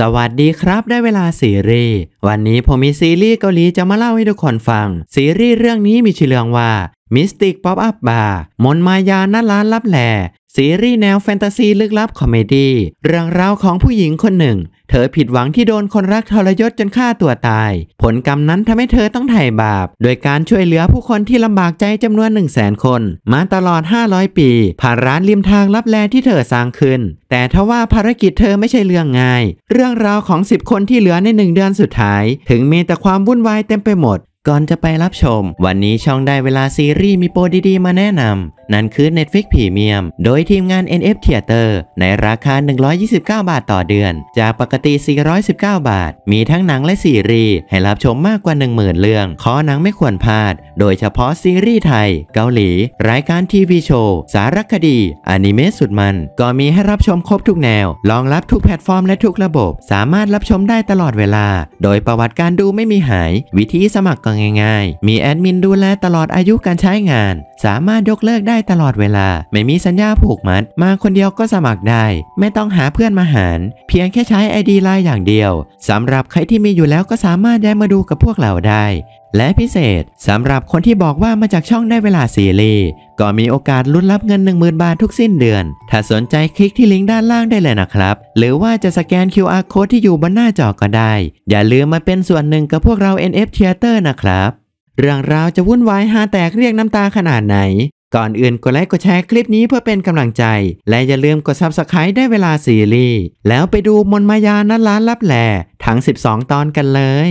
สวัสดีครับได้เวลาซีรีส์ วันนี้ผมมีซีรีส์เกาหลีจะมาเล่าให้ทุกคนฟัง ซีรีส์เรื่องนี้มีชื่อเรื่องว่า Mystic Pop Up Bar มนมายาณร้านลับแหลซีรีส์แนวแฟนตาซีลึกลับคอมเมดี้ เรื่องราวของผู้หญิงคนหนึ่ง เธอผิดหวังที่โดนคนรักทรยศจนฆ่าตัวตาย ผลกรรมนั้นทำให้เธอต้องไถ่บาป โดยการช่วยเหลือผู้คนที่ลำบากใจจำนวน 1 0 0 0 0แคน มาตลอด 500 ปี ผ่านร้านริมทางลับแลที่เธอสร้างขึ้น แต่ทว่าภารกิจเธอไม่ใช่เรื่องง่าย เรื่องราวของ10คนที่เหลือในหนึ่งเดือนสุดท้าย ถึงมีแต่ความวุ่นวายเต็มไปหมดก่อนจะไปรับชม วันนี้ช่องได้เวลาซีรีส์มีโปรดีๆมาแนะนำ นั่นคือ Netflix รีเมียม โดยทีมงาน NF Theater ในราคา 129 บาทต่อเดือน จากปกติ 419 บาท มีทั้งหนังและซีรีส์ให้รับชมมากกว่า 10,000 เรื่อง ขอหนังไม่ควรพลาด โดยเฉพาะซีรีส์ไทย เกาหลี รายการทีวีโชว์ สารคดี อนิเมะสุดมัน ก็มีให้รับชมครบทุกแนวรองรับทุกแพลตฟอร์มและทุกระบบสามารถรับชมได้ตลอดเวลา โดยประวัติการดูไม่มีหาย วิธีสมัครง่าย ๆ มีแอดมินดูแลตลอดอายุการใช้งาน สามารถยกเลิกได้ตลอดเวลา ไม่มีสัญญาผูกมัด มาคนเดียวก็สมัครได้ ไม่ต้องหาเพื่อนมาหาร เพียงแค่ใช้ไอดีไลน์อย่างเดียว สำหรับใครที่มีอยู่แล้วก็สามารถย้ายมาดูกับพวกเราได้และพิเศษสำหรับคนที่บอกว่ามาจากช่องได้เวลาซีรีส์ก็มีโอกาสลุ้นรับเงิน 10,000 บาททุกสิ้นเดือน ถ้าสนใจคลิกที่ลิงก์ด้านล่างได้เลยนะครับ หรือว่าจะสแกน QR code ที่อยู่บนหน้าจอก็ได้ อย่าลืมมาเป็นส่วนหนึ่งกับพวกเรา NF Theater นะครับเรื่องราวจะวุ่นวายหาแตกเรียกน้ำตาขนาดไหน ก่อนอื่นกดไลค์กดแชร์คลิปนี้เพื่อเป็นกำลังใจ และอย่าลืมกด Subscribe ได้เวลาซีรีส์แล้วไปดูมนมายานั้นล้านลับแหล่ทั้ง 12 ตอนกันเลย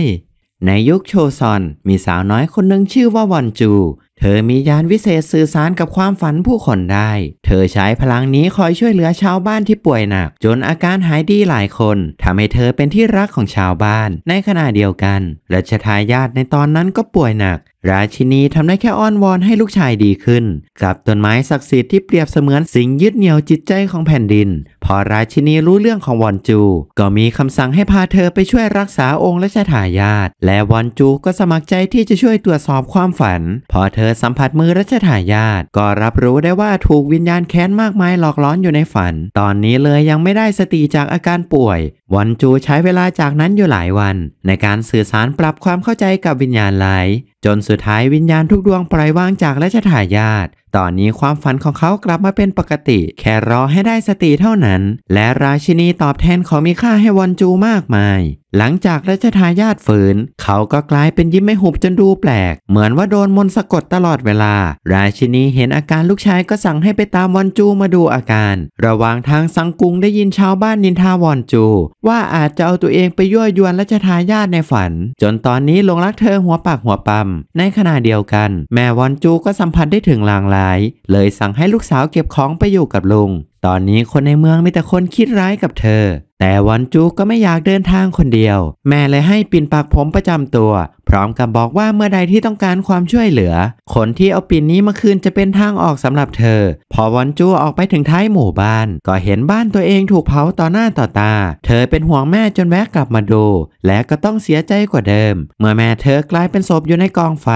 ในยุคโชซอนมีสาวน้อยคนหนึ่งชื่อว่าวอนจู เธอมียานวิเศษสื่อสารกับความฝันผู้คนได้ เธอใช้พลังนี้คอยช่วยเหลือชาวบ้านที่ป่วยหนักจนอาการหายดีหลายคน ทำให้เธอเป็นที่รักของชาวบ้านในขณะเดียวกันรัชทายาทในตอนนั้นก็ป่วยหนัก ราชินีทำได้แค่อ้อนวอนให้ลูกชายดีขึ้น กับต้นไม้ศักดิ์สิทธิ์ที่เปรียบเสมือนสิ่งยึดเหนี่ยวจิตใจของแผ่นดินพอราชินีรู้เรื่องของวอนจู ก็มีคำสั่งให้พาเธอไปช่วยรักษาองค์และชทายาท และวอนจูก็สมัครใจที่จะช่วยตรวจสอบความฝัน พอเธอสัมผัสมือรัชทายาท ก็รับรู้ได้ว่าถูกวิญญาณแค้นมากมายหลอกล้อนอยู่ในฝัน ตอนนี้เลยยังไม่ได้สติจากอาการป่วย วอนจูใช้เวลาจากนั้นอยู่หลายวัน ในการสื่อสารปรับความเข้าใจกับวิญญาณหลาย จนสุดท้ายวิญญาณทุกดวงปล่อยวางจากรัชทายาทตอนนี้ความฝันของเขากลับมาเป็นปกติ แค่รอให้ได้สติเท่านั้น และราชินีตอบแทนของมีค่าให้วอนจูมากมายหลังจากราชทายาทฝืน เขาก็กลายเป็นยิ้มไม่หุบจนดูแปลก เหมือนว่าโดนมนต์สะกดตลอดเวลา ราชินีเห็นอาการลูกชายก็สั่งให้ไปตามวอนจูมาดูอาการ ระหว่างทางสังกุงได้ยินชาวบ้านนินทาวอนจู ว่าอาจจะเอาตัวเองไปยั่วยวนราชทายาทในฝัน จนตอนนี้หลงรักเธอหัวปากหัวปั๊มในขณะเดียวกัน แม่วอนจูก็สัมผัสได้ถึงลางหลายเลยสั่งให้ลูกสาวเก็บของไปอยู่กับลุงตอนนี้คนในเมืองมีแต่คนคิดร้ายกับเธอแต่วันจูก็ไม่อยากเดินทางคนเดียว แม่เลยให้ปิ่นปักผมประจำตัวพร้อมกับบอกว่าเมื่อใดที่ต้องการความช่วยเหลือ คนที่เอาปิ่นนี้มาคืน จะเป็นทางออกสำหรับเธอ พอวอนจูออกไปถึงท้ายหมู่บ้าน ก็เห็นบ้านตัวเองถูกเผาต่อหน้าต่อตา เธอเป็นห่วงแม่จนแวะกลับมาดู และก็ต้องเสียใจกว่าเดิม เมื่อแม่เธอกลายเป็นศพอยู่ในกองไฟ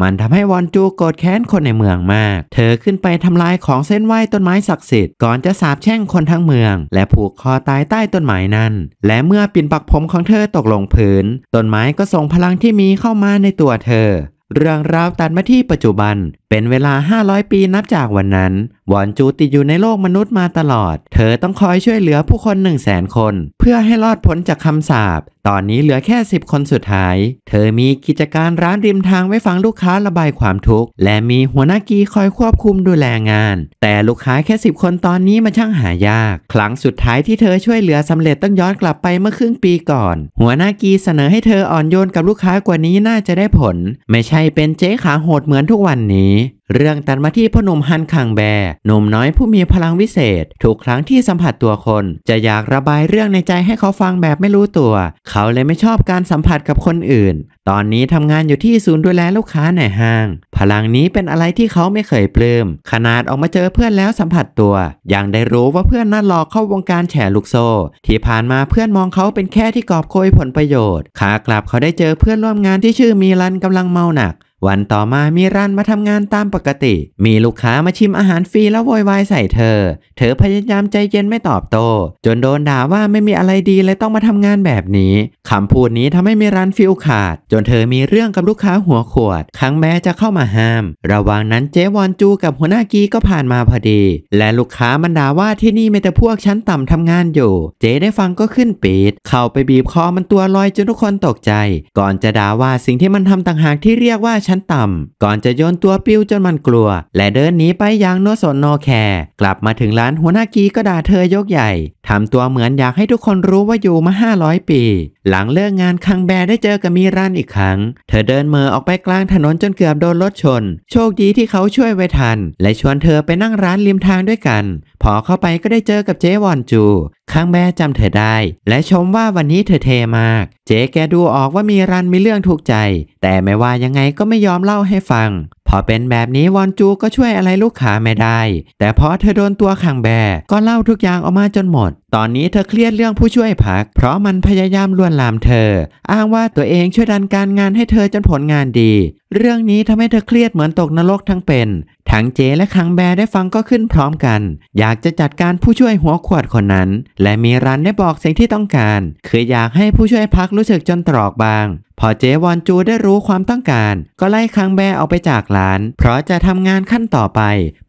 มันทำให้วอนจูโกรธแค้นคนในเมืองมาก เธอขึ้นไปทำลายของเส้นไหว้ต้นไม้ศักดิ์สิทธิ์ ก่อนจะสาบแช่งคนทั้งเมือง และผูกคอตายใต้ต้นไม้นั้น และเมื่อปิ่นปักผมของเธอตกลงพื้น ต้นไม้ก็ส่งพลังที่มีีเข้ามาในตัวเธอเรื่องราวตัดมาที่ปัจจุบัน เป็นเวลา 500 ปีนับจากวันนั้นวอนจูติดอยู่ในโลกมนุษย์มาตลอด เธอต้องคอยช่วยเหลือผู้คน 1 0 0 0 0แสนคน เพื่อให้รอดพ้นจากคำสาปตอนนี้เหลือแค่ 10 คนสุดท้าย เธอมีกิจการร้านริมทางไว้ฟังลูกค้าระบายความทุกข์ และมีหัวหน้ากีคอยควบคุมดูแลงาน แต่ลูกค้าแค่ 10 คนตอนนี้มาช่างหายากครั้งสุดท้ายที่เธอช่วยเหลือสำเร็จต้องย้อนกลับไปเมื่อครึ่งปีก่อน หัวหน้ากีเสนอให้เธออ่อนโยนกับลูกค้ากว่านี้น่าจะได้ผลไม่ใช่ใช่เป็นเจ๊ขาโหดเหมือนทุกวันนี้เรื่องตันมาที่พ่อหนุ่มฮันคังแบหนุ่มน้อยผู้มีพลังวิเศษ ถูกครั้งที่สัมผัสตัวคน จะอยากระบายเรื่องในใจให้เขาฟังแบบไม่รู้ตัว เขาเลยไม่ชอบการสัมผัสกับคนอื่น ตอนนี้ทำงานอยู่ที่ศูนย์ดูแลลูกค้าในห้าง พลังนี้เป็นอะไรที่เขาไม่เคยปลืม้มขนาดออกมาเจอเพื่อนแล้วสัมผัสตัวยังได้รู้ว่าเพื่อนน่าหลอกเข้าวงการแฉลูกโซ่ที่ผ่านมาเพื่อนมองเขาเป็นแค่ที่กอบโคยผลประโยชน์ขากลับเขาได้เจอเพื่อนร่วมงานที่ชื่อมีรันกำลังเมาหนักวันต่อมามีรันมาทำงานตามปกติ มีลูกค้ามาชิมอาหารฟรีแล้วโวยวายใส่เธอ เธอพยายามใจเย็นไม่ตอบโต้ จนโดนด่าว่าไม่มีอะไรดีเลยต้องมาทำงานแบบนี้คำพูดนี้ทำให้มีรันฟิลขาด จนเธอมีเรื่องกับลูกค้าหัวขวด ครั้งแม้จะเข้ามาห้าม ระหว่างนั้นเจวอนจูกับหัวหน้ากีก็ผ่านมาพอดี และลูกค้ามันด่าว่าที่นี่มีแต่พวกชั้นต่ำทำงานอยู่ เจได้ฟังก็ขึ้นปีดเข้าไปบีบคอมันตัวลอยจนทุกคนตกใจ ก่อนจะด่าว่าสิ่งที่มันทำต่างหากที่เรียกว่าชั้นต่ำก่อนจะโยนตัวปิ้วจนมันกลัว และเดินหนีไปอย่างโนสนโนแคร์กลับมาถึงร้านหัวหน้ากีก็ด่าเธอยกใหญ่ทำตัวเหมือนอยากให้ทุกคนรู้ว่าอยู่มา500ปี หลังเลิกงานคังแบได้เจอกับมีรันอีกครั้ง เธอเดินเมอออกไปกลางถนนจนเกือบโดนรถชน โชคดีที่เขาช่วยไว้ทัน และชวนเธอไปนั่งร้านริมทางด้วยกัน พอเข้าไปก็ได้เจอกับเจวอนจูคังแบจำเธอได้ และชมว่าวันนี้เธอเทมาก เจ๊แกดูออกว่ามีรันมีเรื่องถูกใจ แต่ไม่ว่ายังไงก็ไม่ยอมเล่าให้ฟังพอเป็นแบบนี้วอนจูก็ช่วยอะไรลูกค้าไม่ได้ แต่พอเธอโดนตัวขังแบก็เล่าทุกอย่างออกมาจนหมด ตอนนี้เธอเครียดเรื่องผู้ช่วยพัก เพราะมันพยายามลวนลามเธอ อ้างว่าตัวเองช่วยดันการงานให้เธอจนผลงานดี เรื่องนี้ทำให้เธอเครียดเหมือนตกนรกทั้งเป็นทั้งเจและคังแบได้ฟังก็ขึ้นพร้อมกัน อยากจะจัดการผู้ช่วยหัวขวดคนนั้น และมีรันได้บอกสิ่งที่ต้องการ คืออยากให้ผู้ช่วยพักรู้สึกจนตรอกบาง พอเจวอนจูได้รู้ความต้องการ ก็ไล่คังแบออกไปจากร้าน เพราะจะทำงานขั้นต่อไป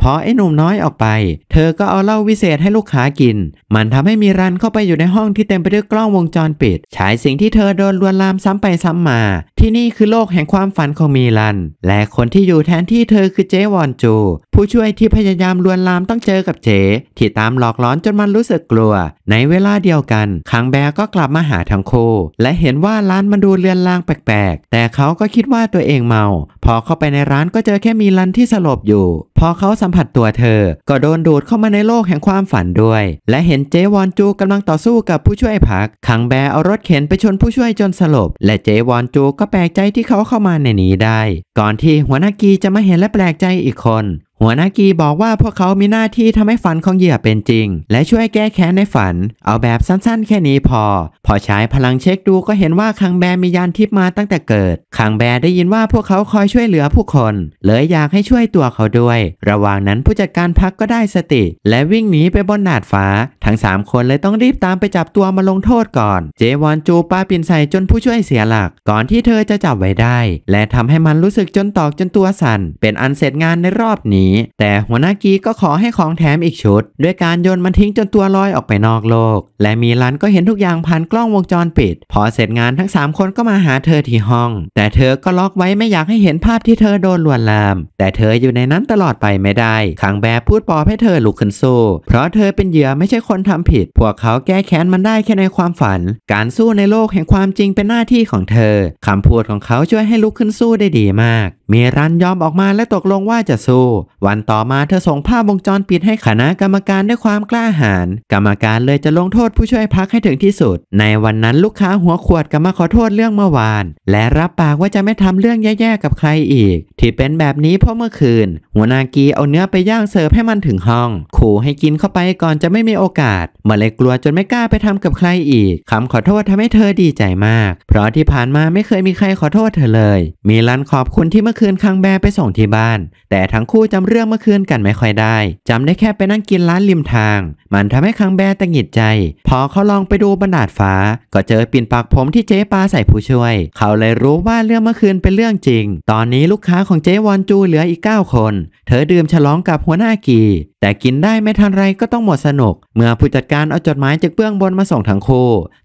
พอไอ้หนุ่มน้อยออกไป เธอก็เอาเหล้าวิเศษให้ลูกค้ากิน มันทำให้มีรันเข้าไปอยู่ในห้องที่เต็มไปด้วยกล้องวงจรปิดฉายสิ่งที่เธอโดนลวนลามซ้ำไปซ้ำมา ที่นี่คือโลกแห่งความฝันของมีรัน และคนที่อยู่แทนที่เธอคือเจวอนจููผู้ช่วยที่พยายามลวนลามต้องเจอกับเจที่ตามหลอกล้อนจนมันรู้สึกกลัว ในเวลาเดียวกันคังแบก็กลับมาหาทั้งคู่และเห็นว่าร้านมันดูเลือนลางแปลกๆ แต่เขาก็คิดว่าตัวเองเมา พอเข้าไปในร้านก็เจอแค่มีลันที่สลบอยู่ พอเขาสัมผัสตัวเธอ ก็โดนดูดเข้ามาในโลกแห่งความฝันด้วย และเห็นเจวอนจูกำลังต่อสู้กับผู้ช่วยพักคังแบเอารถเข็นไปชนผู้ช่วยจนสลบและเจวอนจูก็แปลกใจที่เขาเข้ามาในนี้ได้ ก่อนที่หัวหน้ากีจะมาเห็นและแปลกใจอีกคน con หัวหน้ากีบอกว่าพวกเขามีหน้าที่ทำให้ฝันของเหยื่อเป็นจริง และช่วยแก้แค้นในฝัน เอาแบบสั้นๆแค่นี้พอ พอใช้พลังเช็คดูก็เห็นว่าคังแบมียานทิพมาตั้งแต่เกิด คังแบได้ยินว่าพวกเขาคอยช่วยเหลือผู้คน เลยอยากให้ช่วยตัวเขาด้วย ระหว่างนั้นผู้จัดการพักก็ได้สติ และวิ่งหนีไปบนดาดฟ้า ทั้ง3คนเลยต้องรีบตามไปจับตัวมาลงโทษก่อน เจวอนจูปาปินใส่จนผู้ช่วยเสียหลัก ก่อนที่เธอจะจับไว้ได้และทำให้มันรู้สึกจนตอกจนตัวสั่น เป็นอันเสร็จงานในรอบนี้ี้แต่หัวหน้ากีก็ขอให้ของแถมอีกชุดด้วยการโยนมันทิ้งจนตัวลอยออกไปนอกโลก และมีลันก็เห็นทุกอย่างผ่านกล้องวงจรปิด พอเสร็จงานทั้ง3คนก็มาหาเธอที่ห้อง แต่เธอก็ล็อกไว้ไม่อยากให้เห็นภาพที่เธอโดนลวนลาม แต่เธออยู่ในนั้นตลอดไปไม่ได้ขังแบบพูดปอบให้เธอลุกขึ้นสู้เพราะเธอเป็นเหยื่อไม่ใช่คนทำผิด พวกเขาแก้แค้นมันได้แค่ในความฝัน การสู้ในโลกแห่งความจริงเป็นหน้าที่ของเธอ คำพูดของเขาช่วยให้ลุกขึ้นสู้ได้ดีมากมีรันยอมออกมาและตกลงว่าจะสู้วันต่อมาเธอส่งภาพวงจรปิดให้คณะกรรมการด้วยความกล้าหาญ กรรมการเลยจะลงโทษผู้ช่วยพักให้ถึงที่สุด ในวันนั้นลูกค้าหัวขวดก็มาขอโทษเรื่องเมื่อวาน และรับปากว่าจะไม่ทำเรื่องแย่ๆกับใครอีก ที่เป็นแบบนี้เพราะเมื่อคืน หัวนากีเอาเนื้อไปย่างเสิร์ฟให้มันถึงห้อง ขู่ให้กินเข้าไปก่อนจะไม่มีโอกาส มันเลยกลัวจนไม่กล้าไปทำกับใครอีก คำขอโทษทำให้เธอดีใจมาก เพราะที่ผ่านมาไม่เคยมีใครขอโทษเธอเลย มีรันขอบคุณที่เมื่อคืนคังแบไปส่งที่บ้าน แต่ทั้งคู่จำเรื่องเมื่อคืนกันไม่ค่อยได้ จำได้แค่ไปนั่งกินร้านริมทาง มันทำให้คังแบตังหิดใจพอเขาลองไปดูบรรดาดฟ้าก็เจอปิ่นปากผมที่เจ๊ปาใส่ผู้ช่วย เขาเลยรู้ว่าเรื่องเมื่อคืนเป็นเรื่องจริง ตอนนี้ลูกค้าของเจ๊วอนจูเหลืออีก9คนเธอดื่มฉลองกับหัวหน้ากีแต่กินได้ไม่ทันไรก็ต้องหมดสนุก เมื่อผู้จัดการเอาจดหมายจากเบื้องบนมาส่งทังโค่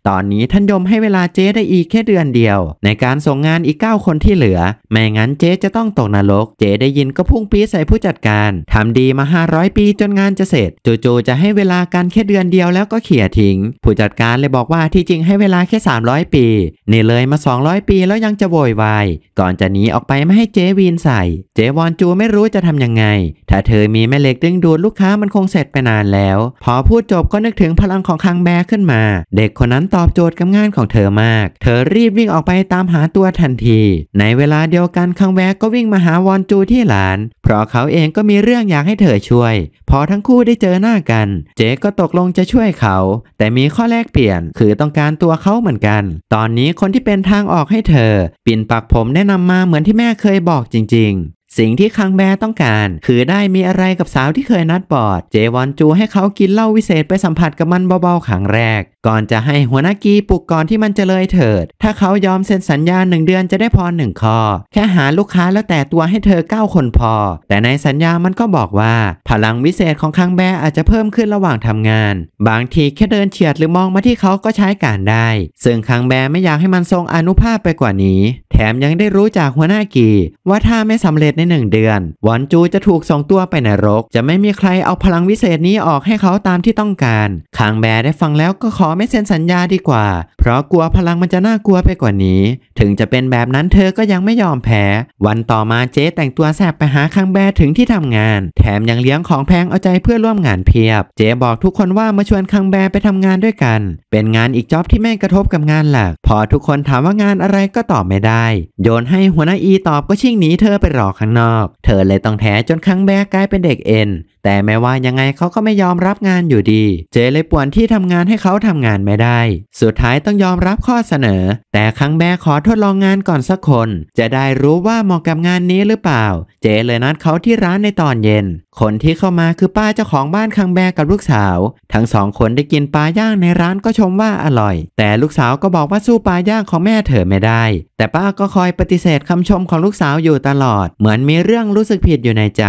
ตอนนี้ท่านยมให้เวลาเจ๊ได้อีกแค่เดือนเดียว ในการส่งงานอีก 9 คนที่เหลือ ไม่งั้นเจ๊จะต้องตกนรก เจ๊ได้ยินก็พุ่งปี๊ใส่ผู้จัดการ ทำดีมา 500 ปี จนงานจะเสร็จ จูจูจะให้เวลากันแค่เดือนเดียวแล้วก็เขี่ยทิ้ง ผู้จัดการเลยบอกว่าที่จริงให้เวลาแค่ 300 ปีนี่เลยมา 200 ปีแล้วยังจะโวยวาย ก่อนจะหนีออกไปไม่ให้เจ๊วีนใส่ เจ๊วอนจูไม่รู้จะทำยังไง ถ้าเธอมีแม่เหล็กดึงดูดลูกค้ามันคงเสร็จไปนานแล้ว พอพูดจบก็นึกถึงพลังของคังแบขึ้นมา เด็กคนนั้นตอบโจทย์กับงานของเธอมาก เธอรีบวิ่งออกไปตามหาตัวทันที ในเวลาเดียวกันคังแบก็วิ่งมาหาวอนจูที่หลาน เพราะเขาเองก็มีเรื่องอยากให้เธอช่วย พอทั้งคู่ได้เจอหน้ากัน เจ๊ก็ตกลงจะช่วยเขา แต่มีข้อแลกเปลี่ยนคือต้องการตัวเขาเหมือนกัน ตอนนี้คนที่เป็นทางออกให้เธอ ปิ่นปักผมแนะนำมาเหมือนที่แม่เคยบอกจริงสิ่งที่คังแบต้องการคือได้มีอะไรกับสาวที่เคยนัดบอด เจวอนจูให้เขากินเหล้าวิเศษไปสัมผัสกับมันเบาๆครั้งแรกก่อนจะให้หัวหน้ากีปลุกก่อนที่มันจะเลยเถิด ถ้าเขายอมเซ็นสัญญาหนึ่งเดือนจะได้พอหนึ่งคอแค่หาลูกค้าแล้วแต่ตัวให้เธอ9คนพอ แต่ในสัญญา มันก็บอกว่า พลังวิเศษของคังแบอาจจะเพิ่มขึ้นระหว่างทำงาน บางทีแค่เดินเฉียดหรือมองมาที่เขาก็ใช้การได้ ซึ่งคังแบไม่อยากให้มันทรงอนุภาพไปกว่านี้ แถมยังได้รู้จากหัวหน้ากี ว่าถ้าไม่สำเร็จในหนึ่งเดือนวอนจูจะถูกส่งตัวไปนรก จะไม่มีใครเอาพลังวิเศษนี้ออกให้เขาตามที่ต้องการ คังแบได้ฟังแล้วก็ขออไม่เซ็นสัญญาดีกว่า เพราะกลัวพลังมันจะน่ากลัวไปกว่านี้ ถึงจะเป็นแบบนั้นเธอก็ยังไม่ยอมแพ้ วันต่อมาเจ๊แต่งตัวแสบไปหาคังแบถึงที่ทำงาน แถมยังเลี้ยงของแพงเอาใจเพื่อร่วมงานเพียบ เจ๊บอกทุกคนว่ามาชวนคังแบไปทำงานด้วยกัน เป็นงานอีกจ็อบที่ไม่กระทบกับงานหลัก พอทุกคนถามว่างานอะไรก็ตอบไม่ได้ โยนให้หัวหน้าอีตอบก็ชิ่งหนีเธอไปรอข้างนอก เธอเลยต้องแพ้จนคังแบกลายเป็นเด็กเอ็น แต่แม้ว่ายังไงเขาก็ไม่ยอมรับงานอยู่ดี เจ๊เลยป่วนที่ทำงานให้เขาทำงานไม่ได้ สุดท้ายต้องยอมรับข้อเสนอ แต่ครั้งแบขอทดลองงานก่อนสักคน จะได้รู้ว่าเหมาะกับงานนี้หรือเปล่า เจเลยนัดเขาที่ร้านในตอนเย็นคนที่เข้ามาคือป้าเจ้าของบ้านคังแบกับลูกสาว ทั้งสองคนได้กินปลาย่างในร้านก็ชมว่าอร่อย แต่ลูกสาวก็บอกว่าสู้ปลาย่างของแม่เธอไม่ได้ แต่ป้าก็คอยปฏิเสธคำชมของลูกสาวอยู่ตลอด เหมือนมีเรื่องรู้สึกผิดอยู่ในใจ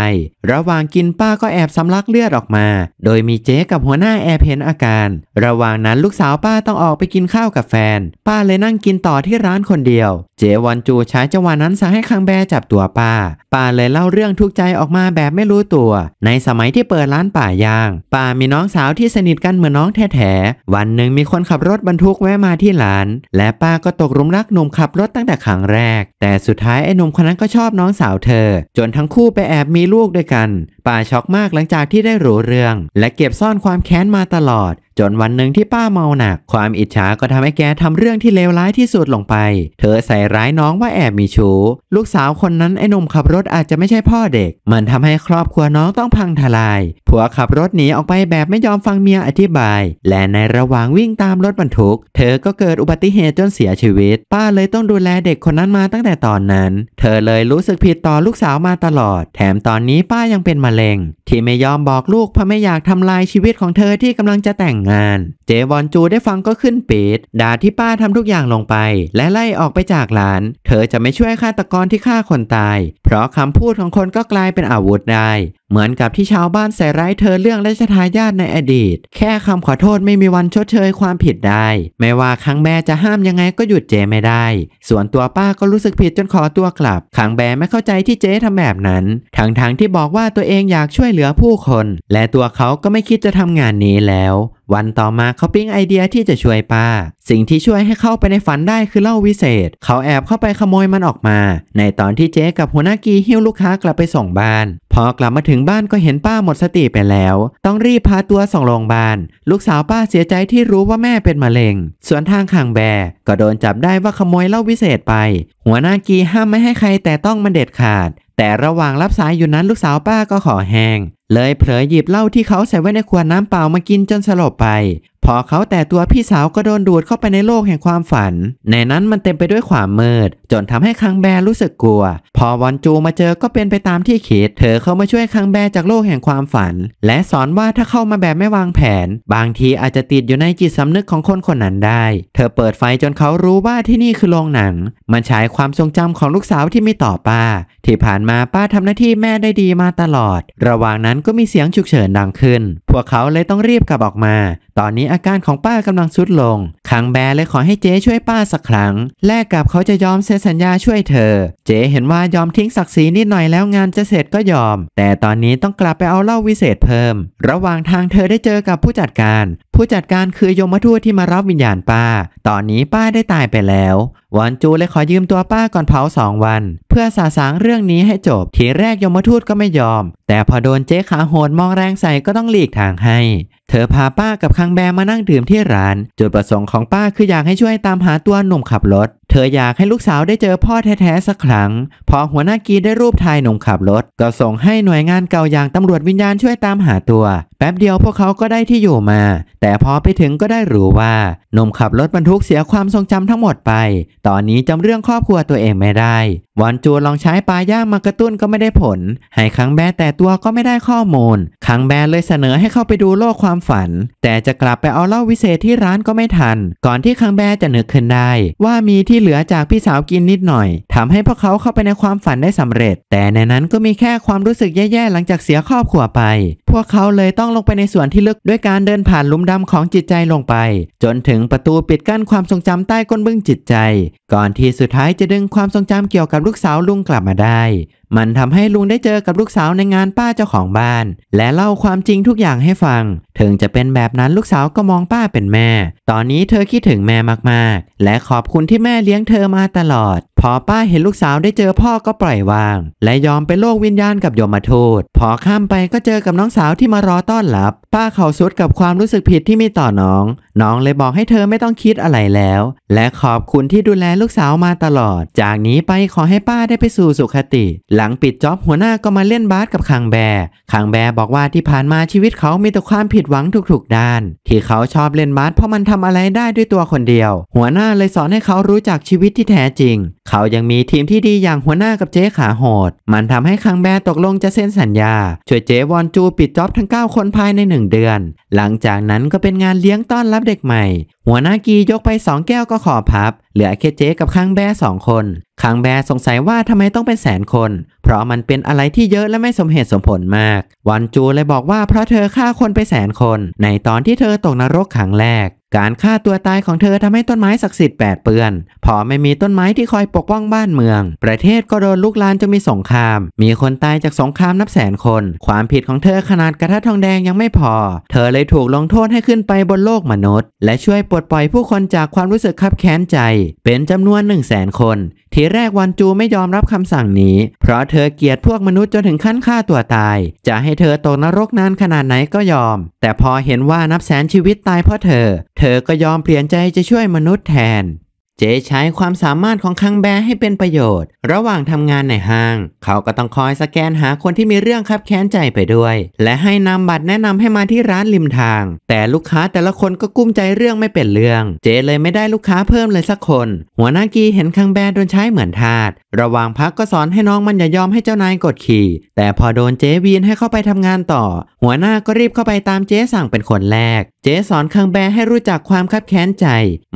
ระหว่างกินป้าก็แอบสำลักเลือดออกมา โดยมีเจ๊กับหัวหน้าแอบเห็นอาการ ระหว่างนั้นลูกสาวป้าต้องออกไปกินข้าวกับแฟน ป้าเลยนั่งกินต่อที่ร้านคนเดียว เจวันจูใช้จังหวะนั้นสั่งให้คังแบจับตัวป้าป้าเลยเล่าเรื่องทุกใจออกมาแบบไม่รู้ตัวในสมัยที่เปิดร้านป่ายาง ป่ามีน้องสาวที่สนิทกันเหมือนน้องแท้ๆวันหนึ่งมีคนขับรถบรรทุกแวะมาที่ร้าน และป้าก็ตกหลุมรักหนุ่มขับรถตั้งแต่ครั้งแรก แต่สุดท้ายไอ้หนุ่มคนนั้นก็ชอบน้องสาวเธอ จนทั้งคู่ไปแอบมีลูกด้วยกันป่าช็อกมากหลังจากที่ได้รู้เรื่อง และเก็บซ่อนความแค้นมาตลอดจนวันหนึ่งที่ป้าเมาหนัก ความอิจฉาก็ทำให้แกทำเรื่องที่เลวร้ายที่สุดลงไป เธอใส่ร้ายน้องว่าแอบมีชู้ลูกสาวคนนั้นไอ้หนุ่มขับรถอาจจะไม่ใช่พ่อเด็ก มันทำให้ครอบครัวน้องต้องพังทลาย ผัวขับรถหนีออกไปแบบไม่ยอมฟังเมียอธิบาย และในระหว่างวิ่งตามรถบรรทุก เธอก็เกิดอุบัติเหตุจนเสียชีวิต ป้าเลยต้องดูแลเด็กคนนั้นมาตั้งแต่ตอนนั้นเธอเลยรู้สึกผิดต่อลูกสาวมาตลอด แถมตอนนี้ป้ายังเป็นมะเร็ง ที่ไม่ยอมบอกลูกเพราะไม่อยากทำลายชีวิตของเธอที่กำลังจะแต่งงาน เจวอนจูได้ฟังก็ขึ้นปีดด่าที่ป้าทำทุกอย่างลงไป และไล่ออกไปจากหลาน เธอจะไม่ช่วยฆาตกรที่ฆ่าคนตาย เพราะคำพูดของคนก็กลายเป็นอาวุธได้เหมือนกับที่ชาวบ้านใส่ร้ายเธอเรื่องและชะทายาทในอดีต แค่คำขอโทษไม่มีวันชดเชยความผิดได้ไม่ว่าครั้งแม่จะห้ามยังไงก็หยุดเจไม่ได้ ส่วนตัวป้าก็รู้สึกผิดจนขอตัวกลับขังแบไม่เข้าใจที่เจ๊ทำแบบนั้นทั้งๆทที่บอกว่าตัวเองอยากช่วยเหลือผู้คน และตัวเขาก็ไม่คิดจะทำงานนี้แล้ว วันต่อมาเขาปิ้งไอเดียที่จะช่วยป้าสิ่งที่ช่วยให้เข้าไปในฝันได้คือเหล้าวิเศษเขาแอบเข้าไปขโมยมันออกมา ในตอนที่เจ๊กับหัวหน้ากีหิ้วลูกค้ากลับไปส่งบ้านพอกลับมาถึงบ้านก็เห็นป้าหมดสติ ไปแล้ว ต้องรีบพาตัวส่งโรงพยาบาล ลูกสาวป้าเสียใจที่รู้ว่าแม่เป็นมะเร็ง ส่วนทางขัางแบก็โดนจับได้ว่าขโมยเหล้าวิเศษไป หัวหน้ากีห้ามไม่ให้ใครแต่ต้องมันเด็ดขาด แต่ระหว่างรับสายอยู่นั้นลูกสาวป้าก็ขอแห้งเลยเผลอหยิบเหล้าที่เขาใส่ไว้ในขวดน้ำเปล่ามากินจนสลบไปพอเขาแต่ตัวพี่สาวก็โดนดูดเข้าไปในโลกแห่งความฝัน ในนั้นมันเต็มไปด้วยความมืดจนทำให้คังแบรู้สึกกลัว พอวอนจูมาเจอก็เป็นไปตามที่คิดเธอเข้ามาช่วยคังแบจากโลกแห่งความฝัน และสอนว่าถ้าเข้ามาแบบไม่วางแผน บางทีอาจจะติดอยู่ในจิตสำนึกของคนคนนั้นได้ เธอเปิดไฟจนเขารู้ว่าที่นี่คือโรงหนัง มันฉายความทรงจำของลูกสาวที่ไม่ต่อป้า ที่ผ่านมาป้าทำหน้าที่แม่ได้ดีมาตลอด ระหว่างนั้นก็มีเสียงฉุกเฉินดังขึ้น พวกเขาเลยต้องรีบกลับออกมา ตอนนี้อาการของป้ากำลังรุดลงขังแบร์เลยขอให้เจ๊ช่วยป้าสักครั้ง แลกกับเขาจะยอมเซ็นสัญญาช่วยเธอ เจ๊เห็นว่ายอมทิ้งศักดิ์ศรีนิดหน่อยแล้วงานจะเสร็จก็ยอม แต่ตอนนี้ต้องกลับไปเอาเหล้าวิเศษเพิ่ม ระหว่างทางเธอได้เจอกับผู้จัดการผู้จัดการคือยมทูตที่มารับวิญญาณป้า ตอนนี้ป้าได้ตายไปแล้ววอนจูเลยขอยืมตัวป้าก่อนเผาสองวัน เพื่อสาสางเรื่องนี้ให้จบ ทีแรกยมทูตก็ไม่ยอม แต่พอโดนเจ๊ขาโหดมองแรงใส่ก็ต้องหลีกทางให้ เธอพาป้ากับคังแบมานั่งดื่มที่ร้าน จุดประสงค์ของป้าคืออยากให้ช่วยตามหาตัวหนุ่มขับรถเธออยากให้ลูกสาวได้เจอพ่อแท้ ๆ สักครั้ง พอหัวหน้ากีได้รูปถ่ายหนุ่มขับรถก็ส่งให้หน่วยงานเก่าอย่างตำรวจวิญญาณช่วยตามหาตัว แป๊บเดียวพวกเขาก็ได้ที่อยู่มา แต่พอไปถึงก็ได้รู้ว่าหนุ่มขับรถบรรทุกเสียความทรงจำทั้งหมดไป ตอนนี้จำเรื่องครอบครัวตัวเองไม่ได้วันจูลองใช้ปลาย่างมากระตุ้นก็ไม่ได้ผล ให้ครั้งแม้แต่ตัวก็ไม่ได้ข้อมูลคังแบนเลยเสนอให้เข้าไปดูโลกความฝัน แต่จะกลับไปเอาเหล้าวิเศษที่ร้านก็ไม่ทัน ก่อนที่คังแบนจะนึกขึ้นได้ว่ามีที่เหลือจากพี่สาวกินนิดหน่อยทำให้พวกเขาเข้าไปในความฝันได้สำเร็จ แต่ในนั้นก็มีแค่ความรู้สึกแย่ๆหลังจากเสียครอบครัวไป พวกเขาเลยต้องลงไปในส่วนที่ลึกด้วยการเดินผ่านลุมดำของจิตใจลงไป จนถึงประตูปิดกั้นความทรงจำใต้ก้นบึ้งจิตใจ ก่อนที่สุดท้ายจะดึงความทรงจำเกี่ยวกับลูกสาวลุงกลับมาได้มันทำให้ลุงได้เจอกับลูกสาวในงานป้าเจ้าของบ้าน และเล่าความจริงทุกอย่างให้ฟัง ถึงจะเป็นแบบนั้นลูกสาวก็มองป้าเป็นแม่ ตอนนี้เธอคิดถึงแม่มากๆ และขอบคุณที่แม่เลี้ยงเธอมาตลอดพอป้าเห็นลูกสาวได้เจอพ่อก็ปล่อยวางและยอมไปโลกวิญญาณกับยมทูตพอข้ามไปก็เจอกับน้องสาวที่มารอต้อนรับ ป้าเขาสุดกับความรู้สึกผิดที่มีต่อน้อง น้องเลยบอกให้เธอไม่ต้องคิดอะไรแล้ว และขอบคุณที่ดูแลลูกสาวมาตลอด จากนี้ไปขอให้ป้าได้ไปสู่สุขติ หลังปิดจ็อบหัวหน้าก็มาเล่นบาสกับคังแบร์คังแบร์บอกว่าที่ผ่านมาชีวิตเขามีแต่ความผิดหวังทุกๆด้าน ที่เขาชอบเล่นบาสเพราะมันทำอะไรได้ด้วยตัวคนเดียว หัวหน้าเลยสอนให้เขารู้จักชีวิตที่แท้จริงเขายังมีทีมที่ดีอย่างหัวหน้ากับเจ๊ขาโหด มันทำให้คังแบตกลงจะเซ็นสัญญา ช่วยเจ๊วอนจูปิดจ็อบทั้ง 9 คนภายใน 1 เดือน หลังจากนั้นก็เป็นงานเลี้ยงต้อนรับเด็กใหม่ หัวหน้ากียกไป2แก้วก็ขอพับเหลือแค่เจ๊กับคังแบสองคนคังแบสงสัยว่าทำไมต้องเป็นแสนคนเพราะมันเป็นอะไรที่เยอะและไม่สมเหตุสมผลมากวอนจูเลยบอกว่าเพราะเธอฆ่าคนไปแสนคน ในตอนที่เธอตกนรกครั้งแรกการฆ่าตัวตายของเธอทำให้ต้นไม้ศักดิ์สิทธิ์แปดเปื้อน พอไม่มีต้นไม้ที่คอยปกป้องบ้านเมือง ประเทศก็โดนลุกลานจะมีสงคราม มีคนตายจากสงครามนับแสนคน ความผิดของเธอขนาดกระทะทองแดงยังไม่พอ เธอเลยถูกลงโทษให้ขึ้นไปบนโลกมนุษย์ และช่วยปลดปล่อยผู้คนจากความรู้สึกคับแค้นใจ เป็นจำนวน1นึ่งแสนคน ทีแรกวันจูไม่ยอมรับคำสั่งนี้ เพราะเธอเกลียดพวกมนุษย์จนถึงขั้นฆ่าตัวตาย จะให้เธอตกนรกนานขนาดไหนก็ยอม แต่พอเห็นว่านับแสนชีวิตตายเพราะเธอเธธอก็ยอมเปลี่ยนใจจะช่วยมนุษย์แทน เจใช้ความสามารถของคังแบให้เป็นประโยชน์ ระหว่างทำงานในห้าง เขาก็ต้องคอยสแกนหาคนที่มีเรื่องคับแค้นใจไปด้วย และให้นำบัตรแนะนำให้มาที่ร้านริมทาง แต่ลูกค้าแต่ละคนก็กุ้มใจเรื่องไม่เป็นเรื่อง เจเลยไม่ได้ลูกค้าเพิ่มเลยสักคน หัวหน้ากีเห็นคังแบโดนใช้เหมือนทาสระหว่างพักก็สอนให้น้องมันอย่ายอมให้เจ้านายกดขี่ แต่พอโดนเจวีนให้เข้าไปทำงานต่อ หัวหน้าก็รีบเข้าไปตามเจสั่งเป็นคนแรกเจ๊สอนคังแบให้รู้จักความคับแค้นใจ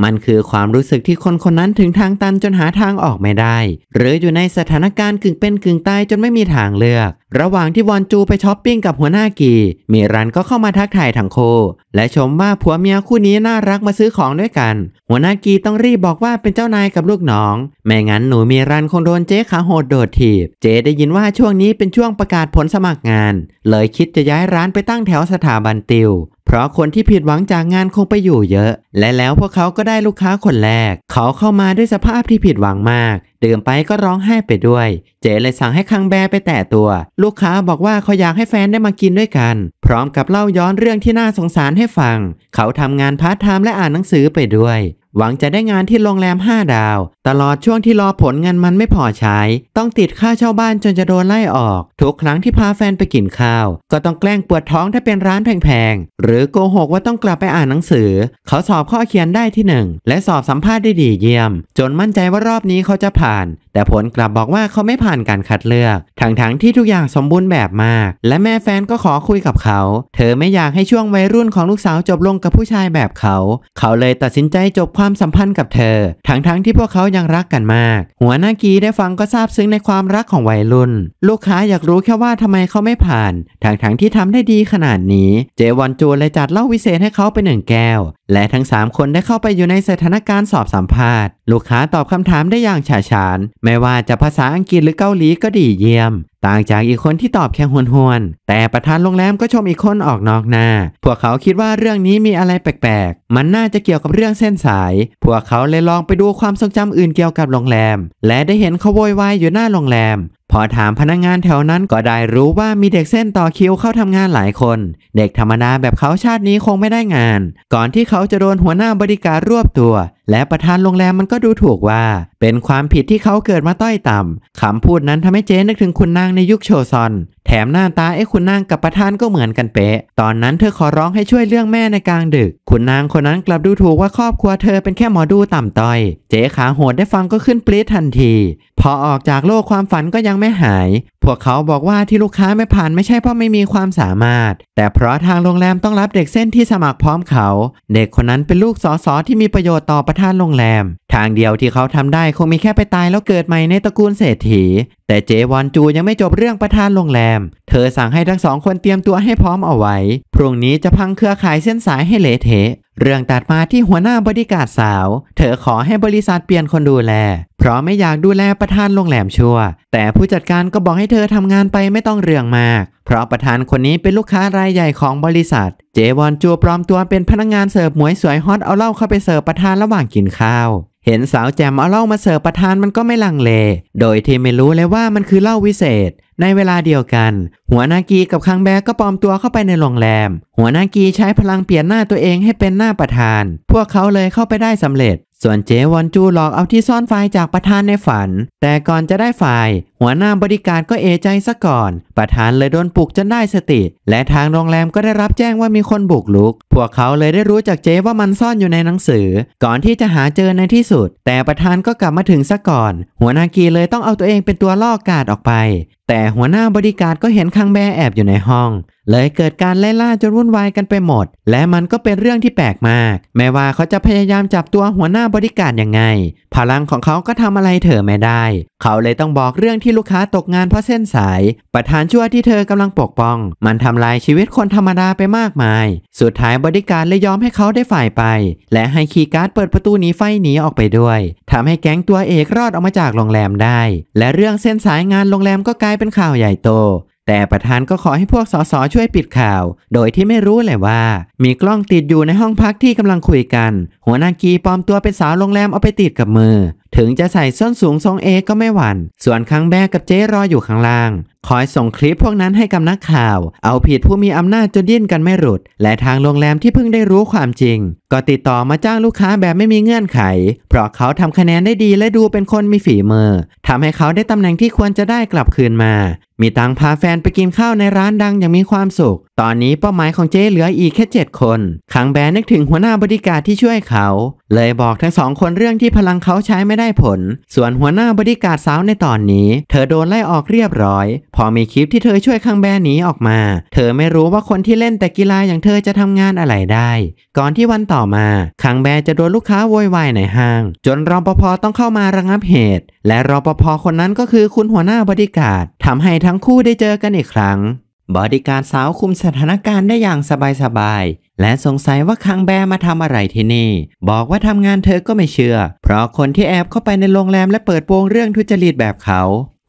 มันคือความรู้สึกที่คนคนนั้นถึงทางตันจนหาทางออกไม่ได้ หรืออยู่ในสถานการณ์กึ่งเป็นกึ่งตายจนไม่มีทางเลือก ระหว่างที่วอนจูไปช้อปปิ้งกับหัวหน้ากีมีรันก็เข้ามาทักทายทั้งคู่และชมว่าผัวเมียคู่นี้น่ารักมาซื้อของด้วยกัน หัวหน้ากีต้องรีบบอกว่าเป็นเจ้านายกับลูกน้อง ไม่งั้นหนูมีรันคงโดนเจ๊ขาโหดโดดถีบ เจ๊ได้ยินว่าช่วงนี้เป็นช่วงประกาศผลสมัครงาน เลยคิดจะย้ายร้านไปตั้งแถวสถาบันติวเพราะคนที่ผิดหวังจากงานคงไปอยู่เยอะ และแล้วพวกเขาก็ได้ลูกค้าคนแรก เขาเข้ามาด้วยสภาพที่ผิดหวังมากดื่มไปก็ร้องไห้ไปด้วย เจเลยสั่งให้คังแบไปแตะตัว ลูกค้าบอกว่าเขาอยากให้แฟนได้มากินด้วยกัน พร้อมกับเล่าย้อนเรื่องที่น่าสงสารให้ฟัง เขาทำงานพาร์ทไทม์และอ่านหนังสือไปด้วยหวังจะได้งานที่โรงแรม 5 ดาว ตลอดช่วงที่รอผลเงินมันไม่พอใช้ ต้องติดค่าเช่าบ้านจนจะโดนไล่ออก ทุกครั้งที่พาแฟนไปกินข้าว ก็ต้องแกล้งปวดท้องถ้าเป็นร้านแพงๆ หรือโกหกว่าต้องกลับไปอ่านหนังสือ เขาสอบข้อเขียนได้ที่1และสอบสัมภาษณ์ได้ดีเยี่ยม จนมั่นใจว่ารอบนี้เขาจะผ่านแต่ผลกลับบอกว่าเขาไม่ผ่านการคัดเลือกทั้งๆทที่ทุกอย่างสมบูรณ์แบบมากและแม่แฟนก็ขอคุยกับเขา เธอไม่อยากให้ช่วงวัยรุ่นของลูกสาวจบลงกับผู้ชายแบบเขา เขาเลยตัดสินใจจบความสัมพันธ์กับเธอทั้งๆทที่พวกเขายังรักกันมาก หัวหน้ากีได้ฟังก็ซาบซึ้งในความรักของวัยรุ่น ลูกค้าอยากรู้แค่ว่าทำไมเขาไม่ผ่านทั้งๆทที่ทำได้ดีขนาดนี้ เจวอนจูเลยจัดเหล้าวิเศษให้เขาไปหนึ่งแก้วและทั้ง 3 คนได้เข้าไปอยู่ในสถานการณ์สอบสัมภาษณ์ ลูกค้าตอบคำถามได้อย่างฉาฉาน ไม่ว่าจะภาษาอังกฤษหรือเกาหลีก็ดีเยี่ยม ต่างจากอีกคนที่ตอบแค่หวนๆ แต่ประธานโรงแรมก็ชมอีกคนออกนอกหน้า พวกเขาคิดว่าเรื่องนี้มีอะไรแปลกๆ มันน่าจะเกี่ยวกับเรื่องเส้นสาย พวกเขาเลยลองไปดูความทรงจำอื่นเกี่ยวกับโรงแรมและได้เห็นเขาโวยวายอยู่หน้าโรงแรมพอถามพนักงงานแถวนั้นก็ได้รู้ว่ามีเด็กเส้นต่อคิวเข้าทำงานหลายคน เด็กธรรมดาแบบเขาชาตินี้คงไม่ได้งานก่อนที่เขาจะโดนหัวหน้าบริการรวบตัวและประธานโรงแรมมันก็ดูถูกว่า เป็นความผิดที่เขาเกิดมาต้อยต่ำ คำพูดนั้นทำให้เจ๊นึกถึงคุณนางในยุคโชซอน แถมหน้าตาไอ้คุณนางกับประธานก็เหมือนกันเป๊ะ ตอนนั้นเธอขอร้องให้ช่วยเรื่องแม่ในกลางดึก คุณนางคนนั้นกลับดูถูกว่าครอบครัวเธอเป็นแค่หมอดูต่ำต้อย เจ๊ขาโหดได้ฟังก็ขึ้นปลี๊ดทันที พอออกจากโลกความฝันก็ยังไม่หายพวกเขาบอกว่าที่ลูกค้าไม่ผ่านไม่ใช่เพราะไม่มีความสามารถ แต่เพราะทางโรงแรมต้องรับเด็กเส้นที่สมัครพร้อมเขา เด็กคนนั้นเป็นลูกสอสอที่มีประโยชน์ต่อประธานโรงแรมทางเดียวที่เขาทำได้คงมีแค่ไปตายแล้วเกิดใหม่ในตระกูลเศรษฐี แต่เจวอนจูยังไม่จบเรื่องประธานโรงแรม เธอสั่งให้ทั้งสองคนเตรียมตัวให้พร้อมเอาไว้ พรุ่งนี้จะพังเครือข่ายเส้นสายให้เละเทะเรื่องตัดมาที่หัวหน้าบริการสาวเธอขอให้บริษัทเปลี่ยนคนดูแล เพราะไม่อยากดูแลประธานโรงแรมชั่ว แต่ผู้จัดการก็บอกให้เธอทำงานไปไม่ต้องเรื่องมากเพราะประธานคนนี้เป็นลูกค้ารายใหญ่ของบริษัท เจวอนจูปลอมตัวเป็นพนักงงานเสิร์ฟหมวยสวยฮอตเอาเหล้าเข้าไปเสิร์ฟประธานระหว่างกินข้าว เห็นสาวแจมเอาเหล้ามาเสิร์ฟประธานมันก็ไม่ลังเล โดยที่ไม่รู้เลยว่ามันคือเหล้าวิเศษ ในเวลาเดียวกัน หัวนากีกับคังแบกก็ปลอมตัวเข้าไปในโรงแรม หัวนากีใช้พลังเปลี่ยนหน้าตัวเองให้เป็นหน้าประธาน พวกเขาเลยเข้าไปได้สำเร็จ ส่วนเจวอนจูหลอกเอาที่ซ่อนไฟล์จากประธานในฝัน แต่ก่อนจะได้ไฟล์หัวหน้าบริการก็เอใจซะก่อน ประธานเลยโดนปลุกจนได้สติ และทางโรงแรมก็ได้รับแจ้งว่ามีคนบุกลุก พวกเขาเลยได้รู้จากเจ๊ว่ามันซ่อนอยู่ในหนังสือ ก่อนที่จะหาเจอในที่สุด แต่ประธานก็กลับมาถึงซะก่อน หัวหน้ากีเลยต้องเอาตัวเองเป็นตัวล่อกาดออกไป แต่หัวหน้าบริการก็เห็นคังแบแอบอยู่ในห้อง เลยเกิดการไล่ล่าจนวุ่นวายกันไปหมด และมันก็เป็นเรื่องที่แปลกมาก แม้ว่าเขาจะพยายามจับตัวหัวหน้าบริการยังไง พลังของเขาก็ทำอะไรเธอไม่ได้เขาเลยต้องบอกเรื่องที่ลูกค้าตกงานเพราะเส้นสาย ประธานชั่วที่เธอกำลังปกป้อง มันทำลายชีวิตคนธรรมดาไปมากมาย สุดท้ายบริการเลยยอมให้เขาได้ฝ่ายไป และให้คีย์การ์ดเปิดประตูหนีไฟหนีออกไปด้วยทำให้แก๊งตัวเอกรอดออกมาจากโรงแรมได้ และเรื่องเส้นสายงานโรงแรมก็กลายเป็นข่าวใหญ่โต แต่ประธานก็ขอให้พวกสสช่วยปิดข่าว โดยที่ไม่รู้เลยว่า มีกล้องติดอยู่ในห้องพักที่กำลังคุยกัน หัวหน้ากีปลอมตัวเป็นสาวโรงแรมเอาไปติดกับมือถึงจะใส่ส้นสูงทรงเอก็ไม่หวัน่น ส่วนคังแบกกับเจ๊รออยู่ข้างล่าง คอยส่งคลิปพวกนั้นให้กับนักข่าว เอาผิดผู้มีอำนาจจนดิ้นกันไม่หลุด และทางโรงแรมที่เพิ่งได้รู้ความจริง ก็ติดต่อมาจ้างลูกค้าแบบไม่มีเงื่อนไข เพราะเขาทำคะแนนได้ดีและดูเป็นคนมีฝีมือ ทำให้เขาได้ตำแหน่งที่ควรจะได้กลับคืนมา มีตังพาแฟนไปกินข้าวในร้านดังอย่างมีความสุขตอนนี้เป้าหมายของเจ้เหลืออีกแค่ 7 คนขังแบนึกถึงหัวหน้าบริการที่ช่วยเขา เลยบอกทั้งสองคนเรื่องที่พลังเขาใช้ไม่ได้ผล ส่วนหัวหน้าบริการสาวในตอนนี้ เธอโดนไล่ออกเรียบร้อย พอมีคลิปที่เธอช่วยขังแบหนีออกมา เธอไม่รู้ว่าคนที่เล่นแต่กีฬาอย่างเธอจะทำงานอะไรได้ ก่อนที่วันต่อมาขังแบจะโดนลูกค้าโวยวายในห้าง จนรปภต้องเข้ามาระงับเหตุ และรปภคนนั้นก็คือคุณหัวหน้าบริการทำให้ทั้งคู่ได้เจอกันอีกครั้งบอดีการสาวคุมสถานการณ์ได้อย่างสบายๆและสงสัยว่าคังแบมาทำอะไรที่นี่ บอกว่าทำงานเธอก็ไม่เชื่อ เพราะคนที่แอบเข้าไปในโรงแรมและเปิดโปงเรื่องทุจริตแบบเขา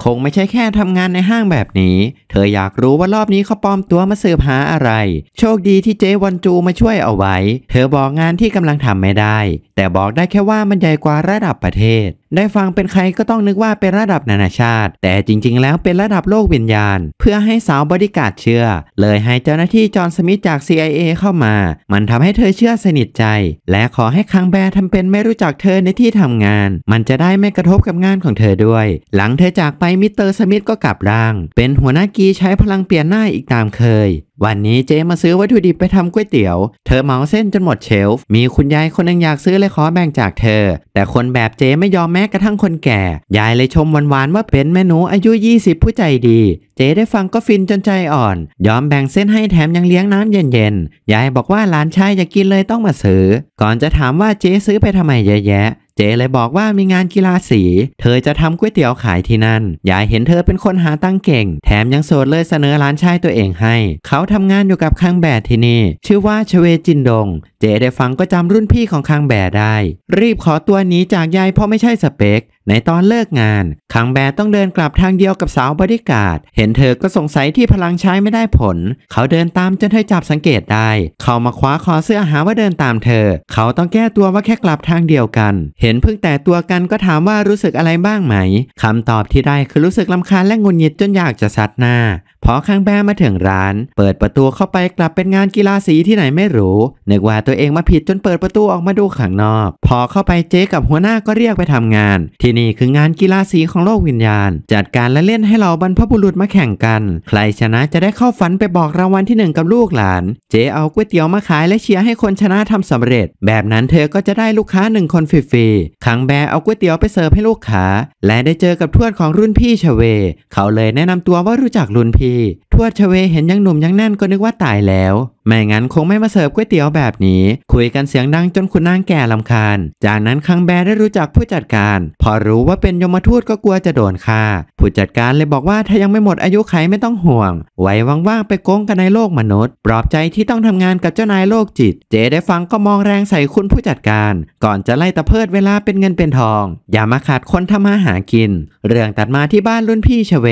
คงไม่ใช่แค่ทำงานในห้างแบบนี้ เธออยากรู้ว่ารอบนี้เขาปลอมตัวมาสืบหาอะไร โชคดีที่เจวันจูมาช่วยเอาไว้ เธอบอกงานที่กำลังทำไม่ได้ แต่บอกได้แค่ว่ามันใหญ่กว่าระดับประเทศได้ฟังเป็นใครก็ต้องนึกว่าเป็นระดับนานาชาติ แต่จริง ๆ แล้วเป็นระดับโลกวิญญาณ เพื่อให้สาวบริการเชื่อ เลยให้เจ้าหน้าที่จอห์นสมิธจาก CIA เข้ามา มันทำให้เธอเชื่อสนิทใจ และขอให้คังแบร์ทำเป็นไม่รู้จักเธอในที่ทำงาน มันจะได้ไม่กระทบกับงานของเธอด้วย หลังเธอจากไปมิสเตอร์สมิธก็กลับร่าง เป็นหัวหน้ากีใช้พลังเปลี่ยนหน้าอีกตามเคยวันนี้เจ๊มาซื้อวัตถุดิบไปทำก๋วยเตี๋ยว เธอเหมาเส้นจนหมดเชลฟ์มีคุณยายคนนึงอยากซื้อเลยขอแบ่งจากเธอ แต่คนแบบเจ๊ไม่ยอมแม้กระทั่งคนแก่ ยายเลยชมหวานๆว่าเป็นแม่หนูอายุ 20 ผู้ใจดี เจ๊ได้ฟังก็ฟินจนใจอ่อน ยอมแบ่งเส้นให้แถมยังเลี้ยงน้ำเย็นๆ ยายบอกว่าหลานชายอยากกินเลยต้องมาซื้อ ก่อนจะถามว่าเจ๊ซื้อไปทำไมเยอะแยะเจเลยบอกว่ามีงานกีฬาสี เธอจะทำก๋วยเตี๋ยวขายที่นั่น ยายเห็นเธอเป็นคนหาตั้งเก่ง แถมยังโสดเลยเสนอร้านชายตัวเองให้ เขาทำงานอยู่กับคังแบดที่นี่ ชื่อว่าชเวจินดง เจได้ฟังก็จำรุ่นพี่ของคังแบดได้ รีบขอตัวหนีจากยายเพราะไม่ใช่สเปคในตอนเลิกงานคังแบต้องเดินกลับทางเดียวกับสาวบริการดเห็นเธอก็สงสัยที่พลังใช้ไม่ได้ผลเขาเดินตามจนเธอจับสังเกตได้ เขามาคว้าคอเสื้อหาว่าเดินตามเธอ เขาต้องแก้ตัวว่าแค่กลับทางเดียวกัน เห็นเพิ่งแต่ตัวกันก็ถามว่ารู้สึกอะไรบ้างไหม คำตอบที่ได้คือรู้สึกลาคาญและงุนงิดจนอยากจะสัดหน้าพอคังแบมาถึงร้าน เปิดประตูเข้าไปกลับเป็นงานกีฬาสีที่ไหนไม่รู้นึกว่าตัวเองมาผิดจนเปิดประตูออกมาดูข้างนอก พอเข้าไปเจ๊กับหัวหน้าก็เรียกไปทำงาน ทีนี่คืองานกีฬาสีของโลกวิญญาณ จัดการและเล่นให้เราบรรพบุรุษมาแข่งกัน ใครชนะจะได้เข้าฝันไปบอกรางวัลที่1กับลูกหลาน เจ๊เอาก๋วยเตี๋ยวมาขายและเชียร์ให้คนชนะทำสำเร็จ แบบนั้นเธอก็จะได้ลูกค้าหนึ่งคนฟรีๆขังแบเอาก๋วยเตี๋ยวไปเสิร์ฟให้ลูกค้า และได้เจอกับทวดของรุ่นพี่ชเว เขาเลยแนะนำตัวว่ารู้จักรุ่นพี่ทวดชเวเห็นยังหนุ่มยังแน่นก็นึกว่าตายแล้วไม่งั้นคงไม่มาเสิร์ฟก๋วยเตี๋ยวแบบนี้ คุยกันเสียงดังจนคุณนางแก่ลำคาญ จากนั้นคังแบได้รู้จักผู้จัดการ พอรู้ว่าเป็นยมทูตก็กลัวจะโดนฆ่าผู้จัดการเลยบอกว่าถ้ายังไม่หมดอายุไขไม่ต้องห่วงไว้ว่างๆไปโกงกันในโลกมนุษย์ ปลอบใจที่ต้องทำงานกับเจ้านายโลกจิต เจได้ฟังก็มองแรงใส่คุณผู้จัดการ ก่อนจะไล่ตะเพิดเวลาเป็นเงินเป็นทอง อย่ามาขาดคนทำมาหากิน เรื่องตัดมาที่บ้านรุ่นพี่ชเว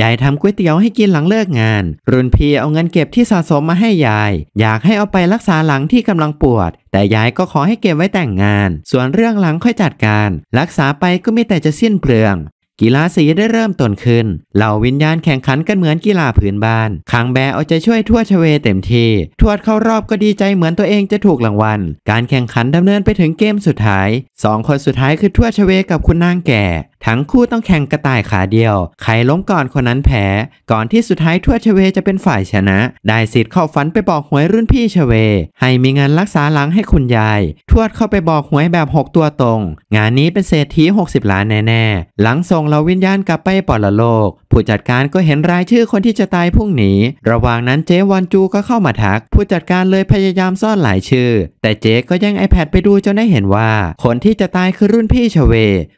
ยายทำก๋วยเตี๋ยวให้กินหลังเลิกงานรุ่นพี่เอาเงินเก็บที่สะสมมาให้ยายอยากให้เอาไปรักษาหลังที่กำลังปวด แต่ยายก็ขอให้เก็บไว้แต่งงาน ส่วนเรื่องหลังค่อยจัดการ รักษาไปก็ม่แต่จะสิ้นเปลือง กีฬาสีได้เริ่มต้นขึ้น เหล่าวิญญาณแข่งขันกันเหมือนกีฬาพื้นบ้านขังแบเอาใจช่วยทั่วชเวเต็มทีทวดเข้ารอบก็ดีใจเหมือนตัวเองจะถูกรางวัลการแข่งขันดำเนินไปถึงเกมสุดท้าย2คนสุดท้ายคือทั่วชเวกับคุณนางแก่ทั้งคู่ต้องแข่งกระต่ายขาเดียว ใครล้มก่อนคนนั้นแพ้ ก่อนที่สุดท้ายทั่วชเวจะเป็นฝ่ายชนะ ได้สิทธิ์เข้าฝันไปบอกหวยรุ่นพี่ชเว ให้มีเงินรักษาหลังให้คุณยาย ทวดเข้าไปบอกหวยแบบ 6 ตัวตรง งานนี้เป็นเศรษฐี60 ล้านแน่ๆ หลังส่งเราวิญญาณกลับไปปอละโลกผู้จัดการก็เห็นรายชื่อคนที่จะตายพรุ่งนี้ ระหว่างนั้นเจ๊วันจูก็เข้ามาทัก ผู้จัดการเลยพยายามซ่อนหลายชื่อ แต่เจ๊ก็ย่งไอแพดไปดูจนได้เห็นว่าคนที่จะตายคือรุ่นพี่ชเว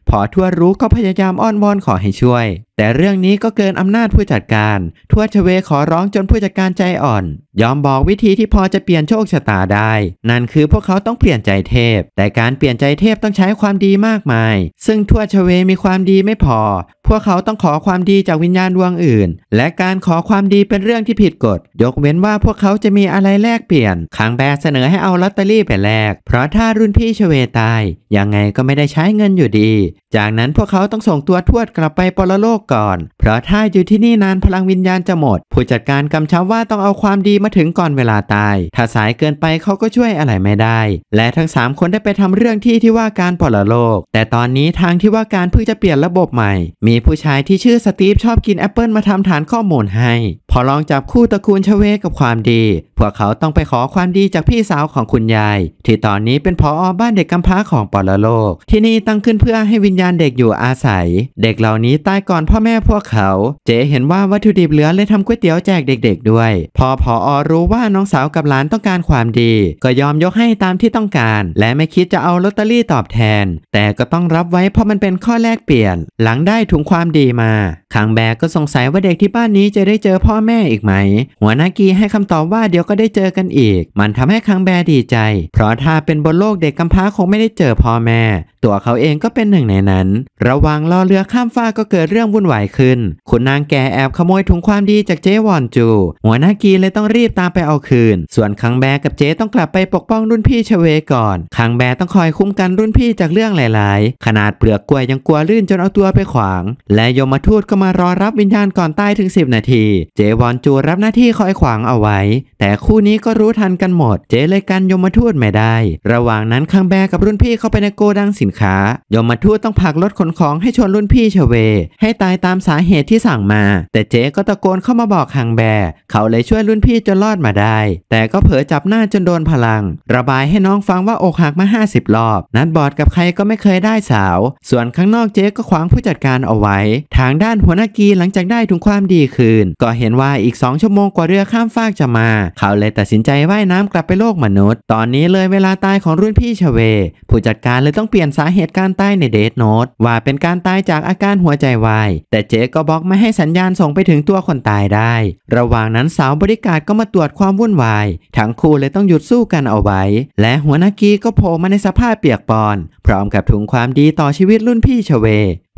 พอทั่วรู้ ก็พยายามอ้อนวอนขอให้ช่วยแต่เรื่องนี้ก็เกินอำนาจผู้จัดการทวดชเวขอร้องจนผู้จัดการใจอ่อน ยอมบอกวิธีที่พอจะเปลี่ยนโชคชะตาได้ นั่นคือพวกเขาต้องเปลี่ยนใจเทพ แต่การเปลี่ยนใจเทพต้องใช้ความดีมากมาย ซึ่งทวดชเวมีความดีไม่พอ พวกเขาต้องขอความดีจากวิญญาณดวงอื่น และการขอความดีเป็นเรื่องที่ผิดกฎ ยกเว้นว่าพวกเขาจะมีอะไรแลกเปลี่ยนคังแบเสนอให้เอาลอตเตอรี่ไปแลกเพราะถ้ารุ่นพี่ชเวตายยังไงก็ไม่ได้ใช้เงินอยู่ดี จากนั้นพวกเขาต้องส่งตัวทวดกลับไปปรโลกก่อนเพราะถ้าอยู่ที่นี่นานพลังวิญญาณจะหมด ผู้จัดการกำชับว่าต้องเอาความดีมาถึงก่อนเวลาตาย ถ้าสายเกินไปเขาก็ช่วยอะไรไม่ได้ และทั้ง3คนได้ไปทำเรื่องที่ที่ว่าการปลโลก แต่ตอนนี้ทางที่ว่าการเพิ่งจะเปลี่ยนระบบใหม่ มีผู้ชายที่ชื่อสตีฟชอบกินแอปเปิลมาทำฐานข้อมูลให้ พอลองจับคู่ตระกูลชเวกับความดีพวกเขาต้องไปขอความดีจากพี่สาวของคุณยาย ที่ตอนนี้เป็นพออบ้านเด็กกำพร้าของปอลโลก ที่นี่ตั้งขึ้นเพื่อให้วิญญาณเด็กอยู่อาศัย เด็กเหล่านี้ตายก่อนพ่อแม่พวกเขา เจ๊เห็นว่าวัตถุดิบเหลือเลยทำก๋วยเตี๋ยวแจกเด็กๆด้วย พอพออรู้ว่าน้องสาวกับหลานต้องการความดี ก็ยอมยกให้ตามที่ต้องการ และไม่คิดจะเอาลอตเตอรี่ตอบแทน แต่ก็ต้องรับไว้เพราะมันเป็นข้อแลกเปลี่ยน หลังได้ถุงความดีมาทางแบกก็สงสัยว่าเด็กที่บ้านนี้จะได้เจอพ่อแม่อีกไหม หัวหน้ากีให้คำตอบว่าเดี๋ยวก็ได้เจอกันอีก มันทำให้คังแบดีใจ เพราะถ้าเป็นบนโลกเด็กกำพร้าคงไม่ได้เจอพ่อแม่ ตัวเขาเองก็เป็นหนึ่งในนั้น ระวังล่อเรือข้ามฟ้าก็เกิดเรื่องวุ่นวายขึ้น คุณนางแกแอบขโมยถุงความดีจากเจ๊วอนจู หัวหน้ากีเลยต้องรีบตามไปเอาคืน ส่วนคังแบกับเจ๊ต้องกลับไปปกป้องรุ่นพี่ชเวก่อนคังแบต้องคอยคุ้มกันรุ่นพี่จากเรื่องหลายๆ ขนาดเปลือกกล้วยยังกลัวลื่นจนเอาตัวไปขวาง และยมมาทูตก็มาารอรับวิญญาณก่อนตายถึง 10 นาที เจวอนจูรับหน้าที่คอยขวางเอาไว้ แต่คู่นี้ก็รู้ทันกันหมดเจเลยกันยมทูตไม่ได้ ระหว่างนั้นคังแบกับรุ่นพี่เข้าไปในโกดังสินค้า ยมทูตต้องผลักรถขนของให้ชนรุ่นพี่เฉวให้ตายตามสาเหตุที่สั่งมา แต่เจก็ตะโกนเข้ามาบอกคังแบเขาเลยช่วยรุ่นพี่จนรอดมาได้ แต่ก็เผลอจับหน้าจนโดนพลัง ระบายให้น้องฟังว่าอกหักมา50 รอบ นัดบอดกับใครก็ไม่เคยได้สาว ส่วนข้างนอกเจก็ขวางผู้จัดการเอาไว้ ทางด้านหัววนากีหลังจากได้ถึงความดีคืน ก็เห็นว่าอีก 2 ชั่วโมงกว่าเรือข้ามฟากจะมา เขาเลยตัดสินใจว่ายน้ำกลับไปโลกมนุษย์ ตอนนี้เลยเวลาตายของรุ่นพี่ชเว ผู้จัดการเลยต้องเปลี่ยนสาเหตุการตายในเดทโนตว่าเป็นการตายจากอาการหัวใจวายแต่เจ๊ก็บล็อกไม่ให้สัญญาณส่งไปถึงตัวคนตายได้ ระหว่างนั้นสาวบริการก็มาตรวจความวุ่นวายทั้งคู่เลยต้องหยุดสู้กันเอาไว้ และหัวนากีก็โผล่มาในสภาพเปียกปอนพร้อมกับถุงความดีต่อชีวิตรุ่นพี่ชเว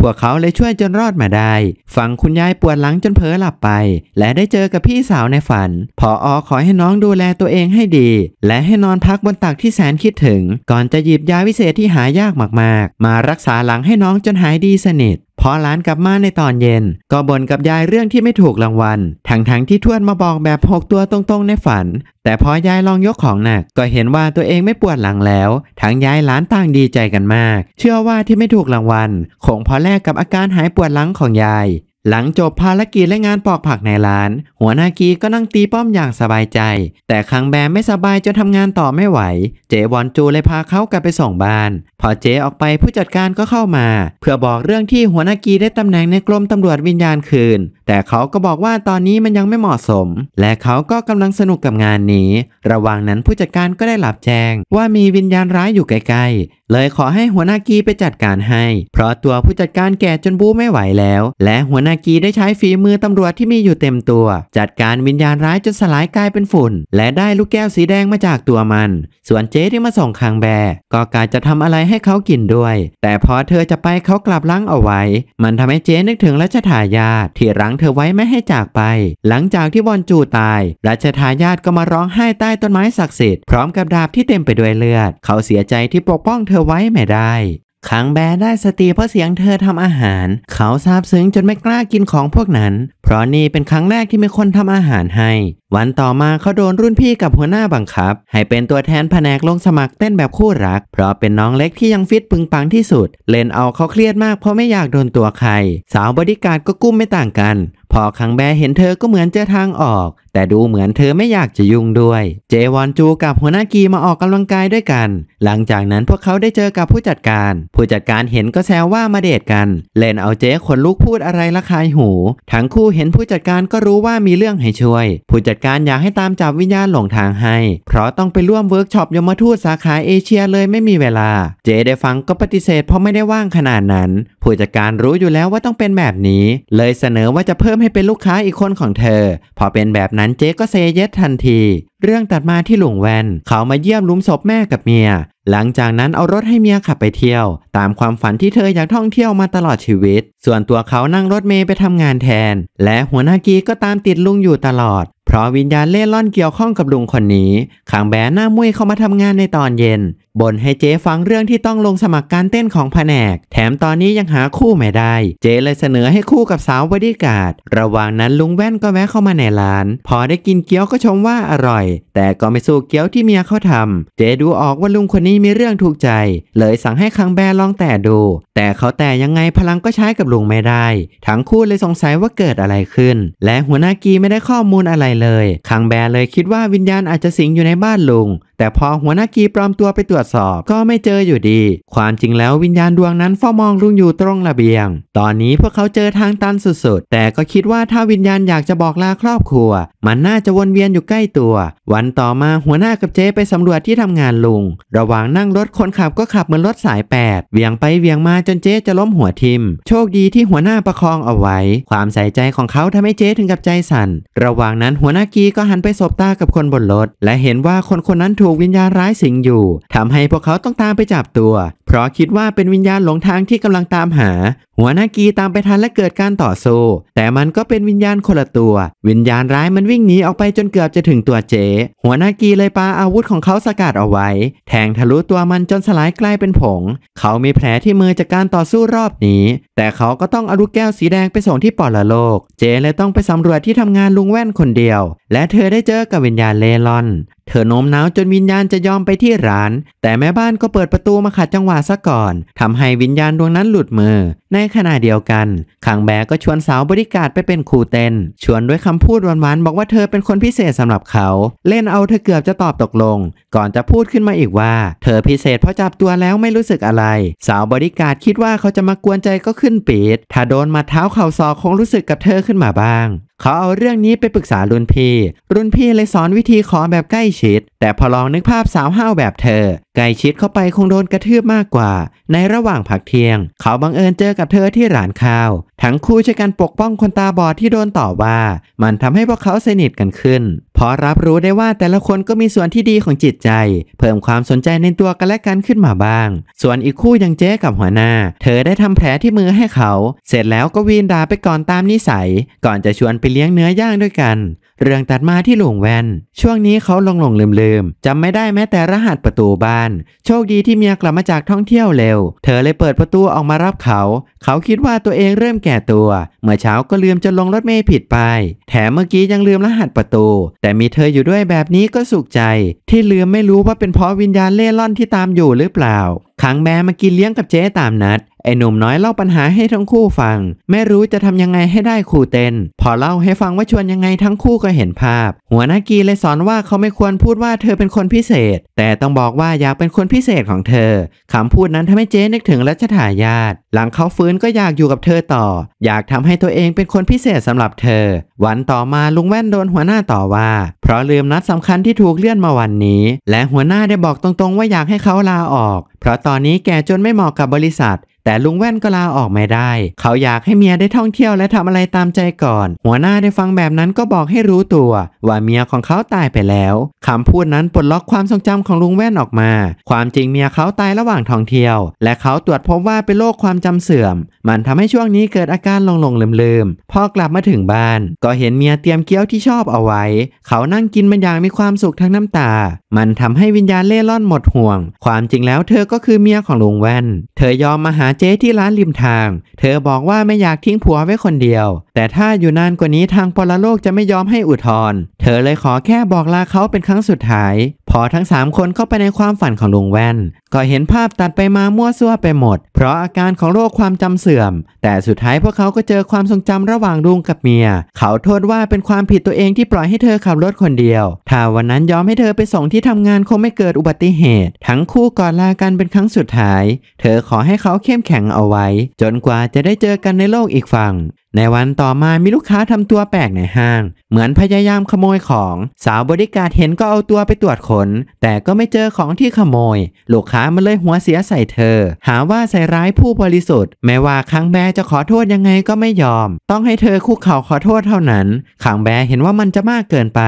พวกเขาเลยช่วยจนรอดมาได้ ฝั่งคุณยายปวดหลังจนเผลอหลับไป และได้เจอกับพี่สาวในฝัน พออขอให้น้องดูแลตัวเองให้ดี และให้นอนพักบนตักที่แสนคิดถึง ก่อนจะหยิบยาวิเศษที่หายากมากๆ มารักษาหลังให้น้องจนหายดีสนิทพอหลานกลับมาในตอนเย็น ก็บ่นกับยายเรื่องที่ไม่ถูกรางวัลทั้งๆทที่ทวดมาบอกแบบหกตัวตรงๆ ในฝัน แต่พอยายลองยกของหนัก ก็เห็นว่าตัวเองไม่ปวดหลังแล้ว ทั้งยายหลานต่างดีใจกันมาก เชื่อว่าที่ไม่ถูกรางวัลคงพอแลกกับอาการหายปวดหลังของยายหลังจบภารกิจและงานปอกผักในร้าน หัวหน้ากีก็นั่งตีป้อมอย่างสบายใจ แต่คังแบมไม่สบายจนทำงานต่อไม่ไหว เจวอนจูเลยพาเขากลับไปส่งบ้าน พอเจออกไปผู้จัดการก็เข้ามา เพื่อบอกเรื่องที่หัวหน้ากีได้ตำแหน่งในกรมตำรวจวิญญาณคืน แต่เขาก็บอกว่าตอนนี้มันยังไม่เหมาะสม และเขาก็กำลังสนุกกับงานนี้ ระหว่างนั้นผู้จัดการก็ได้หลับแจ้งว่ามีวิญญาณร้ายอยู่ใกล้เลยขอให้หัวหน้ากีไปจัดการให้ เพราะตัวผู้จัดการแก่จนบู้ไม่ไหวแล้ว และหัวหน้ากีได้ใช้ฝีมือตำรวจที่มีอยู่เต็มตัว จัดการวิญญาณร้ายจนสลายกลายเป็นฝุ่น และได้ลูกแก้วสีแดงมาจากตัวมัน ส่วนเจ๊ที่มาส่งคางแบก็กาจะทำอะไรให้เขากินด้วย แต่พอเธอจะไปเขากลับล้างเอาไว้ มันทำให้เจ๊นึกถึงรัชทายาทที่รั้งเธอไว้ไม่ให้จากไป หลังจากที่บอลจูตายรัชทายาทก็มาร้องไห้ใต้ต้นไม้ศักดิ์สิทธิ์ พร้อมกับดาบที่เต็มไปด้วยเลือด เขาเสียใจที่ปกป้องเธอธอไว้ไม่ได้ขังแบได้สติเพราะเสียงเธอทำอาหาร เขาซาบซึ้งจนไม่กล้ากินของพวกนั้นเพราะนี่เป็นครั้งแรกที่มีคนทำอาหารให้ วันต่อมาเขาโดนรุ่นพี่กับหัวหน้าบังคับให้เป็นตัวแทนแผนกลงสมัครเต้นแบบคู่รัก เพราะเป็นน้องเล็กที่ยังฟิตปึงปังที่สุด เล่นเอาเขาเครียดมากเพราะไม่อยากโดนตัวใคร สาวบริการก็กุ้มไม่ต่างกัน พอคังแบเห็นเธอก็เหมือนเจอทางออก แต่ดูเหมือนเธอไม่อยากจะยุ่งด้วย เจวอนจูกับหัวหน้ากีมาออกกำลังกายด้วยกัน หลังจากนั้นพวกเขาได้เจอกับผู้จัดการ ผู้จัดการเห็นก็แซวว่ามาเดทกัน เล่นเอาเจขนลุกพูดอะไรละคายหู ทั้งคู่เห็นผู้จัดการก็รู้ว่ามีเรื่องให้ช่วย ผู้จัดการอยากให้ตามจับวิญญาณหลงทางให้ เพราะต้องไปร่วมเวิร์กช็อปยมทูตสาขาเอเชียเลยไม่มีเวลา เจได้ฟังก็ปฏิเสธเพราะไม่ได้ว่างขนาดนั้น ผู้จัดการรู้อยู่แล้วว่าต้องเป็นแบบนี้ เลยเสนอว่าจะเพิ่มให้เป็นลูกค้าอีกคนของเธอ พอเป็นแบบนั้นเจก็เซเยสทันที เรื่องตัดมาที่หลวงแวน เขามาเยี่ยมลุมศพแม่กับเมียหลังจากนั้นเอารถให้เมียขับไปเที่ยวตามความฝันที่เธออยากท่องเที่ยวมาตลอดชีวิต ส่วนตัวเขานั่งรถเมย์ไปทำงานแทนและหัวหน้ากีก็ตามติดลุงอยู่ตลอดราะวิญญาณเล่ร่อนเกี่ยวข้องกับลุงคนนี้ ขังแบนหน้ามุ้ยเข้ามาทำงานในตอนเย็น บ่นให้เจ๊ฟังเรื่องที่ต้องลงสมัครการเต้นของแผนก แถมตอนนี้ยังหาคู่ไม่ได้ เจ๊เลยเสนอให้คู่กับสาวบริกาดระหว่างนั้นลุงแว่นก็แวะเข้ามาในร้าน พอได้กินเกี๊ยวก็ชมว่าอร่อย แต่ก็ไม่สู้เกี๊ยวที่เมียเขาทำเจ๊ดูออกว่าลุงคนนี้มีเรื่องถูกใจ เลยสั่งให้คังแบลองแต่ดู แต่เขาแต่ยังไงพลังก็ใช้กับลุงไม่ได้ ทั้งคู่เลยสงสัยว่าเกิดอะไรขึ้น และหัวหน้ากีไม่ได้ข้อมูลอะไรเลยเลยคังแบเลยคิดว่าวิญญาณอาจจะสิงอยู่ในบ้านลุงแต่พอหัวหน้ากีปลอมตัวไปตรวจสอบก็ไม่เจออยู่ดี ความจริงแล้ววิญญาณดวงนั้นเฝ้ามองลุงอยู่ตรงระเบียง ตอนนี้พวกเขาเจอทางตันสุดๆ แต่ก็คิดว่าถ้าวิญญาณอยากจะบอกลาครอบครัว มันน่าจะวนเวียนอยู่ใกล้ตัว วันต่อมาหัวหน้ากับเจ๊ไปสำรวจที่ทำงานลุง ระหว่างนั่งรถคนขับก็ขับเหมือนรถสายแปดเวียงไปเวียงมาจนเจ๊จะล้มหัวทิม โชคดีที่หัวหน้าประคองเอาไว้ ความใส่ใจของเขาทำให้เจ๊ถึงกับใจสั่น ระหว่างนั้นหัวหน้ากีก็หันไปสบตากับคนบนรถ และเห็นว่าคนคนนั้นถูกูกวิญญาณร้ายสิงอยู่ ทำให้พวกเขาต้องตามไปจับตัวเพราะคิดว่าเป็นวิญญาณหลงทางที่กำลังตามหา หัวหน้ากีตามไปทันและเกิดการต่อสู้แต่มันก็เป็นวิญญาณคนละตัว วิญญาณร้ายมันวิ่งหนีออกไปจนเกือบจะถึงตัวเจ หัวหน้ากีเลยปาอาวุธของเขาสกัดเอาไว้ แทงทะลุตัวมันจนสลายกลายเป็นผง เขามีแผลที่มือจากการต่อสู้รอบนี้ แต่เขาก็ต้องเอาลูกแก้วสีแดงไปส่งที่ปอละโลก เจเลยต้องไปสำรวจที่ทำงานลุงแว่นคนเดียว และเธอได้เจอกับวิญญาณเลลอน เธอโน้มน้าวจนวิญญาณจะยอมไปที่ร้าน แต่แม่บ้านก็เปิดประตูมาขัดจังหวะาซะก่อน ทำให้วิญญาณดวงนั้นหลุดมือ ในขณะเดียวกันขังแบก็ชวนสาวบริการไปเป็นครูเต้น ชวนด้วยคำพูดหวานๆบอกว่าเธอเป็นคนพิเศษสำหรับเขา เล่นเอาเธอเกือบจะตอบตกลง ก่อนจะพูดขึ้นมาอีกว่า เธอพิเศษเพราะจับตัวแล้วไม่รู้สึกอะไร สาวบริการคิดว่าเขาจะมากวนใจก็ขึ้นปีดถ้าโดนมาเท้าเข่าซอคงรู้สึกกับเธอขึ้นมาบ้าง เขาเอาเรื่องนี้ไปปรึกษารุ่นพี่ รุ่นพี่เลยสอนวิธีขอแบบใกล้ชิด แต่พอลองนึกภาพสาวห้าวแบบเธอไกล้ชิดเข้าไปคงโดนกระทืบมากกว่า ในระหว่างพักเที่ยง เขาบังเอิญเจอกับเธอที่ร้านข้าว ทั้งคู่ช่วยกันปกป้องคนตาบอดที่โดนต่อว่า มันทำให้พวกเขาสนิทกันขึ้นเพราะรับรู้ได้ว่าแต่ละคนก็มีส่วนที่ดีของจิตใจ เพิ่มความสนใจในตัวกันและกันขึ้นมาบ้าง ส่วนอีกคู่ยังเจ๊กับหัวหน้า เธอได้ทำแผลที่มือให้เขา เสร็จแล้วก็วีนดาไปก่อนตามนิสัย ก่อนจะชวนไปเลี้ยงเนื้อย่างด้วยกันเรื่องตัดมาที่หลวงแวน ช่วงนี้เขาหลงหลงลืมลืมจำไม่ได้แม้แต่รหัสประตูบ้าน โชคดีที่เมียกลับมาจากท่องเที่ยวเร็ว เธอเลยเปิดประตูออกมารับเขาเขาคิดว่าตัวเองเริ่มแก่ตัว เมื่อเช้าก็ลืมจะลงรถเมล์ผิดไปแถมเมื่อกี้ยังลืมรหัสประตู แต่มีเธออยู่ด้วยแบบนี้ก็สุขใจ ที่ลืมไม่รู้ว่าเป็นเพราะวิญญาณเล่ล่อนที่ตามอยู่หรือเปล่าขังแม่มากินเลี้ยงกับเจ๊ตามนัด ไอ้หนุ่มน้อยเล่าปัญหาให้ทั้งคู่ฟัง ไม่รู้จะทำยังไงให้ได้คู่เต้น พอเล่าให้ฟังว่าชวนยังไงทั้งคู่ก็เห็นภาพ หัวหน้ากีเลยสอนว่าเขาไม่ควรพูดว่าเธอเป็นคนพิเศษ แต่ต้องบอกว่าอยากเป็นคนพิเศษของเธอ คำพูดนั้นทำให้เจ๊นึกถึงรัชทายาทหลังเขาฟื้นก็อยากอยู่กับเธอต่อ อยากทำให้ตัวเองเป็นคนพิเศษสำหรับเธอ วันต่อมาลุงแว่นโดนหัวหน้าต่อว่า เพราะลืมนัดสำคัญที่ถูกเลื่อนมาวันนี้ และหัวหน้าได้บอกตรง ๆ ว่าอยากให้เขาลาออกเพราะตอนนี้แก่จนไม่เหมาะกับบริษัท แต่ลุงแว่นก็ลาออกไม่ได้ เขาอยากให้เมียได้ท่องเที่ยวและทำอะไรตามใจก่อน หัวหน้าได้ฟังแบบนั้นก็บอกให้รู้ตัว ว่าเมียของเขาตายไปแล้วคำพูดนั้นปลดล็อกความทรงจำของลุงแว่นออกมา ความจริงเมียเขาตายระหว่างท่องเที่ยว และเขาตรวจพบว่าเป็นโรคความจำเสื่อม มันทำให้ช่วงนี้เกิดอาการหลงหลงลืมมพอกลับมาถึงบ้าน ก็เห็นเมียเตรียมเกี๊ยวที่ชอบเอาไว้ เขานั่งกินมันอย่างมีความสุขทั้งน้ำตามันทำให้วิญญาณเล่ร่อนหมดห่วง ความจริงแล้วเธอก็คือเมียของลุงแวนเธอยอมมาหาเจ๊ที่ร้านริมทาง เธอบอกว่าไม่อยากทิ้งผัวไว้คนเดียว แต่ถ้าอยู่นานกว่านี้ทางปรโลกจะไม่ยอมให้อุทธร เธอเลยขอแค่บอกลาเขาเป็นครั้งสุดท้าย พอทั้ง 3 คนเข้าไปในความฝันของลุงแวน็เห็นภาพตัดไปมามั่วซั่วไปหมด เพราะอาการของโรคความจำเสื่อม แต่สุดท้ายพวกเขาก็เจอความทรงจำระหว่างลุงกับเมีย เขาโทษว่าเป็นความผิดตัวเองที่ปล่อยให้เธอขับรถคนเดียวถ้าวันนั้นยอมให้เธอไปส่งที่ทำงานคงไม่เกิดอุบัติเหตุ ทั้งคู่ก่อนลากันเป็นครั้งสุดท้าย เธอขอให้เขาเข้มแข็งเอาไว้ จนกว่าจะได้เจอกันในโลกอีกฝั่งในวันต่อมามีลูกค้าทำตัวแปลกในห้าง เหมือนพยายามขโมยของ สาวบริการเห็นก็เอาตัวไปตรวจขนแต่ก็ไม่เจอของที่ขโมยลูกค้ามันเลยหัวเสียใส่เธอหาว่าใส่ร้ายผู้บริสุทธิ์แม้ว่าคังแบจะขอโทษยังไงก็ไม่ยอม ต้องให้เธอคุกเข่าขอโทษเท่านั้นคังแบเห็นว่ามันจะมากเกินไป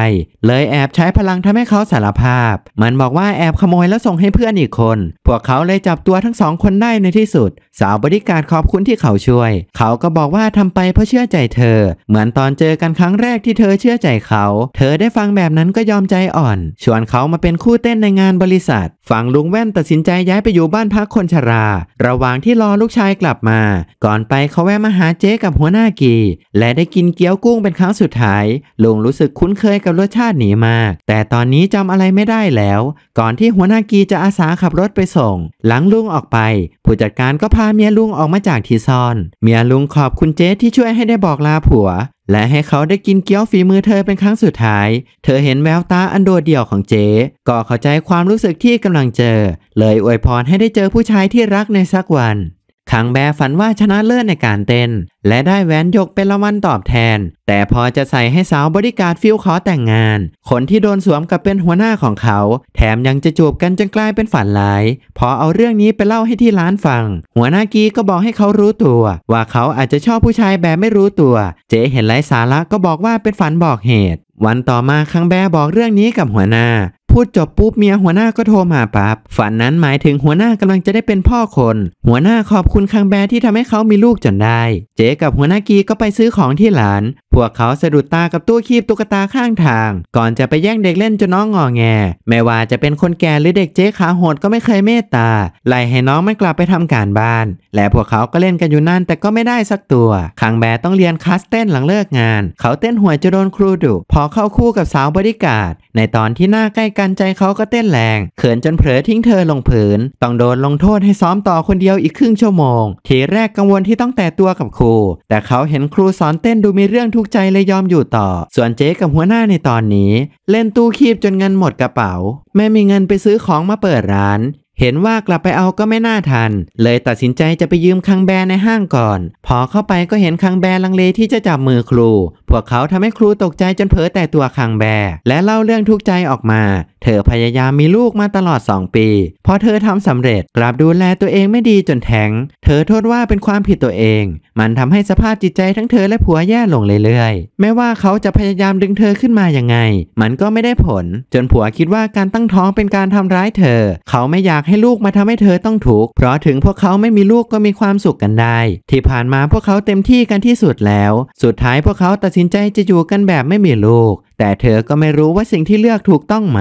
เลยแอบใช้พลังทำให้เขาสารภาพ มันบอกว่าแอบขโมยแล้วส่งให้เพื่อนอีกคนพวกเขาเลยจับตัวทั้งสองคนได้ในที่สุด สาวบริการขอบคุณที่เขาช่วยเขาก็บอกว่าทำไปเพราะเชื่อใจเธอ เหมือนตอนเจอกันครั้งแรกที่เธอเชื่อใจเขา เธอได้ฟังแบบนั้นก็ยอมใจอ่อนชวนเขามาเป็นคู่เต้นในงานบริษัทฝั่งลุงแว่นตัดสินนใจย้ายไปอยู่บ้านพักคนชรา ระหว่างที่รอลูกชายกลับมา ก่อนไปเขาแวะมาหาเจ๊กับหัวหน้ากี และได้กินเกี๊ยวกุ้งเป็นครั้งสุดท้าย ลุงรู้สึกคุ้นเคยกับรสชาตินี้มาก แต่ตอนนี้จำอะไรไม่ได้แล้ว ก่อนที่หัวหน้ากีจะอาสาขับรถไปส่ง หลังลุงออกไป ผู้จัดการก็พาเมียลุงออกมาจากที่ซ่อน เมียลุงขอบคุณเจ๊ที่ช่วยให้ได้บอกลาผัวและให้เขาได้กินเกี๊ยวฝีมือเธอเป็นครั้งสุดท้าย เธอเห็นแววตาอันโดดเดี่ยวของเจ๊ก็เข้าใจความรู้สึกที่กำลังเจอ เลยอวยพรให้ได้เจอผู้ชายที่รักในสักวันขังแบฝันว่าชนะเลิศในการเต้นและได้แหวนยกเป็นรางวัลตอบแทน แต่พอจะใส่ให้สาวบริการฟิลขอแต่งงาน คนที่โดนสวมกับเป็นหัวหน้าของเขา แถมยังจะจูบกันจนกลายเป็นฝันร้ายพอเอาเรื่องนี้ไปเล่าให้ที่ร้านฟัง หัวหน้ากีก็บอกให้เขารู้ตัวว่าเขาอาจจะชอบผู้ชายแบบไม่รู้ตัว เจ๊เห็นไร้สาระก็บอกว่าเป็นฝันบอกเหตุ วันต่อมาคังแบบอกเรื่องนี้กับหัวหน้าพูดจบปุ๊บเมียหัวหน้าก็โทรมาปั๊บฝันนั้นหมายถึงหัวหน้ากำลังจะได้เป็นพ่อคน หัวหน้าขอบคุณคังแบร์ที่ทำให้เขามีลูกจนได้ เจ๊กับหัวหน้ากีก็ไปซื้อของที่หลานพวกเขาสะดุดตากับตู้คีบตุ๊กตาข้างทาง ก่อนจะไปแย่งเด็กเล่นจนน้องงอแงไม่ว่าจะเป็นคนแก่หรือเด็กเจ๊ขาโหดก็ไม่เคยเมตตาไล่ให้น้องมันกลับไปทำการบ้าน และพวกเขาก็เล่นกันอยู่นั่นแต่ก็ไม่ได้สักตัวคังแบร์ต้องเรียนคัสเต้นหลังเลิกงานเขาเต้นหัวจะโดนครูดุพอเข้าคู่กับสาวบริการในตอนที่หน้าใกล้กันใจเขาก็เต้นแรง เขินจนเผลอทิ้งเธอลงผืนต้องโดนลงโทษให้ซ้อมต่อคนเดียวอีกครึ่งชั่วโมง ทีแรกกังวลที่ต้องแต่ตัวกับครู แต่เขาเห็นครูสอนเต้นดูมีเรื่องทุกใจเลยยอมอยู่ต่อ ส่วนเจ๊กับหัวหน้าในตอนนี้เล่นตู้คีบจนเงินหมดกระเป๋า แม่มีเงินไปซื้อของมาเปิดร้านเห็นว่ากลับไปเอาก็ไม่น่าทัน เลยตัดสินใจจะไปยืมคังแบในห้างก่อน พอเข้าไปก็เห็นคังแบลังเลที่จะจับมือครู พวกเขาทำให้ครูตกใจจนเผลอแต่ตัวคังแบ และเล่าเรื่องทุกใจออกมา เธอพยายามมีลูกมาตลอด 2 ปี พอเธอทำสำเร็จ กลับดูแลตัวเองไม่ดีจนแทงเธอโทษว่าเป็นความผิดตัวเอง มันทำให้สภาพจิตใจทั้งเธอและผัวแย่ลงเรื่อยๆไม่ว่าเขาจะพยายามดึงเธอขึ้นมาอย่างไง มันก็ไม่ได้ผล จนผัวคิดว่าการตั้งท้องเป็นการทำร้ายเธอ เขาไม่อยากให้ลูกมาทำให้เธอต้องถูก เพราะถึงพวกเขาไม่มีลูกก็มีความสุขกันได้ ที่ผ่านมาพวกเขาเต็มที่กันที่สุดแล้ว สุดท้ายพวกเขาตัดสินใจจะอยู่กันแบบไม่มีลูกแต่เธอก็ไม่รู้ว่าสิ่งที่เลือกถูกต้องไหม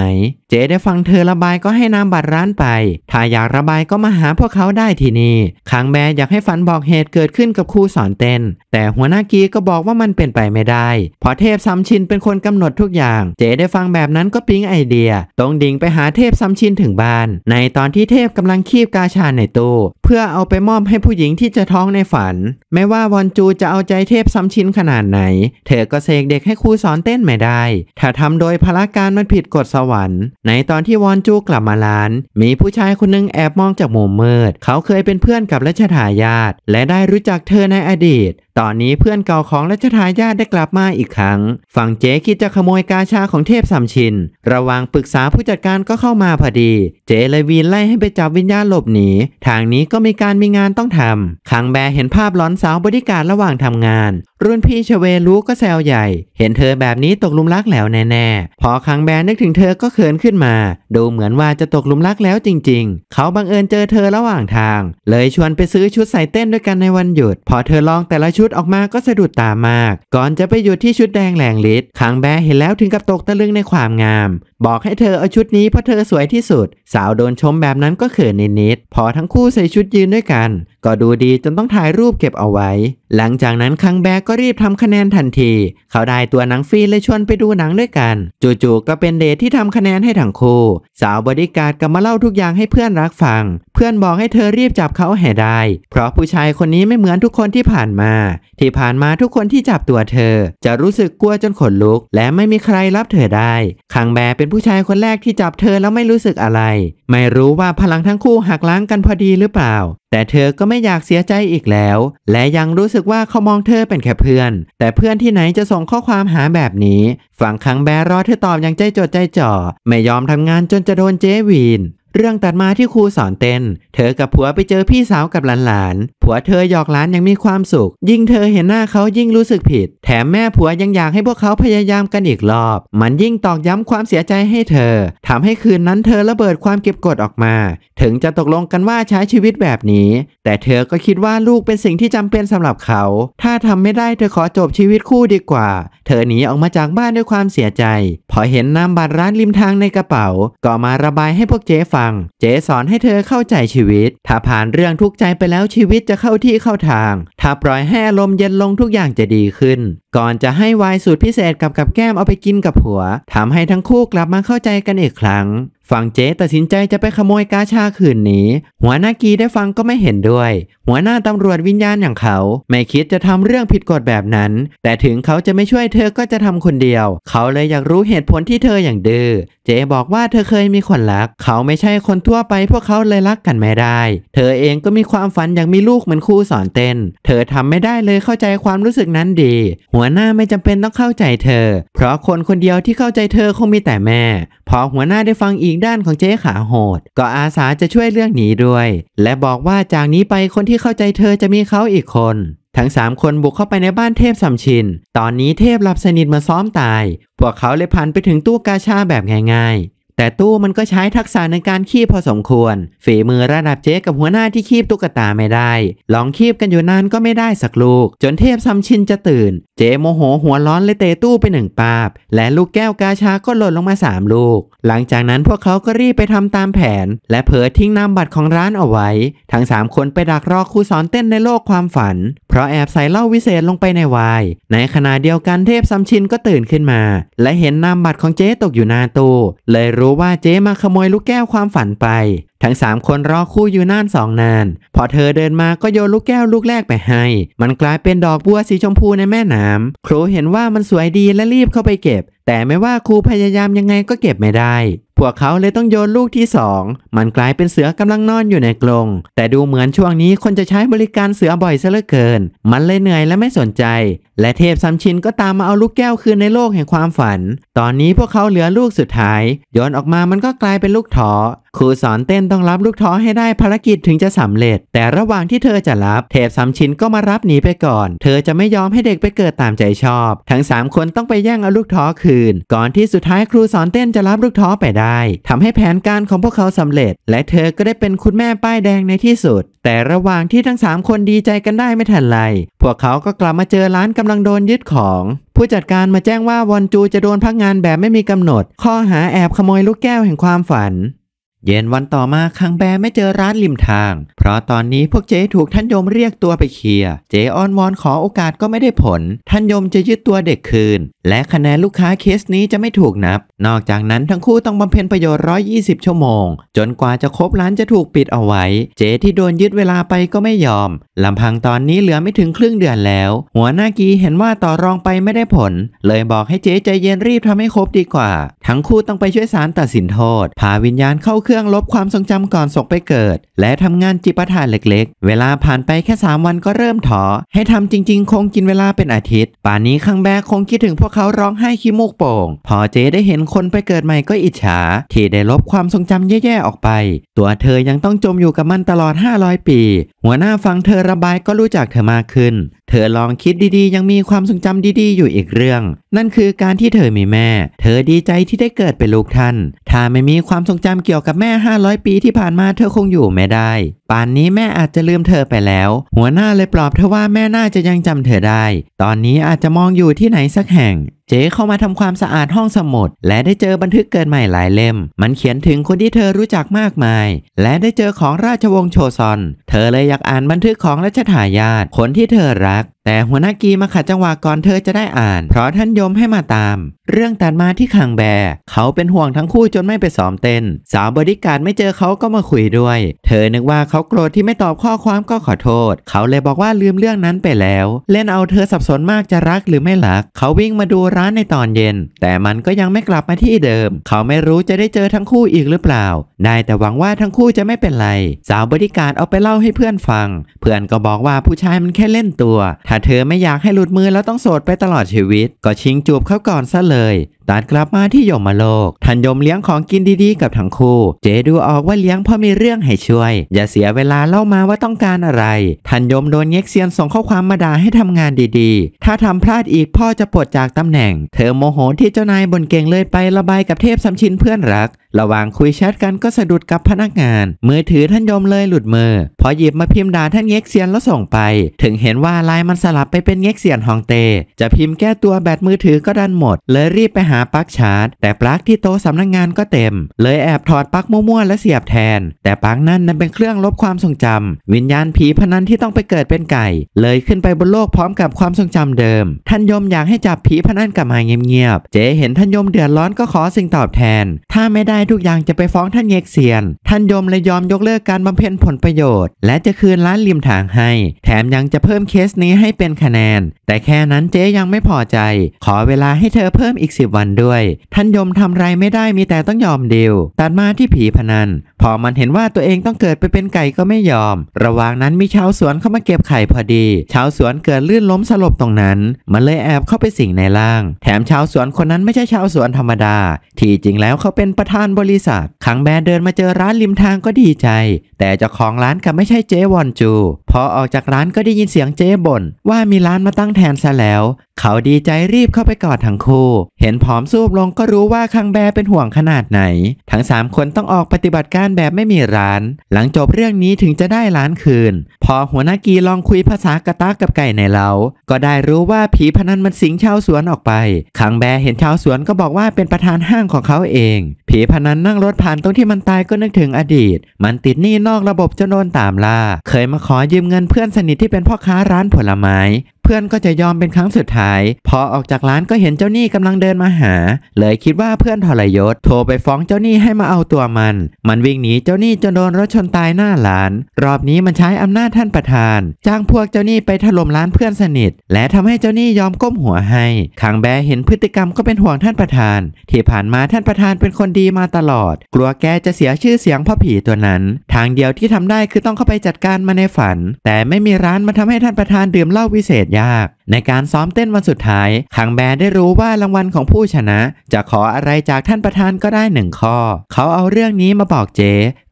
เจได้ฟังเธอระบายก็ให้นำบัตรร้านไป ถ้าอยากระบายก็มาหาพวกเขาได้ที่นี่คังแบอยากให้ฝันบอกเหตุเกิดขึ้นกับครูสอนเต้น แต่หัวหน้ากีก็บอกว่ามันเป็นไปไม่ได้เพราะเทพซัมชินเป็นคนกำหนดทุกอย่าง เจได้ฟังแบบนั้นก็ปิ๊งไอเดียตรงดิ่งไปหาเทพซัมชินถึงบ้าน ในตอนที่เทพกำลังคีบกาชาในตู้เพื่อเอาไปมอบให้ผู้หญิงที่จะท้องในฝัน ไม่ว่าวอนจูจะเอาใจเทพซัมชินขนาดไหน เธอก็เสกเด็กให้ครูสอนเต้นไม่ได้ถ้าทำโดยพละการมันผิดกฎสวรรค์ ในตอนที่วอนจูกลับมาล้าน มีผู้ชายคนนึงแอบมองจากมุมมืดเขาเคยเป็นเพื่อนกับรัชทายาทและได้รู้จักเธอในอดีตตอนนี้เพื่อนเก่าของรัชทายาทได้กลับมาอีกครั้ง ฝั่งเจ๊คิดจะขโมยกาชาของเทพสามชิน ระวังปรึกษาผู้จัดการก็เข้ามาพอดี เจ๊เลยวีนไล่ให้ไปจับวิญญาณหลบหนี ทางนี้ก็มีการมีงานต้องทำขังแบร์เห็นภาพหลอนสาวบริการระหว่างทำงาน รุ่นพี่ชเวรู้ก็แซวใหญ่ เห็นเธอแบบนี้ตกลุมรักแล้วแน่ๆพอขังแบร์นึกถึงเธอก็เขินขึ้นมา ดูเหมือนว่าจะตกลุมรักแล้วจริง ๆ เขาบังเอิญเจอเธอระหว่างทาง เลยชวนไปซื้อชุดใส่เต้นด้วยกันในวันหยุด พอเธอลองแต่ละชุดดออกมาก็สะดุดตามาก ก่อนจะไปหยุดที่ชุดแดงแหลงฤทธิ์ขังแบเห็นแล้วถึงกับตกตะลึงในความงาม บอกให้เธอเอาชุดนี้เพราะเธอสวยที่สุด สาวโดนชมแบบนั้นก็เขินนิดๆ พอทั้งคู่ใส่ชุดยืนด้วยกันก็ดูดีจนต้องถ่ายรูปเก็บเอาไว้ หลังจากนั้นคังแบกก็รีบทำคะแนนทันที เขาได้ตัวหนังฟรีเลยชวนไปดูหนังด้วยกัน จู่ๆก็เป็นเดทที่ทำคะแนนให้ทั้งคู่สาวบริการก็มาเล่าทุกอย่างให้เพื่อนรักฟัง เพื่อนบอกให้เธอรีบจับเขาแห่ได้ เพราะผู้ชายคนนี้ไม่เหมือนทุกคนที่ผ่านมา ที่ผ่านมาทุกคนที่จับตัวเธอ จะรู้สึกกลัวจนขนลุก และไม่มีใครรับเธอได้ คังแบเป็นผู้ชายคนแรกที่จับเธอแล้วไม่รู้สึกอะไร ไม่รู้ว่าพลังทั้งคู่หักล้างกันพอดีหรือเปล่าแต่เธอก็ไม่อยากเสียใจอีกแล้ว และยังรู้สึกว่าเขามองเธอเป็นแค่เพื่อน แต่เพื่อนที่ไหนจะส่งข้อความหาแบบนี้ ฝั่งคังแบรอเธอตอบอย่างใจจดใจจ่อ ไม่ยอมทำงานจนจะโดนเจวีน เรื่องตัดมาที่ครูสอนเต้น เธอกับผัวไปเจอพี่สาวกับหลานผัวเธอหยอกหลานยังมีความสุขยิ่งเธอเห็นหน้าเขายิ่งรู้สึกผิด แถมแม่ผัวยังอยากให้พวกเขาพยายามกันอีกรอบ มันยิ่งตอกย้ำความเสียใจให้เธอทำให้คืนนั้นเธอระเบิดความเก็บกดออกมา ถึงจะตกลงกันว่าใช้ชีวิตแบบนี้ แต่เธอก็คิดว่าลูกเป็นสิ่งที่จำเป็นสำหรับเขา ถ้าทำไม่ได้เธอขอจบชีวิตคู่ดีกว่า เธอหนีออกมาจากบ้านด้วยความเสียใจ พอเห็นนามบัตรร้านริมทางในกระเป๋าก็มาระบายให้พวกเจ๊ฟัง เจ๊สอนให้เธอเข้าใจชีวิต ถ้าผ่านเรื่องทุกข์ใจไปแล้วชีวิตจะเข้าที่เข้าทาง ถ้าปล่อยให้อารมณ์เย็นลงทุกอย่างจะดีขึ้น ก่อนจะให้วายสูตรพิเศษกับกับแก้มเอาไปกินกับผัว ทำให้ทั้งคู่กลับมาเข้าใจกันอีกครั้งฝั่งเจ๊ตัดสินใจจะไปขโมยกาชาคืนนี้ หัวหน้ากีได้ฟังก็ไม่เห็นด้วย หัวหน้าตำรวจวิญญาณอย่างเขาไม่คิดจะทำเรื่องผิดกฎแบบนั้นแต่ถึงเขาจะไม่ช่วยเธอก็จะทำคนเดียว เขาเลยอยากรู้เหตุผลที่เธออย่างดื้อเจ๊บอกว่าเธอเคยมีคนรัก เขาไม่ใช่คนทั่วไป พวกเขาเลยรักกันไม่ได้ เธอเองก็มีความฝันอยากมีลูกเหมือนครูสอนเต้น เธอทำไม่ได้เลยเข้าใจความรู้สึกนั้นดี หัวหน้าไม่จำเป็นต้องเข้าใจเธอ เพราะคนคนเดียวที่เข้าใจเธอคงมีแต่แม่พอหัวหน้าได้ฟังอีกด้านของเจ๊ขาโหด ก็อาสาจะช่วยเรื่องนี้ด้วย และบอกว่าจากนี้ไปคนที่เข้าใจเธอจะมีเขาอีกคน ทั้ง3คนบุกเข้าไปในบ้านเทพสัมชิน ตอนนี้เทพหลับสนิทมาซ้อมตาย พวกเขาเลยพันไปถึงตู้กาชาแบบง่ายแต่ตู้มันก็ใช้ทักษะในการคีบพอสมควร ฝีมือระดับเจ๊กับหัวหน้าที่คีบตุ๊กตาไม่ได้ ลองคีบกันอยู่นานก็ไม่ได้สักลูก จนเทพซัมชินจะตื่น เจ๊โมโหหัวร้อนเลยเตะตู้ไปหนึ่งปาบ และลูกแก้วกาชา ก็หล่นลงมา3ลูก หลังจากนั้นพวกเขาก็รีบไปทำตามแผน และเผลอทิ้งนามบัตรของร้านเอาไว้ ทั้ง3คนไปดักรอครูสอนเต้นในโลกความฝันราะแอบใส่เหล้าวิเศษลงไปในวาย ในขณะเดียวกันเทพซัมชินก็ตื่นขึ้นมาและเห็นนามบัตรของเจ๊ตกอยู่หน้าตู้เลยรู้ว่าเจ๊มาขโมยลูกแก้วความฝันไป ทั้งสามคนรอคู่อยู่นานสองนาน พอเธอเดินมาก็โยนลูกแก้วลูกแรกไปให้ มันกลายเป็นดอกบัวสีชมพูในแม่น้ำ ครูเห็นว่ามันสวยดีและรีบเข้าไปเก็บ แต่ไม่ว่าครูพยายามยังไงก็เก็บไม่ได้พวกเขาเลยต้องโยนลูกที่ 2 มันกลายเป็นเสือกำลังนอนอยู่ในกรง แต่ดูเหมือนช่วงนี้คนจะใช้บริการเสือบ่อยซะเหลือเกิน มันเลยเหนื่อยและไม่สนใจ และเทพซัมชินก็ตามมาเอาลูกแก้วคืนในโลกแห่งความฝัน ตอนนี้พวกเขาเหลือลูกสุดท้าย โยนออกมา มันก็กลายเป็นลูกถอครูสอนเต้นต้องรับลูกท้อให้ได้ภารกิจถึงจะสำเร็จแต่ระหว่างที่เธอจะรับเทพสามชิ้นก็มารับหนีไปก่อนเธอจะไม่ยอมให้เด็กไปเกิดตามใจชอบทั้ง3คนต้องไปแย่งเอาลูกท้อคืนก่อนที่สุดท้ายครูสอนเต้นจะรับลูกท้อไปได้ทำให้แผนการของพวกเขาสำเร็จและเธอก็ได้เป็นคุณแม่ป้ายแดงในที่สุดแต่ระหว่างที่ทั้ง 3 คนดีใจกันได้ไม่ทันไรพวกเขาก็กลับมาเจอร้านกำลังโดนยึดของผู้จัดการมาแจ้งว่าวอนจูจะโดนพักงานแบบไม่มีกำหนดข้อหาแอบขโมยลูกแก้วแห่งความฝันเย็นวันต่อมาคังแบไม่เจอร้านริมทาง เพราะตอนนี้พวกเจ๊ถูกท่านยมเรียกตัวไปเคลียร์เจ๊อ้อนวอนขอโอกาสก็ไม่ได้ผล ท่านยมจะยึดตัวเด็กคืน และคะแนนลูกค้าเคสนี้จะไม่ถูกนับนอกจากนั้นทั้งคู่ต้องบำเพ็ญประโยชน์ 120 ชั่วโมง จนกว่าจะครบร้านจะถูกปิดเอาไว้ เจที่โดนยึดเวลาไปก็ไม่ยอม ลำพังตอนนี้เหลือไม่ถึงครึ่งเดือนแล้ว หัวหน้ากีเห็นว่าต่อรองไปไม่ได้ผลเลยบอกให้เจใจเย็นรีบทำให้ครบดีกว่า ทั้งคู่ต้องไปช่วยสารตัดสินโทษ พาวิญญาณเข้าเครื่องลบความทรงจำก่อนส่งไปเกิด และทำงานจิปทานเล็กๆ เวลาผ่านไปแค่3วันก็เริ่มถอให้ทำจริง ๆ คงกินเวลาเป็นอาทิตย์ป่านนี้ข้างแบกคงคิดถึงพวกเขาร้องไห้ขี้มูกโป่ง พอเจได้เห็นคนไปเกิดใหม่ก็อิจฉาที่ได้ลบความทรงจำแย่ ๆ ออกไป ตัวเธอยังต้องจมอยู่กับมันตลอด500 ปี หัวหน้าฟังเธอระบายก็รู้จักเธอมากขึ้น เธอลองคิดดีๆ ยังมีความทรงจำดีๆ อยู่อีกเรื่องนั่นคือการที่เธอมีแม่ เธอดีใจที่ได้เกิดเป็นลูกท่าน ถ้าไม่มีความทรงจำเกี่ยวกับแม่ 500 ปีที่ผ่านมาเธอคงอยู่ไม่ได้ ป่านนี้แม่อาจจะลืมเธอไปแล้ว หัวหน้าเลยปลอบเธอว่าแม่น่าจะยังจำเธอได้ ตอนนี้อาจจะมองอยู่ที่ไหนสักแห่งเจ๊เข้ามาทำความสะอาดห้องสมุด และได้เจอบันทึกเกินใหม่หลายเล่ม มันเขียนถึงคนที่เธอรู้จักมากมาย และได้เจอของราชวงศ์โชซอน เธอเลยอยากอ่านบันทึกของราชทายาทคนที่เธอรักแต่หัวหน้ากีมาขัดจังหวะก่อนเธอจะได้อ่านเพราะท่านยมให้มาตาม เรื่องตัดมาที่ขังแบเขาเป็นห่วงทั้งคู่จนไม่ไปซ้อมเต้น สาวบริการไม่เจอเขาก็มาคุยด้วย เธอนึกว่าเขาโกรธที่ไม่ตอบข้อความก็ขอโทษ เขาเลยบอกว่าลืมเรื่องนั้นไปแล้ว เล่นเอาเธอสับสนมากจะรักหรือไม่รัก เขาวิ่งมาดูร้านในตอนเย็น แต่มันก็ยังไม่กลับมาที่เดิม เขาไม่รู้จะได้เจอทั้งคู่อีกหรือเปล่าได้แต่หวังว่าทั้งคู่จะไม่เป็นไร สาวบริการเอาไปเล่าให้เพื่อนฟัง เพื่อนก็บอกว่าผู้ชายมันแค่เล่นตัว ถ้าเธอไม่อยากให้หลุดมือแล้วต้องโสดไปตลอดชีวิต ก็ชิงจูบเขาก่อนซะเลยตัดกลับมาที่ยมโลกท่านยมเลี้ยงของกินดีๆกับทั้งคู่ เจดูออกว่าเลี้ยงเพราะมีเรื่องให้ช่วย อย่าเสียเวลาเล่ามาว่าต้องการอะไรท่านยมโดนเง็กเซียนส่งข้อความมาด่าให้ทำงานดีๆ ถ้าทำพลาดอีกพ่อจะปลดจากตำแหน่ง เธอโมโหที่เจ้านายบนเก่งเลยไประบายกับเทพสัมชินเพื่อนรัก ระหว่างคุยแชทกันก็สะดุดกับพนักงานมือถือท่านยมเลยหลุดมือ พอหยิบมาพิมพ์ด่าท่านเง็กเซียนแล้วส่งไป ถึงเห็นว่าลายมันสลับไปเป็นเง็กเซียนฮองเต จะพิมพ์แก้ตัวแบตมือถือก็ดันหมด เลยรีบไปหาาปลั๊กชาร์จแต่ปลั๊กที่โต๊ะสำนักงงานก็เต็ม เลยแอบถอดปลั๊กมั่วๆและเสียบแทน แต่ปลั๊กนั้นนั้นเป็นเครื่องลบความทรงจำ วิญญาณผีพนันที่ต้องไปเกิดเป็นไก่ เลยขึ้นไปบนโลกพร้อมกับความทรงจำเดิม ท่านยมอยากให้จับผีพนันกลับมาเงียบๆเจ๊เห็นท่านยมเดือดร้อนก็ขอสิ่งตอบแทน ถ้าไม่ได้ทุกอย่างจะไปฟ้องท่านเงกเซียนท่านยมเลยยอมยกเลิกการบำเพ็ญผลประโยชน์ และจะคืนร้านริมทางให้ แถมยังจะเพิ่มเคสนี้ให้เป็นคะแนน แต่แค่นั้นเจ๊ยังไม่พอใจ ขอเวลาให้เธอเพิ่มอีก10วันันด้วยท่านยมทำไรไม่ได้มีแต่ต้องยอมดิวตัดมาที่ผีพนัน พอมันเห็นว่าตัวเองต้องเกิดไปเป็นไก่ก็ไม่ยอม ระหว่างนั้นมีชาวสวนเข้ามาเก็บไข่พอดี ชาวสวนเกิดลื่นล้มสลบตรงนั้นมันเลยแอบเข้าไปสิงในร่าง แถมชาวสวนคนนั้นไม่ใช่ชาวสวนธรรมดาที่จริงแล้วเขาเป็นประธานบริษัทขังแบนเดินมาเจอร้านริมทางก็ดีใจ แต่เจ้าของร้านก็ับไม่ใช่เจ๊วอนจูพอออกจากร้านก็ได้ยินเสียงเจ๊บ่นว่ามีร้านมาตั้งแทนซะแล้วเขาดีใจรีบเข้าไปกอดทั้งคู่เห็นผอมซูบลงก็รู้ว่าคังแบเป็นห่วงขนาดไหน ทั้ง3คนต้องออกปฏิบัติการแบบไม่มีร้าน หลังจบเรื่องนี้ถึงจะได้ร้านคืน พอหัวหน้ากีลองคุยภาษากระตากกับไก่ในเล้าก็ได้รู้ว่าผีพนันมันสิงชาวสวนออกไปคังแบเห็นชาวสวนก็บอกว่าเป็นประธานห้างของเขาเอง ผีพนันนั่งรถผ่านตรงที่มันตายก็นึกถึงอดีต มันติดหนี้นอกระบบจนโดนตามล่าเคยมาขอยืมเงินเพื่อนสนิทที่เป็นพ่อค้าร้านผลไม้พื่อนก็จะยอมเป็นครั้งสุดท้าย พอออกจากร้านก็เห็นเจ้าหนี้กำลังเดินมาหา เลยคิดว่าเพื่อนทรยศโทรไปฟ้องเจ้าหนี้ให้มาเอาตัวมัน มันวิ่งหนีเจ้าหนี้จนโดนรถชนตายหน้าร้าน รอบนี้มันใช้อำนาจท่านประธาน จ้างพวกเจ้าหนี้ไปถล่มร้านเพื่อนสนิท และทำให้เจ้าหนี้ยอมก้มหัวให้ขังแบเห็นพฤติกรรมก็เป็นห่วงท่านประธาน ที่ผ่านมาท่านประธานเป็นคนดีมาตลอด กลัวแกจะเสียชื่อเสียงพ่อผีตัวนั้น ทางเดียวที่ทำได้คือต้องเข้าไปจัดการมาในฝัน แต่ไม่มีร้านมาทำให้ท่านประธานดื่มเหล้าวิเศษากในการซ้อมเต้นวันสุดท้ายคังแบร์ได้รู้ว่ารางวัลของผู้ชนะ จะขออะไรจากท่านประธานก็ได้หนึ่งข้อ เขาเอาเรื่องนี้มาบอกเจ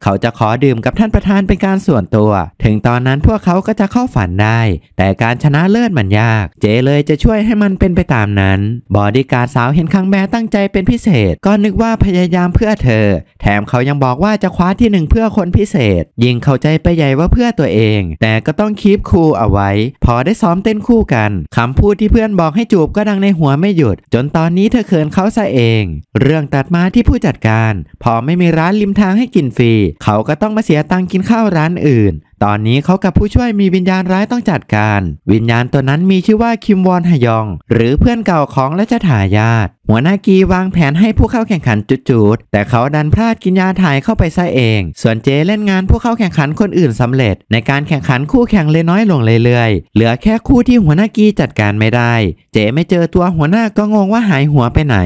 เขาจะขอดื่มกับท่านประธานเป็นการส่วนตัว ถึงตอนนั้นพวกเขาก็จะเข้าฝันได้ แต่การชนะเลิศมันยาก เจเลยจะช่วยให้มันเป็นไปตามนั้น บอดี้การ์ดสาวเห็นคังแบร์ตั้งใจเป็นพิเศษ ก็นึกว่าพยายามเพื่อเธอ แถมเขายังบอกว่าจะคว้าที่หนึ่งเพื่อคนพิเศษ ยิงเข้าใจไปใหญ่ว่าเพื่อตัวเอง แต่ก็ต้องคีบคูเอาไว้ พอได้ซ้อมเต้นคู่คู่กันคำพูดที่เพื่อนบอกให้จูบก็ดังในหัวไม่หยุด จนตอนนี้เธอเขินเขาซะเอง เรื่องตัดมาที่ผู้จัดการ พอไม่มีร้านริมทางให้กินฟรีเขาก็ต้องมาเสียตังค์กินข้าวร้านอื่น ตอนนี้เขากับผู้ช่วยมีวิญญาณร้ายต้องจัดการ วิญญาณตัวนั้นมีชื่อว่าคิมวอนฮยอง หรือเพื่อนเก่าของและจะถายาตหัวหน้ากีวางแผนให้ผู้เข้าแข่งขันจุดๆแต่เขาดันพลาดกินยาถ่ายเข้าไปซะเอง ส่วนเจเล่นงานผู้เข้าแข่งขันคนอื่นสำเร็จ ในการแข่งขันคู่แข่งเลยน้อยลงเรื่อยๆเหลือแค่คู่ที่หัวหน้ากีจัดการไม่ได้ เจไม่เจอตัวหัวหน้าก็งงว่าหายหัวไปไหน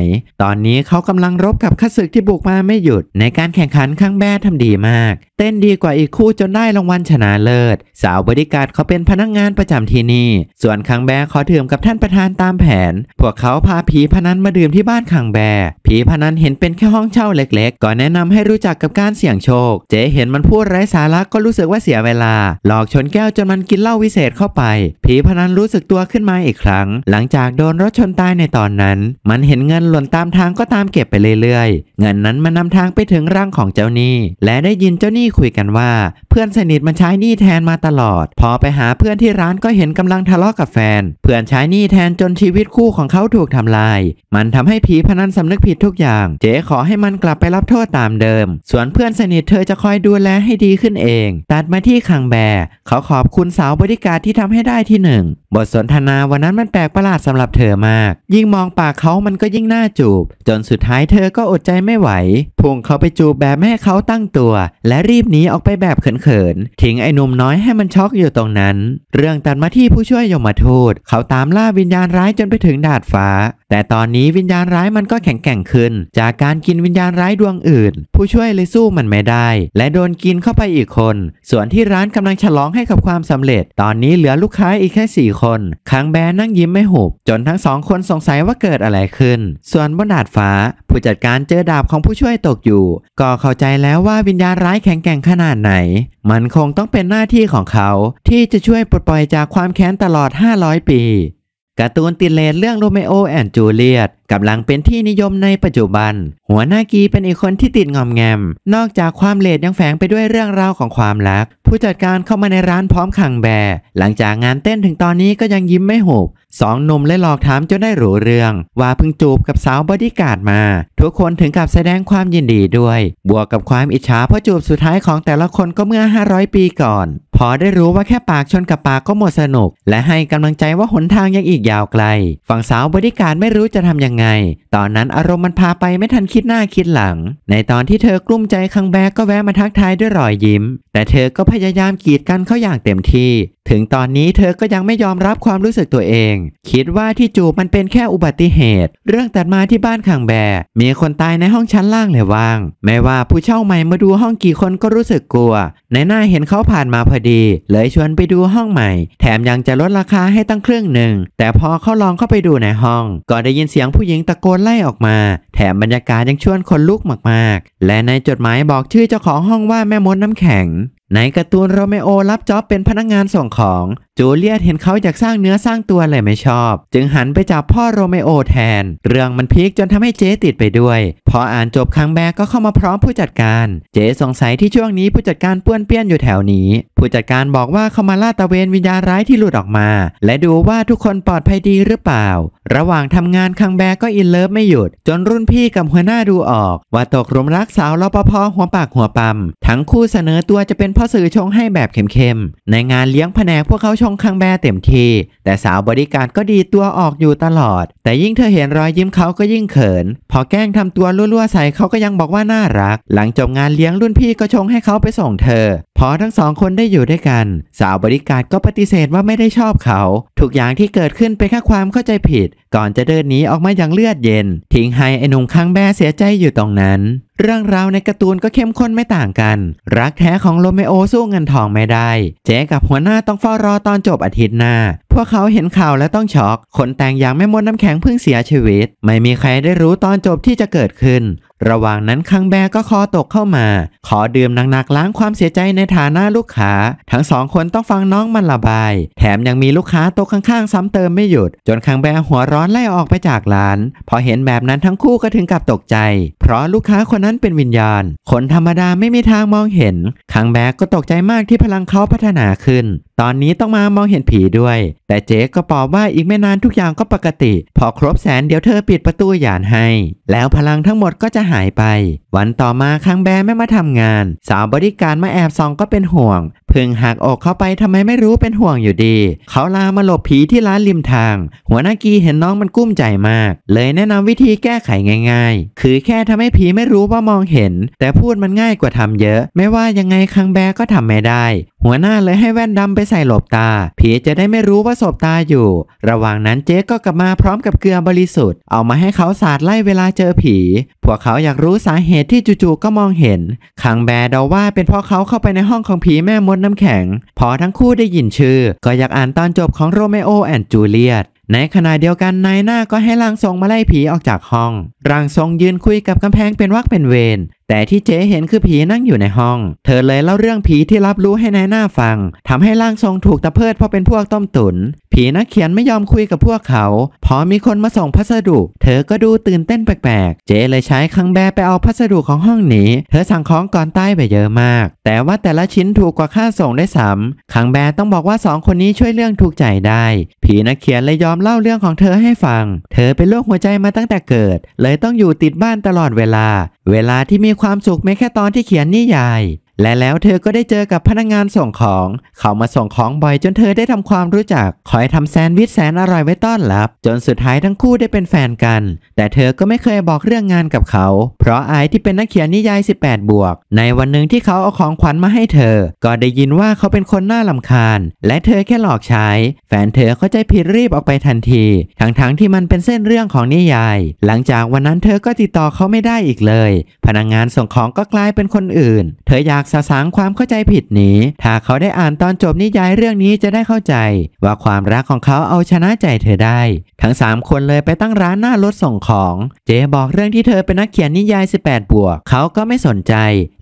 ตอนนี้เขากำลังรบกับข้าศึกที่บุกมาไม่หยุด ในการแข่งขันข้างแบ้ทำดีมาก เต้นดีกว่าอีกคู่จนได้รางวัลชนะเลิศสาวบริการเขาเป็นพนักงานประจำที่นี่ ส่วนข้างแบ้ขอถือมกับท่านประธานตามแผน พวกเขาพาผีพนันมาดื่มมที่บ้านขังแบผีพนันเห็นเป็นแค่ห้องเช่าเล็ก ๆก็แนะนำให้รู้จักกับการเสี่ยงโชค เจ๊เห็นมันพูดไร้สาระก็รู้สึกว่าเสียเวลา หลอกชนแก้วจนมันกินเหล้าวิเศษเข้าไป ผีพนันรู้สึกตัวขึ้นมาอีกครั้ง หลังจากโดนรถชนตายในตอนนั้น มันเห็นเงินหล่นตามทางก็ตามเก็บไปเรื่อยๆ เงินนั้นมันนาทางไปถึงร่างของเจ้าหนี้และได้ยินเจ้าหนี้คุยกันว่า เพื่อนสนิทมันใช้หนี้แทนมาตลอด พอไปหาเพื่อนที่ร้านก็เห็นกำลังทะเลาะกับแฟน เพื่อนใช้หนี้แทนจนชีวิตคู่ของเขาถูกทำลายมันททำให้ผีพนันสำนึกผิดทุกอย่าง เจ๊ขอให้มันกลับไปรับโทษตามเดิม ส่วนเพื่อนสนิทเธอจะคอยดูแลให้ดีขึ้นเอง ตัดมาที่คังแบร์ เขาขอบคุณสาวบริการที่ทำให้ได้ที่หนึ่ง บทสนทนาวันนั้นมันแปลกประหลาดสำหรับเธอมาก ยิ่งมองปากเขามันก็ยิ่งน่าจูบ จนสุดท้ายเธอก็อดใจไม่ไหว พุ่งเขาไปจูบแบบแม่เขาตั้งตัว และรีบหนีออกไปแบบเขินๆ ทิ้งไอ้หนุ่มน้อยให้มันช็อกอยู่ตรงนั้น เรื่องตัดมาที่ผู้ช่วยยมทูตเขาตามล่าวิญญาณร้ายจนไปถึงดาดฟ้าแต่ตอนนี้วิญญาณร้ายมันก็แข็งแกร่งขึ้น จากการกินวิญญาณร้ายดวงอื่น ผู้ช่วยเลยสู้มันไม่ได้ และโดนกินเข้าไปอีกคน ส่วนที่ร้านกำลังฉลองให้กับความสำเร็จ ตอนนี้เหลือลูกค้าอีกแค่ 4 คนคังแบนั่งยิ้มไม่หุบ จนทั้งสองคนสงสัยว่าเกิดอะไรขึ้น ส่วนบนดาดฟ้า ผู้จัดการเจอดาบของผู้ช่วยตกอยู่ก็เข้าใจแล้วว่าวิญญาณร้ายแข็งแกร่งขนาดไหน มันคงต้องเป็นหน้าที่ของเขา ที่จะช่วยปลดปล่อยจากความแค้นตลอด 500 ปีการ์ตูนติดเลตเรื่องโรเมโอแอนด์จูเลียตกำลังเป็นที่นิยมในปัจจุบัน หัวหน้ากีเป็นอีกคนที่ติดงอมแงม นอกจากความเลดยังแฝงไปด้วยเรื่องราวของความรัก ผู้จัดการเข้ามาในร้านพร้อมขังแบหลังจากงานเต้นถึงตอนนี้ก็ยังยิ้มไม่หุบ สองหนุ่มเลยหลอกถามจนได้รู้เรื่องว่าเพิ่งจูบกับสาวบอดี้การ์ดมา ทุกคนถึงกับแสดงความยินดีด้วย บวกกับความอิจฉาเพราะจูบสุดท้ายของแต่ละคนก็เมื่อ 500 ปีก่อนพอได้รู้ว่าแค่ปากชนกับปากก็หมดสนุก และให้กำลังใจว่าหนทางยังอีกยาวไกล ฝั่งสาวบริการไม่รู้จะทำยังไง ตอนนั้นอารมณ์มันพาไปไม่ทันคิดหน้าคิดหลัง ในตอนที่เธอกลุ้มใจคังแบกก็แวะมาทักทายด้วยรอยยิ้ม แต่เธอก็พยายามกีดกันเขาอย่างเต็มที่ ถึงตอนนี้เธอก็ยังไม่ยอมรับความรู้สึกตัวเอง คิดว่าที่จูบมันเป็นแค่อุบัติเหตุ เรื่องตัดมาที่บ้านขังแบมีคนตายในห้องชั้นล่างเลยว่างไม่ว่าผู้เช่าใหม่มาดูห้องกี่คนก็รู้สึกกลัว ในหน้าเห็นเขาผ่านมาพอดีีเลยชวนไปดูห้องใหม่ แถมยังจะลดราคาให้ตั้งครึ่งหนึ่ง แต่พอเขาลองเข้าไปดูในห้อง ก็ได้ยินเสียงผู้หญิงตะโกนไล่ออกมา แถมบรรยากาศยังชวนคนลุกมากๆ และในจดหมายบอกชื่อเจ้าของห้องว่าแม่มดน้ำแข็ง ในการ์ตูนโรเมโอรับจ็อบเป็นพนักงานส่งของ จูเลียตเห็นเขาอยากสร้างเนื้อสร้างตัวเลยไม่ชอบ จึงหันไปจับพ่อโรเมโอแทน เรื่องมันพีคจนทำให้เจ๊ติดไปด้วยพออ่านจบครั้งแรกก็เข้ามาพร้อมผู้จัดการ เจ๊สงสัยที่ช่วงนี้ผู้จัดการป้วนเปี้ยนอยู่แถวนี้ ผู้จัดการบอกว่าเขามาลาดตะเวนวิญญาณร้ายที่หลุดออกมา และดูว่าทุกคนปลอดภัยดีหรือเปล่า ระหว่างทำงานครั้งแรกก็อินเลิฟไม่หยุด จนรุ่นพี่กับหัวหน้าดูออกว่าตกหลุมรักสาวรปภหัวปากหัวปั๊ม ทั้งคู่เสนอตัวจะเป็นพ่อสื่อชงให้แบบเข้มๆในงานเลี้ยงแผนกพวกเขาชงครั้งแรกเต็มทีแต่สาวบริการก็ดีตัวออกอยู่ตลอด แต่ยิ่งเธอเห็นรอยยิ้มเขาก็ยิ่งเขิน พอแกล้งทำตัวรัวๆใส่เขาก็ยังบอกว่าน่ารักหลังจบงานเลี้ยงรุ่นพี่ก็ชงให้เขาไปส่งเธอพอทั้งสองคนได้อยู่ด้วยกัน สาวบริการก็ปฏิเสธว่าไม่ได้ชอบเขาทุกอย่างที่เกิดขึ้นเป็นแค่ความเข้าใจผิด ก่อนจะเดินหนีออกมาอย่างเลือดเย็น ทิ้งให้ไอ้นุ่มข้างแบ้เสียใจอยู่ตรงนั้น เรื่องราวในการ์ตูนก็เข้มข้นไม่ต่างกัน รักแท้ของโรเมโอสู้เงินทองไม่ได้ เจ๊กับหัวหน้าต้องเฝ้ารอตอนจบอาทิตย์หน้า พวกเขาเห็นข่าวและต้องช็อกคนแต่งอย่างแม่มดน้ำแข็งเพิ่งเสียชีวิต ไม่มีใครได้รู้ตอนจบที่จะเกิดขึ้นระหว่างนั้นคังแบก็คอตกเข้ามา ขอดื่มหนักๆล้างความเสียใจในฐานะลูกค้า ทั้งสองคนต้องฟังน้องมันระบาย แถมยังมีลูกค้าโต๊ะข้างๆ ซ้ำเติมไม่หยุด จนคังแบหัวร้อนไล่ออกไปจากร้าน พอเห็นแบบนั้นทั้งคู่ก็ถึงกับตกใจ เพราะลูกค้าคนนั้นเป็นวิญญาณคนธรรมดาไม่มีทางมองเห็น คังแบก็ตกใจมากที่พลังเขาพัฒนาขึ้นตอนนี้ต้องมามองเห็นผีด้วย แต่เจ๊ก็บอบว่าอีกไม่นานทุกอย่างก็ปกติ พอครบแสนเดี๋ยวเธอปิดประตูหยานให้ แล้วพลังทั้งหมดก็จะหายไป วันต่อมาคังแบไม่มาทำงาน สาวบริการมาแอบซองก็เป็นห่วงเพึ่งหักอกเข้าไปทำไมไม่รู้เป็นห่วงอยู่ดี เขาลามาหลบผีที่ร้านริมทาง หัวหน้ากีเห็นน้องมันกุ้มใจมาก เลยแนะนำวิธีแก้ไขง่ายๆ คือแค่ทำให้ผีไม่รู้ว่ามองเห็น แต่พูดมันง่ายกว่าทำเยอะ ไม่ว่ายังไงคังแบก็ทำไม่ได้ หัวหน้าเลยให้แว่นดำไปใส่หลบตาผีจะได้ไม่รู้ว่าศบตาอยู่ ระหว่างนั้นเจ๊ก็กลับมาพร้อมกับเกลือบริสุทธิ์ เอามาให้เขาสาดไล่เวลาเจอผีวกเขาอยากรู้สาเหตุที่จู่ๆก็มองเห็น คังแบร์เดาว่าเป็นเพราะเขาเข้าไปในห้องของผีแม่มดน้ำแข็ง พอทั้งคู่ได้ยินชื่อ ก็อยากอ่านตอนจบของโรเมโอแอนด์จูเลียตในขณะเดียวกันนายหน้าก็ให้ร่างทรงมาไล่ผีออกจากห้องร่างทรงยืนคุยกับกำแพงเป็นวักเป็นเวรแต่ที่เจ๊เห็นคือผีนั่งอยู่ในห้อง เธอเลยเล่าเรื่องผีที่รับรู้ให้นายหน้าฟัง ทำให้ร่างทรงถูกตะเพิดเพราะเป็นพวกต้มตุน ผีนักเขียนไม่ยอมคุยกับพวกเขา พอมีคนมาส่งพัสดุ เธอก็ดูตื่นเต้นแปลกๆเจ๊เลยใช้คังแบไปเอาพัสดุของห้องหนีเธอสั่งของก่อนใต้ไปเยอะมาก แต่ว่าแต่ละชิ้นถูกกว่าค่าส่งได้สามคังแบต้องบอกว่าสองคนนี้ช่วยเรื่องถูกใจได้ ผีนักเขียนเลยยอมเล่าเรื่องของเธอให้ฟัง เธอเป็นโรคหัวใจมาตั้งแต่เกิด เลยต้องอยู่ติดบ้านตลอดเวลา เวลาที่มีความสุขไม่แค่ตอนที่เขียนนิยายและแล้วเธอก็ได้เจอกับพนักงานส่งของ เขามาส่งของบ่อยจนเธอได้ทำความรู้จักคอยทำแซนด์วิชแสนอร่อยไว้ต้อนรับ จนสุดท้ายทั้งคู่ได้เป็นแฟนกัน แต่เธอก็ไม่เคยบอกเรื่องงานกับเขา เพราะไอที่เป็นนักเขียนนิยาย18บวกในวันหนึ่งที่เขาเอาของขวัญมาให้เธอ ก็ได้ยินว่าเขาเป็นคนน่าลำคาญ และเธอแค่หลอกใช้แฟนเธอเข้าใจผิดรีบออกไปทันที ทั้งๆทที่มันเป็นเส้นเรื่องของนิยาย หลังจากวันนั้นเธอก็ติดต่อเขาไม่ได้อีกเลย พนักงานส่งของก็กลายเป็นคนอื่น เธออยากสะสางความเข้าใจผิดนี้ ถ้าเขาได้อ่านตอนจบนิยายเรื่องนี้จะได้เข้าใจ ว่าความรักของเขาเอาชนะใจเธอได้ ทั้ง 3คนเลยไปตั้งร้านหน้ารถส่งของ เจบอกเรื่องที่เธอเป็นนักเขียนนิยาย 18บวกเขาก็ไม่สนใจ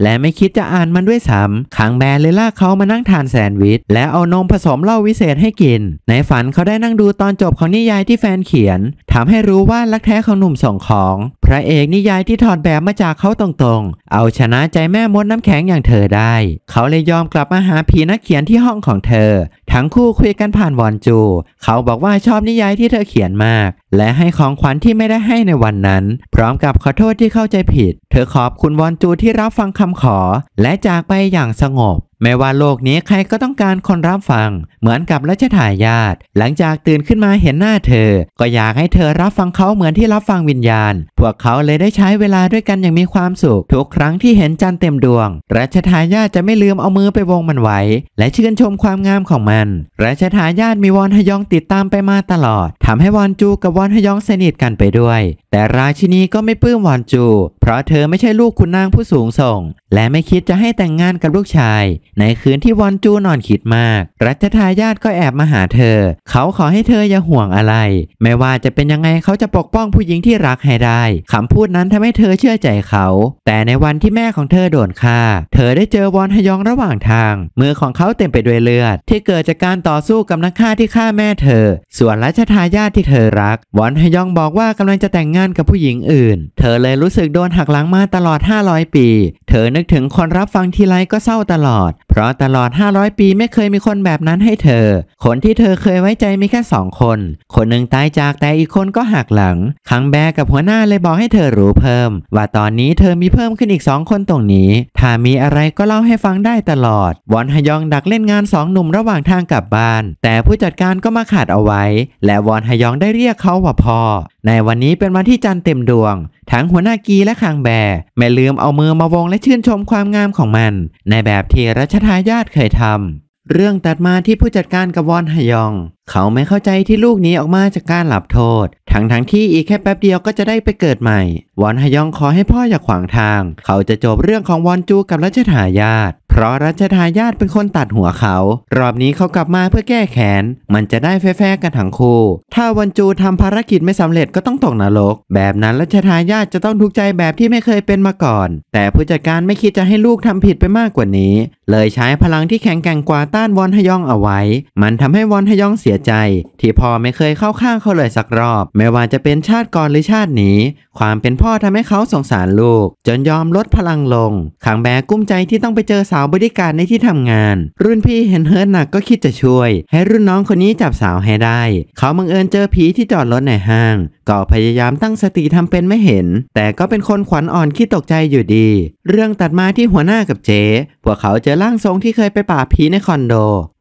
และไม่คิดจะอ่านมันด้วยซ้ำขังแบรนเลยลากเขามานั่งทานแซนด์วิชและเอานมผสมเหล้าวิเศษให้กิน ในฝันเขาได้นั่งดูตอนจบของนิยายที่แฟนเขียน ทำให้รู้ว่ารักแท้ของหนุ่มส่งของพระเอกนิยายที่ถอดแบบมาจากเขาตรงๆ เอาชนะใจแม่มดน้ำแข็งอย่างเธอได้ เขาเลยยอมกลับมาหาผีนักเขียนที่ห้องของเธอ ทั้งคู่คุยกันผ่านวอนจู เขาบอกว่าชอบนิยายที่เธอเขียนมากและให้ของขวัญที่ไม่ได้ให้ในวันนั้น พร้อมกับขอโทษที่เข้าใจผิด เธอขอบคุณวอนจูที่รับฟังคำขอ และจากไปอย่างสงบ แม้ว่าโลกนี้ใครก็ต้องการคนรับฟัง เหมือนกับรัชทายาทหลังจากตื่นขึ้นมาเห็นหน้าเธอ ก็อยากให้เธอรับฟังเขาเหมือนที่รับฟังวิญญาณ พวกเขาเลยได้ใช้เวลาด้วยกันอย่างมีความสุข ทุกครั้งที่เห็นจันเต็มดวงรัชทายาทจะไม่ลืมเอามือไปวงมันไว้และชื่นชมความงามของมันรัชทายาทมีวอนฮยองติดตามไปมาตลอด ทำให้วอนจูกับวอนฮยองสนิทกันไปด้วย แต่ราชินีก็ไม่ปลื้มวอนจู เพราะเธอไม่ใช่ลูกคุณนางผู้สูงส่ง และไม่คิดจะให้แต่งงานกับลูกชาย ในคืนที่วอนจูนอนคิดมาก รัชทายาทก็แอบมาหาเธอ เขาขอให้เธออย่าห่วงอะไร ไม่ว่าจะเป็นยังไงเขาจะปกป้องผู้หญิงที่รักให้ได้ คำพูดนั้นทำให้เธอเชื่อใจเขา แต่ในวันที่แม่ของเธอโดนฆ่า เธอได้เจอวอนฮยองระหว่างทาง มือของเขาเต็มไปด้วยเลือด ที่เกิดจากการต่อสู้กับนักฆ่าที่ฆ่าแม่เธอ ส่วนรัชทายาทที่เธอรักวอนฮยองบอกว่ากำลังจะแต่งงานกับผู้หญิงอื่น เธอเลยรู้สึกโดนหักหลังมาตลอด 500 ปี เธอนึกถึงคนรับฟังทีไรก็เศร้าตลอดพราะตลอด 500 ปีไม่เคยมีคนแบบนั้นให้เธอ คนที่เธอเคยไว้ใจมีแค่สองคน คนหนึ่งตายจากแต่อีกคนก็หักหลังคังแบกับหัวหน้าเลยบอกให้เธอรู้เพิ่ม ว่าตอนนี้เธอมีเพิ่มขึ้นอีกสองคนตรงนี้ ถ้ามีอะไรก็เล่าให้ฟังได้ตลอด วอนฮยองดักเล่นงานสองหนุ่มระหว่างทางกลับบ้าน แต่ผู้จัดการก็มาขาดเอาไว้ และวอนฮยองได้เรียกเขาว่าพ่อในวันนี้เป็นวันที่จันเต็มดวง ทั้งหัวหน้ากีและคังแบไม่ลืมเอามือมาวง และชื่นชมความงามของมัน ในแบบที่รัชททายาทเคยทำเรื่องตัดมาที่ผู้จัดการกับวอนฮยองเขาไม่เข้าใจที่ลูกหนีออกมาจากการหลับโทษทั้งทั้งที่อีกแค่แป๊บเดียวก็จะได้ไปเกิดใหม่วอนฮยองขอให้พ่ออย่าขวางทาง เขาจะจบเรื่องของวอนจูกับรัชทายาทเพราะรัชทายาทเป็นคนตัดหัวเขา รอบนี้เขากลับมาเพื่อแก้แค้นมันจะได้แฟแฟกันทั้งคู่ ถ้าวันจูทำภารกิจไม่สำเร็จก็ต้องตกนรก แบบนั้นรัชทายาทจะต้องทุกข์ใจแบบที่ไม่เคยเป็นมาก่อน แต่ผู้จัดการไม่คิดจะให้ลูกทำผิดไปมากกว่านี้ เลยใช้พลังที่แข็งแกร่งกว่าต้านวอนฮยองเอาไว้ มันทำให้วอนฮยองเสียยใจที่พ่อไม่เคยเข้าข้างเขาเลยสักรอบ ไม่ว่าจะเป็นชาติก่อนหรือชาตินี้ ความเป็นพ่อทำให้เขาสงสารลูก จนยอมลดพลังลงขังแบกกุ้มใจที่ต้องไปเจอสาวบริการในที่ทำงาน รุ่นพี่เห็นเฮิร์ตหนักก็คิดจะช่วย ให้รุ่นน้องคนนี้จับสาวให้ได้ เขาบังเอิญเจอผีที่จอดรถในห้างก็พยายามตั้งสติทำเป็นไม่เห็น แต่ก็เป็นคนขวัญอ่อนคิดตกใจอยู่ดี เรื่องตัดมาที่หัวหน้ากับเจ๊พวกเขาเจอร่างทรงที่เคยไปป่าผีในคอนโด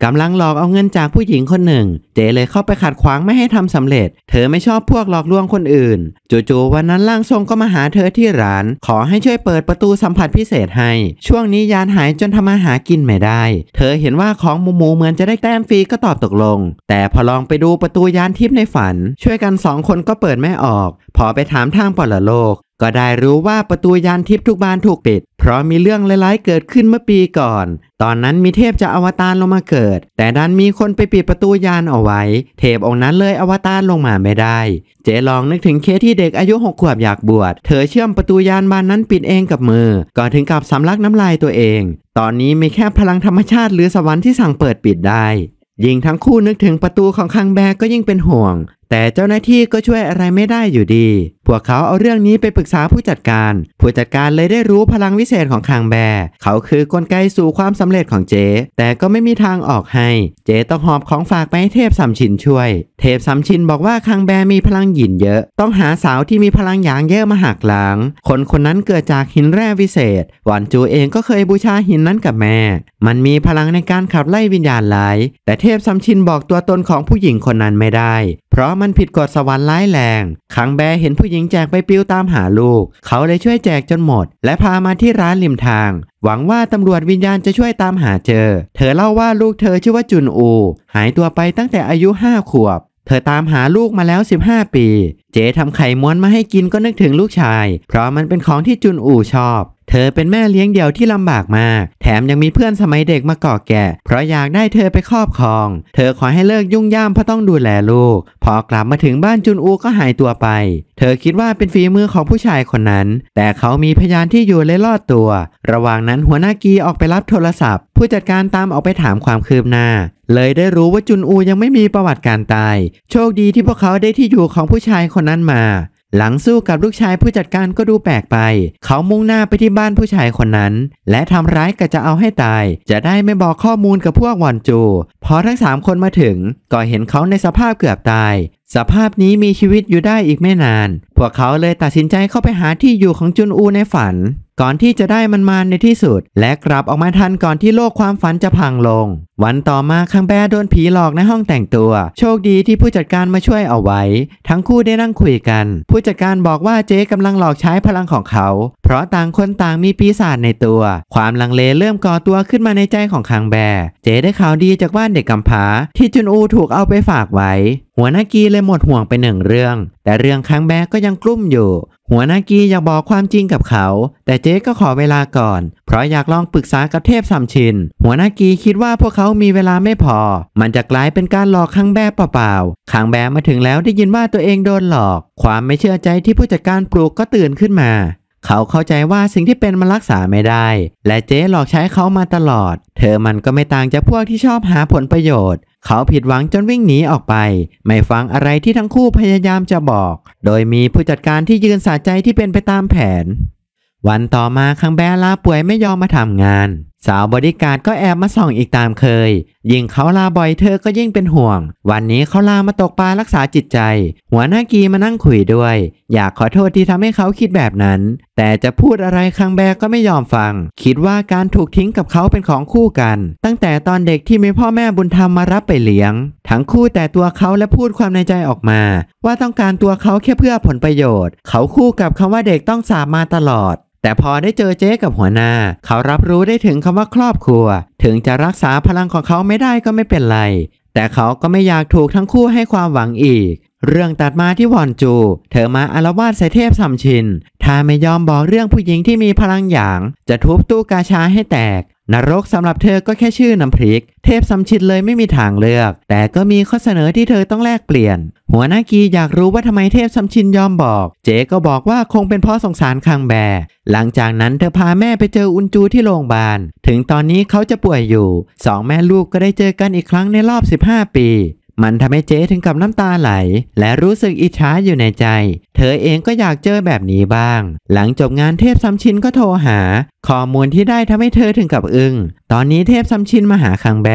กำลังหลอกเอาเงินจากผู้หญิงคนหนึ่งเจเลยเข้าไปขัดขวางไม่ให้ทำสำเร็จ เธอไม่ชอบพวกหลอกลวงคนอื่น จู่ๆวันนั้นล่างทรงก็มาหาเธอที่ร้าน ขอให้ช่วยเปิดประตูสัมผัสพิเศษให้ ช่วงนี้ยานหายจนทำมาหากินไม่ได้ เธอเห็นว่าของมูมูเหมือนจะได้แต้มฟรีก็ตอบตกลง แต่พอลองไปดูประตูยานทิพย์ในฝัน ช่วยกันสองคนก็เปิดไม่ออก พอไปถามทางปลโลก ก็ได้รู้ว่าประตูยานทิพย์ทุกบานถูกปิดเพราะมีเรื่องหลาย ๆ เกิดขึ้นเมื่อปีก่อน ตอนนั้นมีเทพจะอวตารลงมาเกิด แต่ดันมีคนไปปิดประตูยานเอาไว้ เทพองค์นั้นเลยอวตารลงมาไม่ได้ เจลองนึกถึงเคที่เด็กอายุหกขวบอยากบวชเธอเชื่อมประตูยานบานนั้นปิดเองกับมือ ก่อนถึงกับสำลักน้ำลายตัวเอง ตอนนี้มีแค่พลังธรรมชาติหรือสวรรค์ที่สั่งเปิดปิดได้ ยิ่งทั้งคู่นึกถึงประตูของคังแบกก็ยิ่งเป็นห่วงแต่เจ้าหน้าที่ก็ช่วยอะไรไม่ได้อยู่ดี พวกเขาเอาเรื่องนี้ไปปรึกษาผู้จัดการ ผู้จัดการเลยได้รู้พลังวิเศษของคางแบร์เขาคือกลไกสู่ความสำเร็จของเจ๊แต่ก็ไม่มีทางออกให้ เจ๊ต้องหอบของฝากไปให้เทพสัมชินช่วย เทพสัมชินบอกว่าคางแบร์มีพลังหยินเยอะ ต้องหาสาวที่มีพลังหยางเยอะมาหักหลัง คนคนนั้นเกิดจากหินแร่วิเศษ หวานจูเองก็เคยบูชาหินนั้นกับแม่ มันมีพลังในการขับไล่วิญญาณหลาย แต่เทพสัมชินบอกตัวตนของผู้หญิงคนนั้นไม่ได้ เพราะมันผิดกฎสวรรค์ร้ายแรงขังแบเห็นผู้หญิงแจกไปปลิวตามหาลูก เขาเลยช่วยแจกจนหมดและพามาที่ร้านริมทาง หวังว่าตำรวจวิญญาณจะช่วยตามหาเจอ เธอเล่าว่าลูกเธอชื่อว่าจุนอู หายตัวไปตั้งแต่อายุห้าขวบ เธอตามหาลูกมาแล้ว 15 ปี เจ๊ทำไข่ม้วนมาให้กินก็นึกถึงลูกชาย เพราะมันเป็นของที่จุนอู่ชอบเธอเป็นแม่เลี้ยงเดี่ยวที่ลำบากมาก แถมยังมีเพื่อนสมัยเด็กมาก่อแก่ เพราะอยากได้เธอไปครอบครอง เธอขอให้เลิกยุ่งย่ามเพราะต้องดูแลลูก พอกลับมาถึงบ้านจุนอูก็หายตัวไป เธอคิดว่าเป็นฝีมือของผู้ชายคนนั้น แต่เขามีพยานที่อยู่เลยลอดตัว ระหว่างนั้นหัวหน้ากีออกไปรับโทรศัพท์ ผู้จัดการตามออกไปถามความคืบหน้า เลยได้รู้ว่าจุนอูยังไม่มีประวัติการตาย โชคดีที่พวกเขาได้ที่อยู่ของผู้ชายคนนั้นมาหลังสู้กับลูกชายผู้จัดการก็ดูแปลกไป เขามุ่งหน้าไปที่บ้านผู้ชายคนนั้นและทำร้ายก็จะเอาให้ตาย จะได้ไม่บอกข้อมูลกับพวกวอนจู พอทั้งสามคนมาถึง ก็เห็นเขาในสภาพเกือบตาย สภาพนี้มีชีวิตอยู่ได้อีกไม่นาน พวกเขาเลยตัดสินใจเข้าไปหาที่อยู่ของจุนอูในฝันก่อนที่จะได้มันมาในที่สุด และกลับออกมาทันก่อนที่โลกความฝันจะพังลง วันต่อมาคังแบโดนผีหลอกในห้องแต่งตัว โชคดีที่ผู้จัดการมาช่วยเอาไว้ ทั้งคู่ได้นั่งคุยกัน ผู้จัดการบอกว่าเจ๊กำลังหลอกใช้พลังของเขา เพราะต่างคนต่างมีปีศาจในตัว ความลังเลเริ่มก่อตัวขึ้นมาในใจของคังแบเจ๊ได้ข่าวดีจากบ้านเด็กกำพร้าที่จุนอูถูกเอาไปฝากไว้ หัวหน้ากีเลยหมดห่วงไปหนึ่งเรื่อง แต่เรื่องคังแบก็ยังกลุ้มอยู่หัวหน้ากีอยากบอกความจริงกับเขาแต่เจ๊ก็ขอเวลาก่อน เพราะอยากลองปรึกษากับเทพสัมชิน หัวหน้ากีคิดว่าพวกเขามีเวลาไม่พอ มันจะกลายเป็นการหลอกข้างแบบเปล่าๆข้างแบบมาถึงแล้วได้ยินว่าตัวเองโดนหลอก ความไม่เชื่อใจที่ผู้จัดการปลูกก็ตื่นขึ้นมา เขาเข้าใจว่าสิ่งที่เป็นมันรักษาไม่ได้ และเจ๊หลอกใช้เขามาตลอด เธอมันก็ไม่ต่างจากพวกที่ชอบหาผลประโยชน์เขาผิดหวังจนวิ่งหนีออกไป ไม่ฟังอะไรที่ทั้งคู่พยายามจะบอก โดยมีผู้จัดการที่ยืนสาใจที่เป็นไปตามแผน วันต่อมาคังแบลาป่วยไม่ยอมมาทำงานสาวบริการก็แอบมาส่องอีกตามเคย ยิ่งเขาลาบ่อยเธอก็ยิ่งเป็นห่วง วันนี้เขาลามาตกปลารักษาจิตใจ หัวหน้ากีมานั่งคุยด้วย อยากขอโทษที่ทำให้เขาคิดแบบนั้น แต่จะพูดอะไรครังแบกก็ไม่ยอมฟัง คิดว่าการถูกทิ้งกับเขาเป็นของคู่กัน ตั้งแต่ตอนเด็กที่มีพ่อแม่บุญธรรมมารับไปเลี้ยงทั้งคู่แต่ตัวเขาและพูดความในใจออกมา ว่าต้องการตัวเขาแค่เพื่อผลประโยชน์เขาคู่กับคำว่าเด็กต้องสาบมาตลอดแต่พอได้เจอเจ๊กับหัวหน้า เขารับรู้ได้ถึงคำว่าครอบครัว ถึงจะรักษาพลังของเขาไม่ได้ก็ไม่เป็นไร แต่เขาก็ไม่อยากถูกทั้งคู่ให้ความหวังอีก เรื่องตัดมาที่วอนจู เธอมาอารวาสใส่เทพสัมชิน ถ้าไม่ยอมบอกเรื่องผู้หญิงที่มีพลังอย่าง จะทุบตู้กาชาให้แตกนรกสำหรับเธอก็แค่ชื่อน้ำพริก เทพสำชิดเลยไม่มีทางเลือก แต่ก็มีข้อเสนอที่เธอต้องแลกเปลี่ยน หัวหน้ากีอยากรู้ว่าทำไมเทพสำชินยอมบอก เจ๊ก็บอกว่าคงเป็นเพราะสงสารคังแบ หลังจากนั้นเธอพาแม่ไปเจออุนจูที่โรงพยาบาล ถึงตอนนี้เขาจะป่วยอยู่ สองแม่ลูกก็ได้เจอกันอีกครั้งในรอบ 15 ปีมันทำให้เจ๊ถึงกับน้ำตาไหลและรู้สึกอิจฉาอยู่ในใจ เธอเองก็อยากเจอแบบนี้บ้าง หลังจบงานเทพซัมชินก็โทรหา ข้อมูลที่ได้ทำให้เธอถึงกับอึง้งตอนนี้เทพซัมชินมาหาคังแบ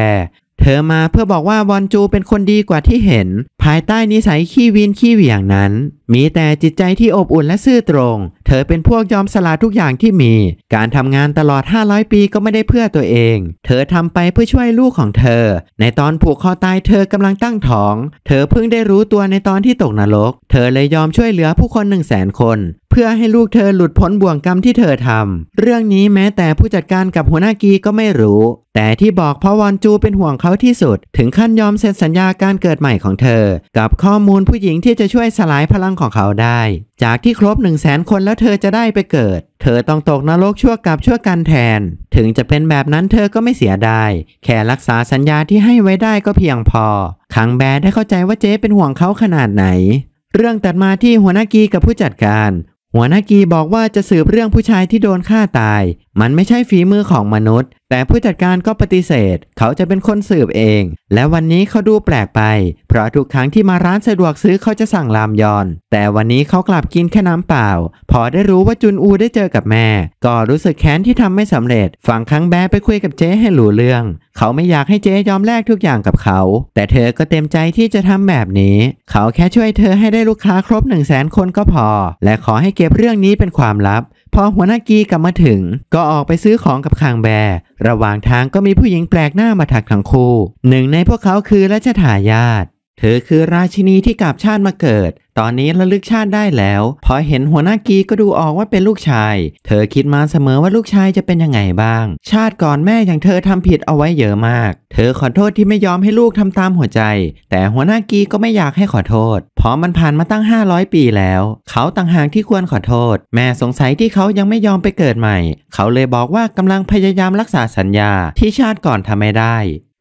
เธอมาเพื่อบอกว่าบอนจูเป็นคนดีกว่าที่เห็น ภายใต้นิสัยขี้วีนขี้เหวี่ยงนั้น มีแต่จิตใจที่อบอุ่นและซื่อตรง เธอเป็นพวกยอมสละทุกอย่างที่มี การทำงานตลอด 500 ปีก็ไม่ได้เพื่อตัวเอง เธอทำไปเพื่อช่วยลูกของเธอ ในตอนผูกคอตายเธอกำลังตั้งท้อง เธอเพิ่งได้รู้ตัวในตอนที่ตกนรก เธอเลยยอมช่วยเหลือผู้คนหนึ่งแสนคนเพื่อให้ลูกเธอหลุดพ้นบ่วงกรรมที่เธอทำ เรื่องนี้แม้แต่ผู้จัดการกับหัวหน้ากีก็ไม่รู้ แต่ที่บอกเพราะวอนจูเป็นห่วงเขาที่สุด ถึงขั้นยอมเซ็นสัญญาการเกิดใหม่ของเธอ กับข้อมูลผู้หญิงที่จะช่วยสลายพลังของเขาได้ จากที่ครบ1 0 0 0 0แสนคนแล้วเธอจะได้ไปเกิด เธอต้องตกนรกชั่วกับชั่วกันแทน ถึงจะเป็นแบบนั้นเธอก็ไม่เสียดายแค่รักษาสัญญาที่ให้ไว้ได้ก็เพียงพอคังแบร์ได้เข้าใจว่าเจ๊เป็นห่วงเขาขนาดไหน เรื่องตัดมาที่หัวหน้ากีกับผู้จัดการหัวหน้ากีบอกว่าจะสืบเรื่องผู้ชายที่โดนฆ่าตาย มันไม่ใช่ฝีมือของมนุษย์แต่ผู้จัดการก็ปฏิเสธ เขาจะเป็นคนสืบเอง และวันนี้เขาดูแปลกไป เพราะทุกครั้งที่มาร้านสะดวกซื้อเขาจะสั่งลามยอน แต่วันนี้เขากลับกินแค่น้ำเปล่า พอได้รู้ว่าจุนอูได้เจอกับแม่ ก็รู้สึกแค้นที่ทำไม่สำเร็จ ฝั่งคังแบไปคุยกับเจ๊ให้หลูเรื่อง เขาไม่อยากให้เจ๊ยอมแลกทุกอย่างกับเขาแต่เธอก็เต็มใจที่จะทำแบบนี้เขาแค่ช่วยเธอให้ได้ลูกค้าครบ1 0 0 0 0แคนก็พอ และขอให้เก็บเรื่องนี้เป็นความลับพอหัวหน้ากีกลับมาถึงก็ออกไปซื้อของกับคางแบร์ระหว่างทางก็มีผู้หญิงแปลกหน้ามาทักทั้งคู่ หนึ่งในพวกเขาคือราชทายาทเธอคือราชินีที่กลับชาติมาเกิดตอนนี้ระลึกชาติได้แล้วพอเห็นหัวหน้ากีก็ดูออกว่าเป็นลูกชายเธอคิดมาเสมอว่าลูกชายจะเป็นยังไงบ้างชาติก่อนแม่อย่างเธอทำผิดเอาไว้เยอะมากเธอขอโทษที่ไม่ยอมให้ลูกทำตามหัวใจแต่หัวหน้ากีก็ไม่อยากให้ขอโทษเพราะมันผ่านมาตั้ง500 ปีแล้วเขาต่างหากที่ควรขอโทษแม่สงสัยที่เขายังไม่ยอมไปเกิดใหม่เขาเลยบอกว่ากำลังพยายามรักษาสัญญาที่ชาติก่อนทำไม่ได้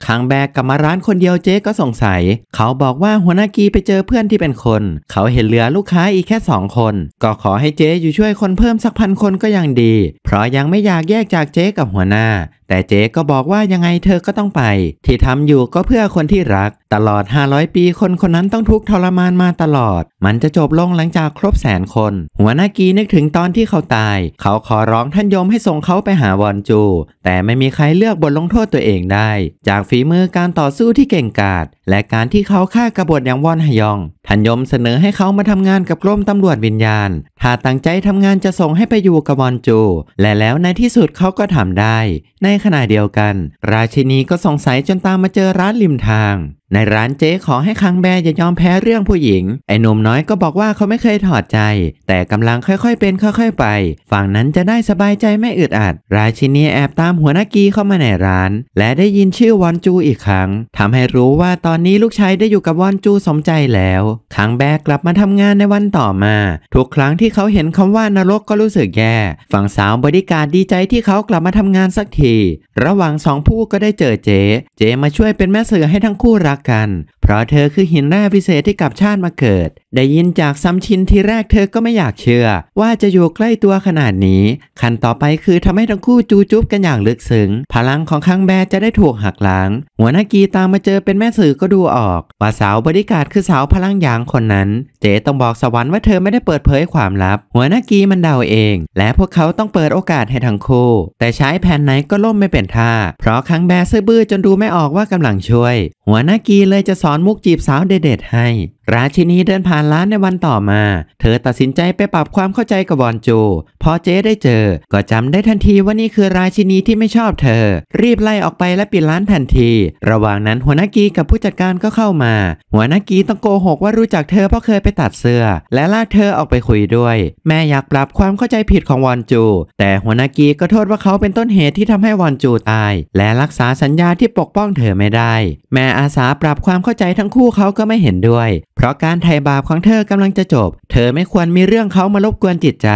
ครั้งแบกกลับมาร้านคนเดียวเจ๊ก็สงสัย เขาบอกว่าหัวหน้ากีไปเจอเพื่อนที่เป็นคน เขาเห็นเหลือลูกค้าอีกแค่2คน ก็ขอให้เจ๊อยู่ช่วยคนเพิ่มสักพันคนก็ยังดี เพราะยังไม่อยากแยกจากเจ๊กับหัวหน้าแต่เจ๊ก็บอกว่ายังไงเธอก็ต้องไป ที่ทำอยู่ก็เพื่อคนที่รัก ตลอด 500 ปีคนคนนั้นต้องทุกข์ทรมานมาตลอด มันจะจบลงหลังจากครบแสนคน หัวหน้ากีนึกถึงตอนที่เขาตาย เขาขอร้องท่านยมให้ส่งเขาไปหาวอนจู แต่ไม่มีใครเลือกบทลงโทษตัวเองได้ จากฝีมือการต่อสู้ที่เก่งกาจและการที่เขาฆ่ากบฏอย่างวอนฮยองท่านยมเสนอให้เขามาทำงานกับกรมตำรวจวิญญาณถ้าตั้งใจทำงานจะส่งให้ไปอยู่กับวอนจู และแล้วในที่สุดเขาก็ทำได้ในขณะเดียวกัน ราชินีก็สงสัยจนตามมาเจอร้านริมทางในร้านเจ๊ขอให้คังแบ์อย่ายอมแพ้เรื่องผู้หญิง ไอ้หนุ่มน้อยก็บอกว่าเขาไม่เคยถอดใจ แต่กำลังค่อยๆ เป็นค่อยๆไป ฝั่งนั้นจะได้สบายใจไม่อึดอัดราชินีแอบตามหัวหน้ากีเข้ามาในร้าน และได้ยินชื่อวอนจูอีกครั้ง ทำให้รู้ว่าตอนนี้ลูกชายได้อยู่กับวอนจูสมใจแล้วคังแบ์กลับมาทำงานในวันต่อมาทุกครั้งที่เขาเห็นคำว่านรกก็รู้สึกแย่ ฝั่งสาวบริการดีใจที่เขากลับมาทำงานสักทีระหว่างสองผู้ก็ได้เจอเจ๊เจ๊มาช่วยเป็นแม่สื่อให้ทั้งคู่รักกันเพราะเธอคือหินแร่พิเศษที่กลับชาติมาเกิด ได้ยินจากซัมชินที่แรกเธอก็ไม่อยากเชื่อ ว่าจะอยู่ใกล้ตัวขนาดนี้ขั้นต่อไปคือทำให้ทั้งคู่จูจุ๊บกันอย่างลึกซึ้งพลังของคังแบจะได้ถูกหักล้างหัวหน้ากีตามมาเจอเป็นแม่สื่อก็ดูออก ว่าสาวบริการคือสาวพลังหยางคนนั้นเจ๊ต้องบอกสวรรค์ว่าเธอไม่ได้เปิดเผยความลับ หัวหน้ากีมันเดาเอง และพวกเขาต้องเปิดโอกาสให้ทั้งคู่ แต่ใช้แผนไหนก็ล่มไม่เป็นท่าเพราะคังแบซื่อบื้อจนดูไม่ออกว่ากำลังช่วย หัวหน้ากีเลยจะสอนอนมุกจีบสาวเด็ดๆให้ราชินีเดินผ่านร้านในวันต่อมา เธอตัดสินใจไปปรับความเข้าใจกับวอนจู พอเจ๊ได้เจอก็จำได้ทันทีว่านี่คือราชินีที่ไม่ชอบเธอ รีบไล่ออกไปและปิดร้านทันที ระหว่างนั้นหัวหน้ากีกับผู้จัดการก็เข้ามา หัวหน้ากีต้องโกหกว่ารู้จักเธอเพราะเคยไปตัดเสื้อ และลากเธอออกไปคุยด้วย แม่อยากปรับความเข้าใจผิดของวอนจู แต่หัวหน้ากีก็โทษว่าเขาเป็นต้นเหตุที่ทำให้วอนจูตาย และรักษาสัญญาที่ปกป้องเธอไม่ได้ แม่อาสาปรับความเข้าใจทั้งคู่เขาก็ไม่เห็นด้วยพราะการไถ่บาปของเธอกำลังจะจบ เธอไม่ควรมีเรื่องเขามารบกวนจิตใจ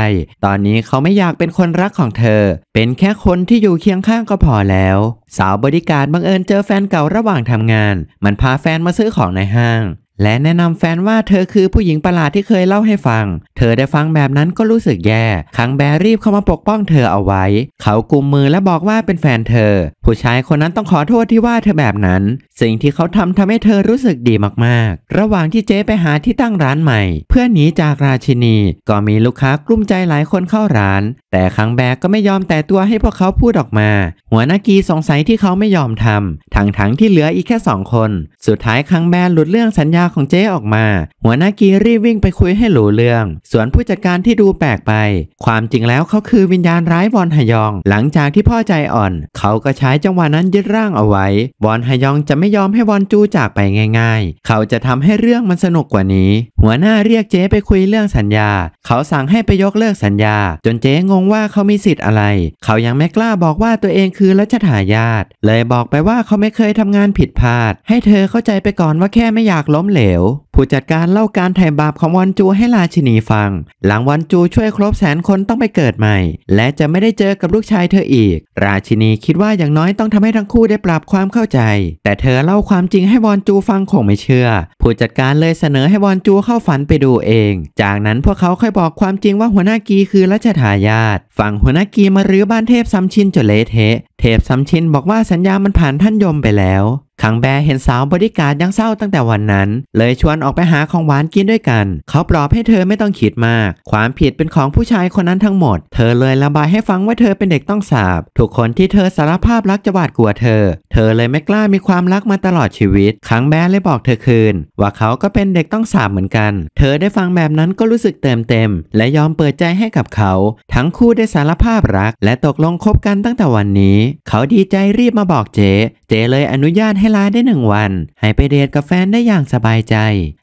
ตอนนี้เขาไม่อยากเป็นคนรักของเธอ เป็นแค่คนที่อยู่เคียงข้างก็พอแล้ว สาวบริการบังเอิญเจอแฟนเก่าระหว่างทำงาน มันพาแฟนมาซื้อของในห้างและแนะนำแฟนว่าเธอคือผู้หญิงประหลาดที่เคยเล่าให้ฟัง เธอได้ฟังแบบนั้นก็รู้สึกแย่ คังแบรีบเข้ามาปกป้องเธอเอาไว้ เขากุมมือและบอกว่าเป็นแฟนเธอ ผู้ชายคนนั้นต้องขอโทษที่ว่าเธอแบบนั้น สิ่งที่เขาทำทำให้เธอรู้สึกดีมากๆ ระหว่างที่เจ๊ไปหาที่ตั้งร้านใหม่ เพื่อหนีจากราชินี ก็มีลูกค้ากลุ้มใจหลายคนเข้าร้าน แต่คังแบก็ไม่ยอมแต่ตัวให้พวกเขาพูดออกมา หัวหน้ากีสงสัยที่เขาไม่ยอมทำทั้ง ๆ ที่เหลืออีกแค่สองคน สุดท้ายคังแบหลุดเรื่องสัญญาของเจ๊ออกมา หัวหน้ากีรีบวิ่งไปคุยให้หลูเรื่องส่วนผู้จัดการที่ดูแปลกไป ความจริงแล้วเขาคือวิญญาณร้ายบอลหยอง หลังจากที่พ่อใจอ่อน เขาก็ใช้จังหวะนั้นยึดร่างเอาไว้บอลหยองจะไม่ยอมให้บอนจูจากไปง่าย ๆ เขาจะทำให้เรื่องมันสนุกกว่านี้ หัวหน้าเรียกเจ๊ไปคุยเรื่องสัญญา เขาสั่งให้ไปยกเลิกสัญญา จนเจ๊งงว่าเขามีสิทธิ์อะไร เขายังไม่กล้าบอกว่าตัวเองคือรัชทายาทเลยบอกไปว่าเขาไม่เคยทำงานผิดพลาด ให้เธอเข้าใจไปก่อนว่าแค่ไม่อยากล้มหลวผู้จัดการเล่าการไถ่บาปของวันจูให้ราชินีฟัง หลังวันจูช่วยครบแสนคนต้องไปเกิดใหม่ และจะไม่ได้เจอกับลูกชายเธออีก ราชินีคิดว่าอย่างน้อยต้องทำให้ทั้งคู่ได้ปรับความเข้าใจ แต่เธอเล่าความจริงให้วอนจูฟังคงไม่เชื่อ ผู้จัดการเลยเสนอให้วอนจูเข้าฝันไปดูเอง จากนั้นพวกเขาค่อยบอกความจริงว่าหัวหน้ากีคือรัชทายาทฝั่งหัวหน้ากีมารื้อบ้านเทพซัมชินจนเละเทะเทพซัมชินบอกว่าสัญญามันผ่านท่านยมไปแล้วขังแบเห็นสาวบริการยังเศร้าตั้งแต่วันนั้น เลยชวนออกไปหาของหวานกินด้วยกัน เขาปลอบให้เธอไม่ต้องคิดมากความผิดเป็นของผู้ชายคนนั้นทั้งหมด เธอเลยระบายให้ฟังว่าเธอเป็นเด็กต้องสาบถูกคนที่เธอสารภาพรักจะหวาดกลัวเธอ เธอเลยไม่กล้ามีความรักมาตลอดชีวิตขังแบเลยบอกเธอคืนว่าเขาก็เป็นเด็กต้องสาบเหมือนกัน เธอได้ฟังแบบนั้นก็รู้สึกเติมเต็ม และยอมเปิดใจให้กับเขา ทั้งคู่ได้สารภาพรัก และตกลงคบกันตั้งแต่วันนี้ เขาดีใจรีบมาบอกเจเจเลยอนุญาตใหให้ลาได้หนึ่งวัน ให้ไปเดทกับแฟนได้อย่างสบายใจ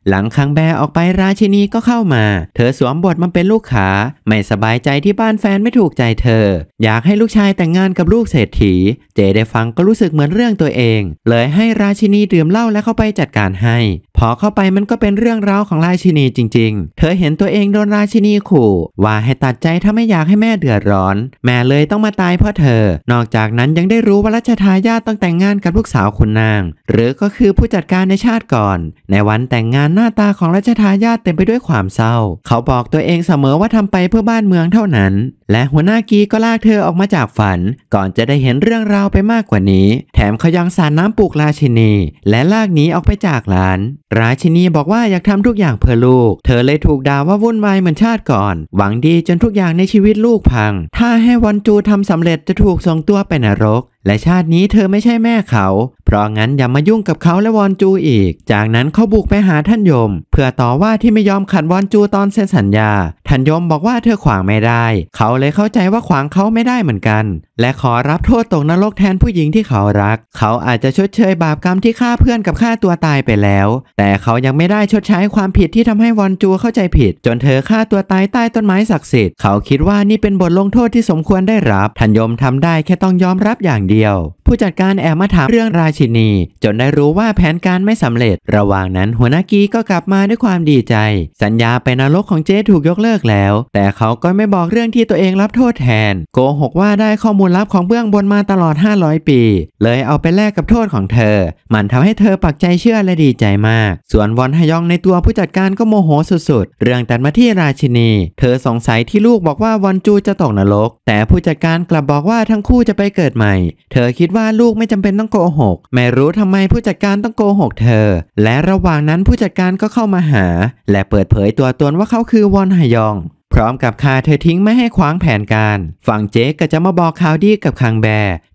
หลังคังแบออกไปราชินีก็เข้ามา เธอสวมบทมันเป็นลูกขา ไม่สบายใจที่บ้านแฟนไม่ถูกใจเธอ อยากให้ลูกชายแต่งงานกับลูกเศรษฐี เจได้ฟังก็รู้สึกเหมือนเรื่องตัวเอง เลยให้ราชินีดื่มเหล้าและเข้าไปจัดการให้พอเข้าไปมันก็เป็นเรื่องราวของราชินีจริงๆ เธอเห็นตัวเองโดนราชินีขู่ ว่าให้ตัดใจถ้าไม่อยากให้แม่เดือดร้อน แม่เลยต้องมาตายเพราะเธอ นอกจากนั้นยังได้รู้ว่ารัชทายาทต้องแต่งงานกับลูกสาวคุณนาง หรือก็คือผู้จัดการในชาติก่อน ในวันแต่งงานหน้าตาของรัชทายาทเต็มไปด้วยความเศร้าเขาบอกตัวเองเสมอว่าทำไปเพื่อบ้านเมืองเท่านั้น และหัวหน้ากีก็ลากเธอออกมาจากฝัน ก่อนจะได้เห็นเรื่องราวไปมากกว่านี้ แถมเขายังสาดน้ำปลูกราชินี และลากหนีออกไปจากหลานราชินีบอกว่าอยากทำทุกอย่างเพื่อลูก เธอเลยถูกด่าว่าวุ่นวายเหมือนชาติก่อน หวังดีจนทุกอย่างในชีวิตลูกพัง ถ้าให้วันจูทำสำเร็จจะถูกส่งตัวไปนรกและชาตินี้เธอไม่ใช่แม่เขา เพราะงั้นอย่ามายุ่งกับเขาและวอนจูอีก จากนั้นเขาบุกไปหาท่านยม เพื่อต่อว่าที่ไม่ยอมขัดวอนจูตอนเซ็นสัญญาท่านยมบอกว่าเธอขวางไม่ได้ เขาเลยเข้าใจว่าขวางเขาไม่ได้เหมือนกัน และขอรับโทษตกนรกแทนผู้หญิงที่เขารัก เขาอาจจะชดเชยบาปกรรมที่ฆ่าเพื่อนกับฆ่าตัวตายไปแล้ว แต่เขายังไม่ได้ชดใช้ความผิดที่ทำให้วอนจูเข้าใจผิด จนเธอฆ่าตัวตายใต้ต้นไม้ศักดิ์สิทธิ์ เขาคิดว่านี่เป็นบทลงโทษที่สมควรได้รับท่านยมทำได้แค่ต้องยอมรับอย่างดีเดียวผู้จัดการแอบมาถามเรื่องราชินี จนได้รู้ว่าแผนการไม่สำเร็จ ระหว่างนั้นหัวหน้ากีก็กลับมาด้วยความดีใจ สัญญาไปนรกของเจ๊ถูกยกเลิกแล้ว แต่เขาก็ไม่บอกเรื่องที่ตัวเองรับโทษแทน โกหกว่าได้ข้อมูลลับของเบื้องบนมาตลอด 500 ปี เลยเอาไปแลกกับโทษของเธอ มันทำให้เธอปักใจเชื่อและดีใจมาก ส่วนวอนฮยองในตัวผู้จัดการก็โมโหสุดๆเรื่องตัดมาที่ราชินี เธอสงสัยที่ลูกบอกว่าวอนจูจะตกนรกแต่ผู้จัดการกลับบอกว่าทั้งคู่จะไปเกิดใหม่เธอคิดว่าลูกไม่จำเป็นต้องโกหกไม่รู้ทำไมผู้จัดการต้องโกหกเธอ และระหว่างนั้นผู้จัดการก็เข้ามาหา และเปิดเผยตัวตนว่าเขาคือวอนหยองพร้อมกับคาเธอทิ้งไม่ให้ขวางแผนการฝั่งเจ๊ก็จะมาบอกข่าวดีกับคังแบ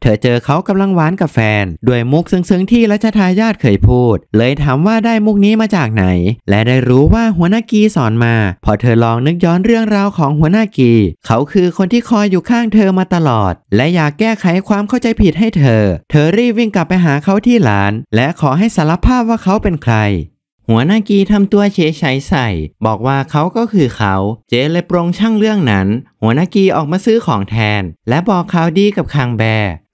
เธอเจอเขากำลังหวานกับแฟน ด้วยมุกซึ้งๆที่รัชทายาทเคยพูด เลยถามว่าได้มุกนี้มาจากไหน และได้รู้ว่าหัวหน้ากีสอนมา พอเธอลองนึกย้อนเรื่องราวของหัวหน้ากี เขาคือคนที่คอยอยู่ข้างเธอมาตลอด และอยากแก้ไขความเข้าใจผิดให้เธอ เธอรีบวิ่งกลับไปหาเขาที่หลาน และขอให้สารภาพว่าเขาเป็นใครหัวหน้ากีทำตัวเฉยใใส่ บอกว่าเขาก็คือเขาเจเลยปรงช่างเรื่องนั้น หัวหน้ากีออกมาซื้อของแทน และบอกข่าวดีกับคังแบ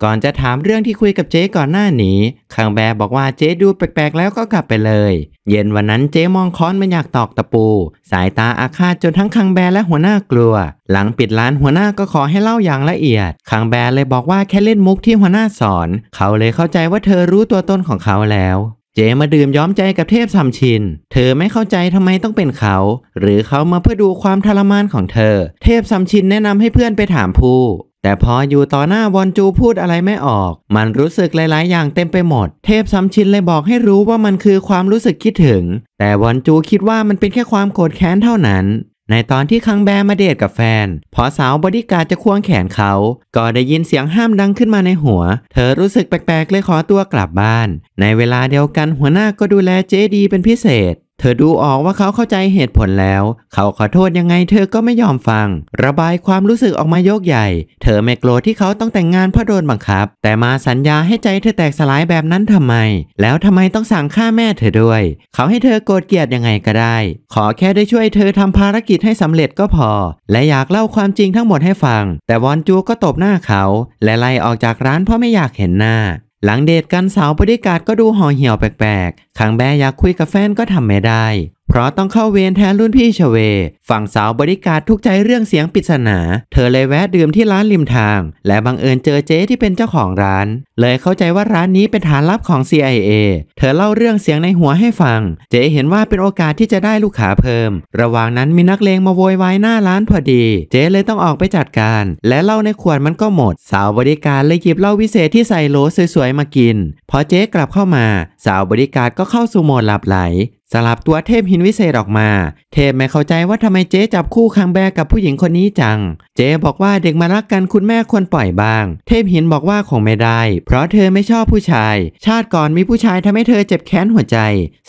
ก่อนจะถามเรื่องที่คุยกับเจ๊ก่อนหน้านี้คังแบบอกว่าเจ๊ดูแปลกๆ แล้วก็กลับไปเลย เย็นวันนั้นเจ๊มองค้อนมันอยากตอกตะปู สายตาอาฆาตจนทั้งคังแบและหัวหน้ากลัว หลังปิดร้านหัวหน้าก็ขอให้เล่าอย่างละเอียดคังแบเลยบอกว่าแค่เล่นมุกที่หัวหน้าสอนเขาเลยเข้าใจว่าเธอรู้ตัวตนของเขาแล้วเจมาดื่มย้อมใจกับเทพซัมชิน เธอไม่เข้าใจทำไมต้องเป็นเขา หรือเขามาเพื่อดูความทรมานของเธอ เทพซัมชินแนะนำให้เพื่อนไปถามผู้ แต่พออยู่ต่อหน้าวอนจูพูดอะไรไม่ออก มันรู้สึกหลาย ๆ อย่างเต็มไปหมด เทพซัมชินเลยบอกให้รู้ว่ามันคือความรู้สึกคิดถึง แต่วอนจูคิดว่ามันเป็นแค่ความโกรธแค้นเท่านั้นในตอนที่คังแบมาเดทกับแฟน พอสาวบอดี้การ์ดจะควงแขนเขา ก็ได้ยินเสียงห้ามดังขึ้นมาในหัว เธอรู้สึกแปลกๆเลยขอตัวกลับบ้าน ในเวลาเดียวกันหัวหน้าก็ดูแลเจดี เป็นพิเศษเธอดูออกว่าเขาเข้าใจเหตุผลแล้ว เขาขอโทษยังไงเธอก็ไม่ยอมฟัง ระบายความรู้สึกออกมาโยกใหญ่ เธอไม่โกรธที่เขาต้องแต่งงานเพราะโดนบังคับ แต่มาสัญญาให้ใจเธอแตกสลายแบบนั้นทำไม แล้วทำไมต้องสั่งฆ่าแม่เธอด้วย เขาให้เธอโกรธเกลียดยังไงก็ได้ ขอแค่ได้ช่วยเธอทำภารกิจให้สำเร็จก็พอ และอยากเล่าความจริงทั้งหมดให้ฟัง แต่วอนจูก็ตบหน้าเขาและไล่ออกจากร้านเพราะไม่อยากเห็นหน้าหลังเดทกันสาวบริการก็ดูห่อเหี่ยวแปลกๆ ขังแบอยากคุยกับแฟนก็ทำไม่ได้เพราะต้องเข้าเวรแทนรุ่นพี่ชเว ฝั่งสาวบริการทุกใจเรื่องเสียงปริศนา เธอเลยแวะดื่มที่ร้านริมทาง และบังเอิญเจอเจ๊ที่เป็นเจ้าของร้าน เลยเข้าใจว่าร้านนี้เป็นฐานลับของ CIA เธอเล่าเรื่องเสียงในหัวให้ฟังเจ๊เห็นว่าเป็นโอกาสที่จะได้ลูกค้าเพิ่ม ระหว่างนั้นมีนักเลงมาโวยวายหน้าร้านพอดี เจ๊เลยต้องออกไปจัดการ และเหล้าในขวดมันก็หมด สาวบริการเลยหยิบเหล้าวิเศษที่ใส่โหลสวยๆมากิน พอเจ๊กลับเข้ามา สาวบริการก็เข้าสู่โหมดหลับไหลสลับตัวเทพหินวิเศษออกมา เทพไม่เข้าใจว่าทำไมเจ๊จับคู่คังแบกับผู้หญิงคนนี้จัง เจ๊บอกว่าเด็กมารักกันคุณแม่ควรปล่อยบ้าง เทพหินบอกว่าคงไม่ได้ เพราะเธอไม่ชอบผู้ชาย ชาติก่อนมีผู้ชายทำให้เธอเจ็บแค้นหัวใจ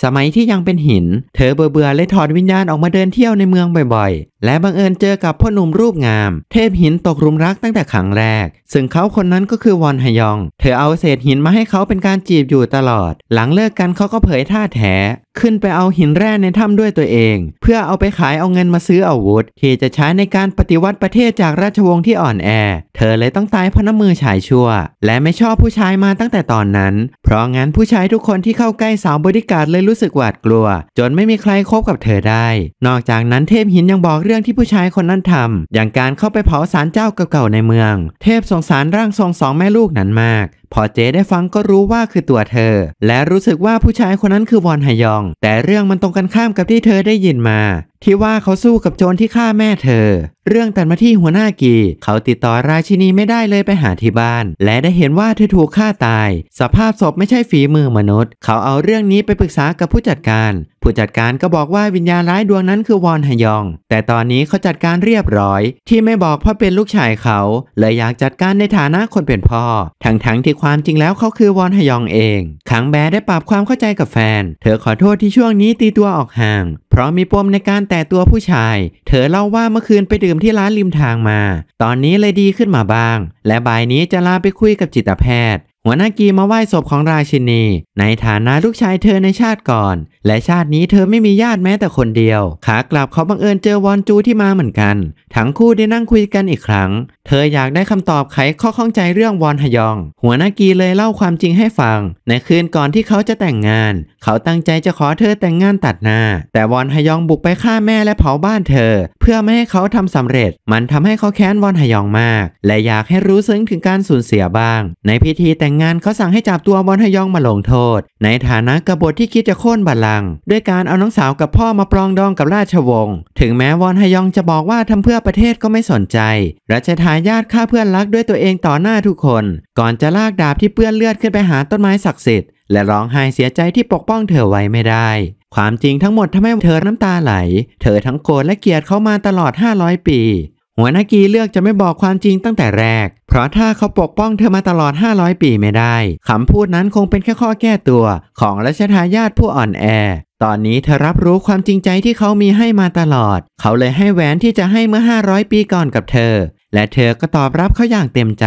สมัยที่ยังเป็นหิน เธอเบื่อเบื่อเลยถอดวิญญาณออกมาเดินเที่ยวในเมืองบ่อย ๆ และบังเอิญเจอกับพ่อหนุ่มรูปงาม เทพหินตกรุมรักตั้งแต่ครั้งแรก ซึ่งเขาคนนั้นก็คือวอนฮยอง เธอเอาเศษหินมาให้เขาเป็นการจีบอยู่ตลอด หลังเลิกกันเขาก็เผยท่าแท้ขึ้นไปเอาหินแร่ในถ้ำด้วยตัวเอง เพื่อเอาไปขายเอาเงินมาซื้ออาวุธที่จะใช้ในการปฏิวัติประเทศจากราชวงศ์ที่อ่อนแอ เธอเลยต้องตายเพราะน้ำมือชายชั่ว และไม่ชอบผู้ชายมาตั้งแต่ตอนนั้น เพราะงั้นผู้ชายทุกคนที่เข้าใกล้สาวบริการเลยรู้สึกหวาดกลัว จนไม่มีใครคบกับเธอได้ นอกจากนั้นเทพหินยังบอกเรื่องที่ผู้ชายคนนั้นทำอย่างการเข้าไปเผาสารเจ้าเก่าๆในเมือง เทพสงสารร่างทรงสองแม่ลูกนั้นมากพอเจได้ฟังก็รู้ว่าคือตัวเธอและรู้สึกว่าผู้ชายคนนั้นคือวอนฮยองแต่เรื่องมันตรงกันข้ามกับที่เธอได้ยินมาที่ว่าเขาสู้กับโจรที่ฆ่าแม่เธอ เรื่องตัดมาที่หัวหน้ากีเขาติดต่อราชินีไม่ได้เลยไปหาที่บ้าน และได้เห็นว่าเธอถูกฆ่าตาย สภาพศพไม่ใช่ฝีมือมนุษย์ เขาเอาเรื่องนี้ไปปรึกษากับผู้จัดการ ผู้จัดการก็บอกว่าวิญญาณร้ายดวงนั้นคือวอนฮยอง แต่ตอนนี้เขาจัดการเรียบร้อย ที่ไม่บอกเพราะเป็นลูกชายเขาเลยอยากจัดการในฐานะคนเป็นพ่อทั้งๆทที่ความจริงแล้วเขาคือวอนฮยองเองขังแบได้ปรับความเข้าใจกับแฟน เธอขอโทษที่ช่วงนี้ตีตัวออกห่าง เพราะมีปมในการแแต่ตัวผู้ชาย เธอเล่าว่าเมื่อคืนไปดื่มที่ร้านริมทางมา ตอนนี้เลยดีขึ้นมาบ้าง และบ่ายนี้จะลาไปคุยกับจิตแพทย์หัวหน้ากีมาไหว้ศพของราชินีในฐานะลูกชายเธอในชาติก่อนและชาตินี้เธอไม่มีญาติแม้แต่คนเดียวขากลับเขาบังเอิญเจอวอนจูที่มาเหมือนกัน ทั้งคู่ได้นั่งคุยกันอีกครั้ง เธออยากได้คำตอบไขข้อข้องใจเรื่องวอนฮยอง หัวหน้ากีเลยเล่าความจริงให้ฟัง ในคืนก่อนที่เขาจะแต่งงานเขาตั้งใจจะขอเธอแต่งงานตัดหน้า แต่วอนฮยองบุกไปฆ่าแม่และเผาบ้านเธอ เพื่อไม่ให้เขาทำสำเร็จ มันทำให้เขาแค้นวอนฮยองมากและอยากให้รู้ซึ้งถึงการสูญเสียบ้าง ในพิธีแต่งงงานเขาสั่งให้จับตัววอนฮยองมาลงโทษ ในฐานะกบฏที่คิดจะโค่นบัลลังก์ด้วยการเอาน้องสาวกับพ่อมาปรองดองกับราชวงศ์ถึงแม้วอนฮยองจะบอกว่าทำเพื่อประเทศก็ไม่สนใจรัชทายาทฆ่าเพื่อนรักด้วยตัวเองต่อหน้าทุกคน ก่อนจะลากดาบที่เปื้อนเลือดขึ้นไปหาต้นไม้ศักดิ์สิทธิ์และร้องไห้เสียใจที่ปกป้องเธอไว้ไม่ได้ ความจริงทั้งหมดทำให้เธอน้ำตาไหล เธอทั้งโกรธและเกลียดเขามาตลอด 500 ปีหัวหน้ากีเลือกจะไม่บอกความจริงตั้งแต่แรก เพราะถ้าเขาปกป้องเธอมาตลอด 500 ปีไม่ได้ คำพูดนั้นคงเป็นแค่ข้อแก้ตัวของราชทายาทผู้อ่อนแอ ตอนนี้เธอรับรู้ความจริงใจที่เขามีให้มาตลอด เขาเลยให้แหวนที่จะให้เมื่อ 500 ปีก่อนกับเธอ และเธอก็ตอบรับเขาอย่างเต็มใจ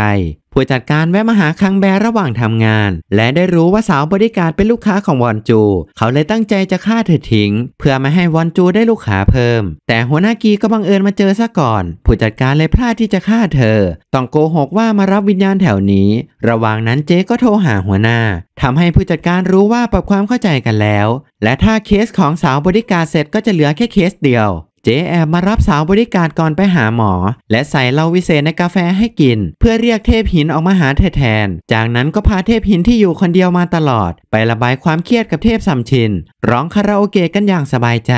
ผู้จัดการแวะมาหาคังแบระหว่างทำงาน และได้รู้ว่าสาวบริการเป็นลูกค้าของวอนจู เขาเลยตั้งใจจะฆ่าเธอทิ้ง เพื่อไม่ให้วอนจูได้ลูกค้าเพิ่ม แต่หัวหน้ากีก็บังเอิญมาเจอซะก่อน ผู้จัดการเลยพลาดที่จะฆ่าเธอ ต้องโกหกว่ามารับวิญญาณแถวนี้ ระหว่างนั้นเจ๊ก็โทรหาหัวหน้าทำให้ผู้จัดการรู้ว่าปรับความเข้าใจกันแล้ว และถ้าเคสของสาวบริการเสร็จก็จะเหลือแค่เคสเดียวเจ๊แอบมารับสาวบริการก่อนไปหาหมอ และใส่เหล้าวิเศษในกาแฟให้กิน เพื่อเรียกเทพหินออกมาหาเธอแทน จากนั้นก็พาเทพหินที่อยู่คนเดียวมาตลอด ไประบายความเครียดกับเทพสัมชินร้องคาราโอเกะกันอย่างสบายใจ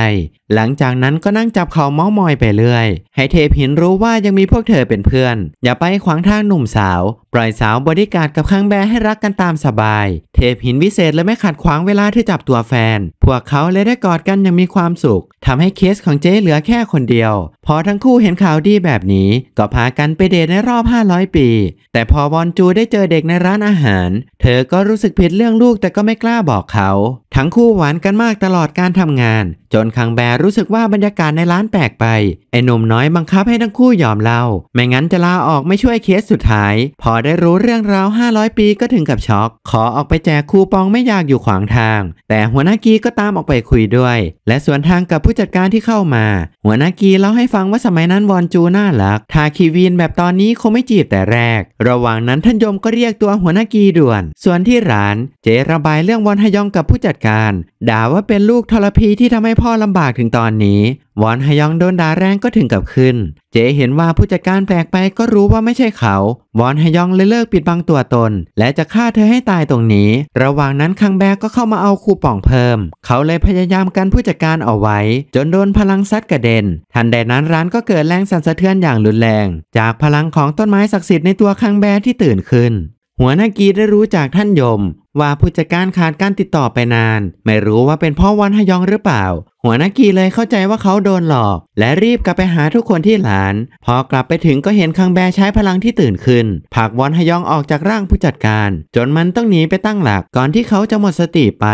หลังจากนั้นก็นั่งจับเขาเมาส์มอยไปเรื่อย ให้เทพินรู้ว่ายังมีพวกเธอเป็นเพื่อน อย่าไปขวางทางหนุ่มสาว ปล่อยสาวบริการกับข้างแบให้รักกันตามสบาย เทพินวิเศษและไม่ขัดขวางเวลาที่จับตัวแฟน พวกเขาเลยได้กอดกันยังมีความสุข ทำให้เคสของเจ๊เหลือแค่คนเดียว พอทั้งคู่เห็นข่าวดีแบบนี้ ก็พากันไปเดทในรอบ500ปี แต่พอวอนจูได้เจอเด็กในร้านอาหารเธอก็รู้สึกผิดเรื่องลูกแต่ก็ไม่กล้าบอกเขา ทั้งคู่หวานกันมากตลอดการทำงาน จนคังแบรรู้สึกว่าบรรยากาศในร้านแปลกไปไอ้หนุ่มน้อยบังคับให้ทั้งคู่ยอมเล่าไม่งั้นจะลาออกไม่ช่วยเคสสุดท้าย พอได้รู้เรื่องราว500 ปีก็ถึงกับช็อก ขอออกไปแจกคูปองไม่อยากอยู่ขวางทางแต่หัวหน้ากีก็ตามออกไปคุยด้วย และสวนทางกับผู้จัดการที่เข้ามา หัวหน้ากีเล่าให้ฟังว่าสมัยนั้นวอนจูน่ารักทาคีวีนแบบตอนนี้คงไม่จีบแต่แรก ระหว่างนั้นท่านยมก็เรียกตัวหัวหน้ากีด่วนส่วนที่ร้านเจระบายเรื่องวอนฮยองกับผู้จัดการด่าว่าเป็นลูกทรพีที่ทำให้พ่อลำบากถึงตอนนี้วอนฮยองโดนด่าแรงก็ถึงกับขึ้น เจเห็นว่าผู้จัดการแปลกไปก็รู้ว่าไม่ใช่เขา วอนฮยองเลยเลิกปิดบังตัวตน และจะฆ่าเธอให้ตายตรงนี้ ระหว่างนั้นคังแบกก็เข้ามาเอาคูป่องเพิ่ม เขาเลยพยายามกันผู้จัดการเอาไว้ จนโดนพลังซัดกระเด็นทันใดนั้นร้านก็เกิดแรงสั่นสะเทือนอย่างรุนแรง จากพลังของต้นไม้ศักดิ์สิทธิ์ในตัวคังแบที่ตื่นขึ้นหัวหน้ากีได้รู้จากท่านยมว่าผู้จัดการขาดการติดต่อไปนาน ไม่รู้ว่าเป็นพ่อวันฮยองหรือเปล่า หัวหน้ากีเลยเข้าใจว่าเขาโดนหลอก และรีบกลับไปหาทุกคนที่หลาน พอกลับไปถึงก็เห็นคังแบใช้พลังที่ตื่นขึ้นผลักวันฮยองออกจากร่างผู้จัดการ จนมันต้องหนีไปตั้งหลักก่อนที่เขาจะหมดสติไป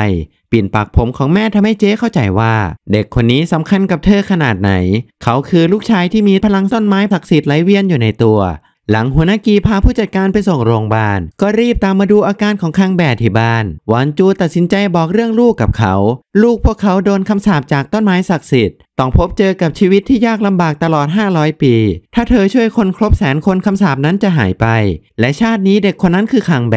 ปิ่นปากผมของแม่ทำให้เจ๊เข้าใจว่าเด็กคนนี้สำคัญกับเธอขนาดไหน เขาคือลูกชายที่มีพลังต้นไม้ผักสิทธิ์ไหลเวียนอยู่ในตัวหลังหัวหน้ากีพาผู้จัดการไปส่งโรงพยาบาล ก็รีบตามมาดูอาการของคังแบดที่บ้าน หวานจูตัดสินใจบอกเรื่องลูกกับเขา ลูกพวกเขาโดนคำสาปจากต้นไม้ศักดิ์สิทธิ์ต้องพบเจอกับชีวิตที่ยากลำบากตลอด 500 ปี ถ้าเธอช่วยคนครบแสนคนคำสาปนั้นจะหายไป และชาตินี้เด็กคนนั้นคือขังแบ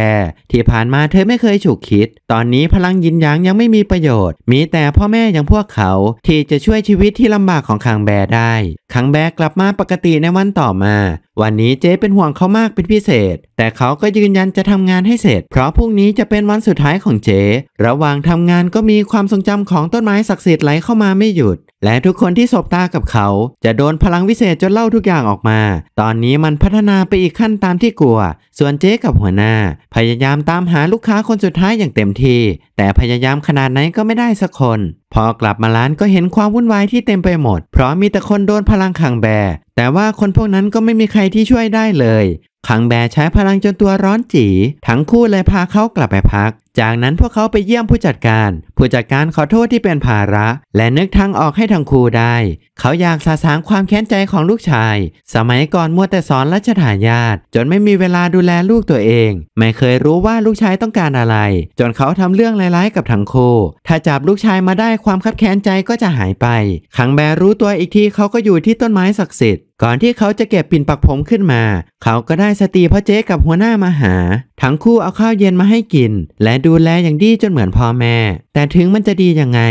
ที่ผ่านมาเธอไม่เคยฉุกคิด ตอนนี้พลังยินยางยังไม่มีประโยชน์ มีแต่พ่อแม่อย่างพวกเขาที่จะช่วยชีวิตที่ลำบากของขังแบได้ขังแบกลับมาปกติในวันต่อมา วันนี้เจ๊เป็นห่วงเขามากเป็นพิเศษ แต่เขาก็ยืนยันจะทำงานให้เสร็จ เพราะพรุ่งนี้จะเป็นวันสุดท้ายของเจ๊ระหว่างทำงานก็มีความทรงจำของต้นไม้ศักดิ์สิทธิ์ไหลเข้ามาไม่หยุด และุกคนที่สบตากับเขาจะโดนพลังวิเศษจนเล่าทุกอย่างออกมา ตอนนี้มันพัฒนาไปอีกขั้นตามที่กลัว ส่วนเจ๊กับหัวหน้า พยายามตามหาลูกค้าคนสุดท้ายอย่างเต็มที่ แต่พยายามขนาดไหนก็ไม่ได้สักคน พอกลับมาร้านก็เห็นความวุ่นวายที่เต็มไปหมด เพราะมีแต่คนโดนพลังขังแบ แต่ว่าคนพวกนั้นก็ไม่มีใครที่ช่วยได้เลย ขังแบใช้พลังจนตัวร้อนจี ทั้งคู่เลยพาเขากลับไปพักจากนั้นพวกเขาไปเยี่ยมผู้จัดการ ผู้จัดการขอโทษที่เป็นภาระ และนึกทางออกให้ทั้งคู่ได้ เขาอยากสาสางความแค้นใจของลูกชาย สมัยก่อนมัวแต่สอนรัชทายาทจนไม่มีเวลาดูแลลูกตัวเอง ไม่เคยรู้ว่าลูกชายต้องการอะไร จนเขาทำเรื่องร้าย ๆ กับทั้งคู่ถ้าจับลูกชายมาได้ความคับแค้นใจก็จะหายไปขังแบรู้ตัวอีกทีเขาก็อยู่ที่ต้นไม้ศักดิ์สิทธิ์ ก่อนที่เขาจะเก็บปิ่นปักผมขึ้นมา เขาก็ได้สตีพ่อเจ๊กับหัวหน้ามาหา ทั้งคู่เอาข้าวเย็นมาให้กิน และดูแลอย่างดีจนเหมือนพ่อแม่ แต่ถึงมันจะดียังไง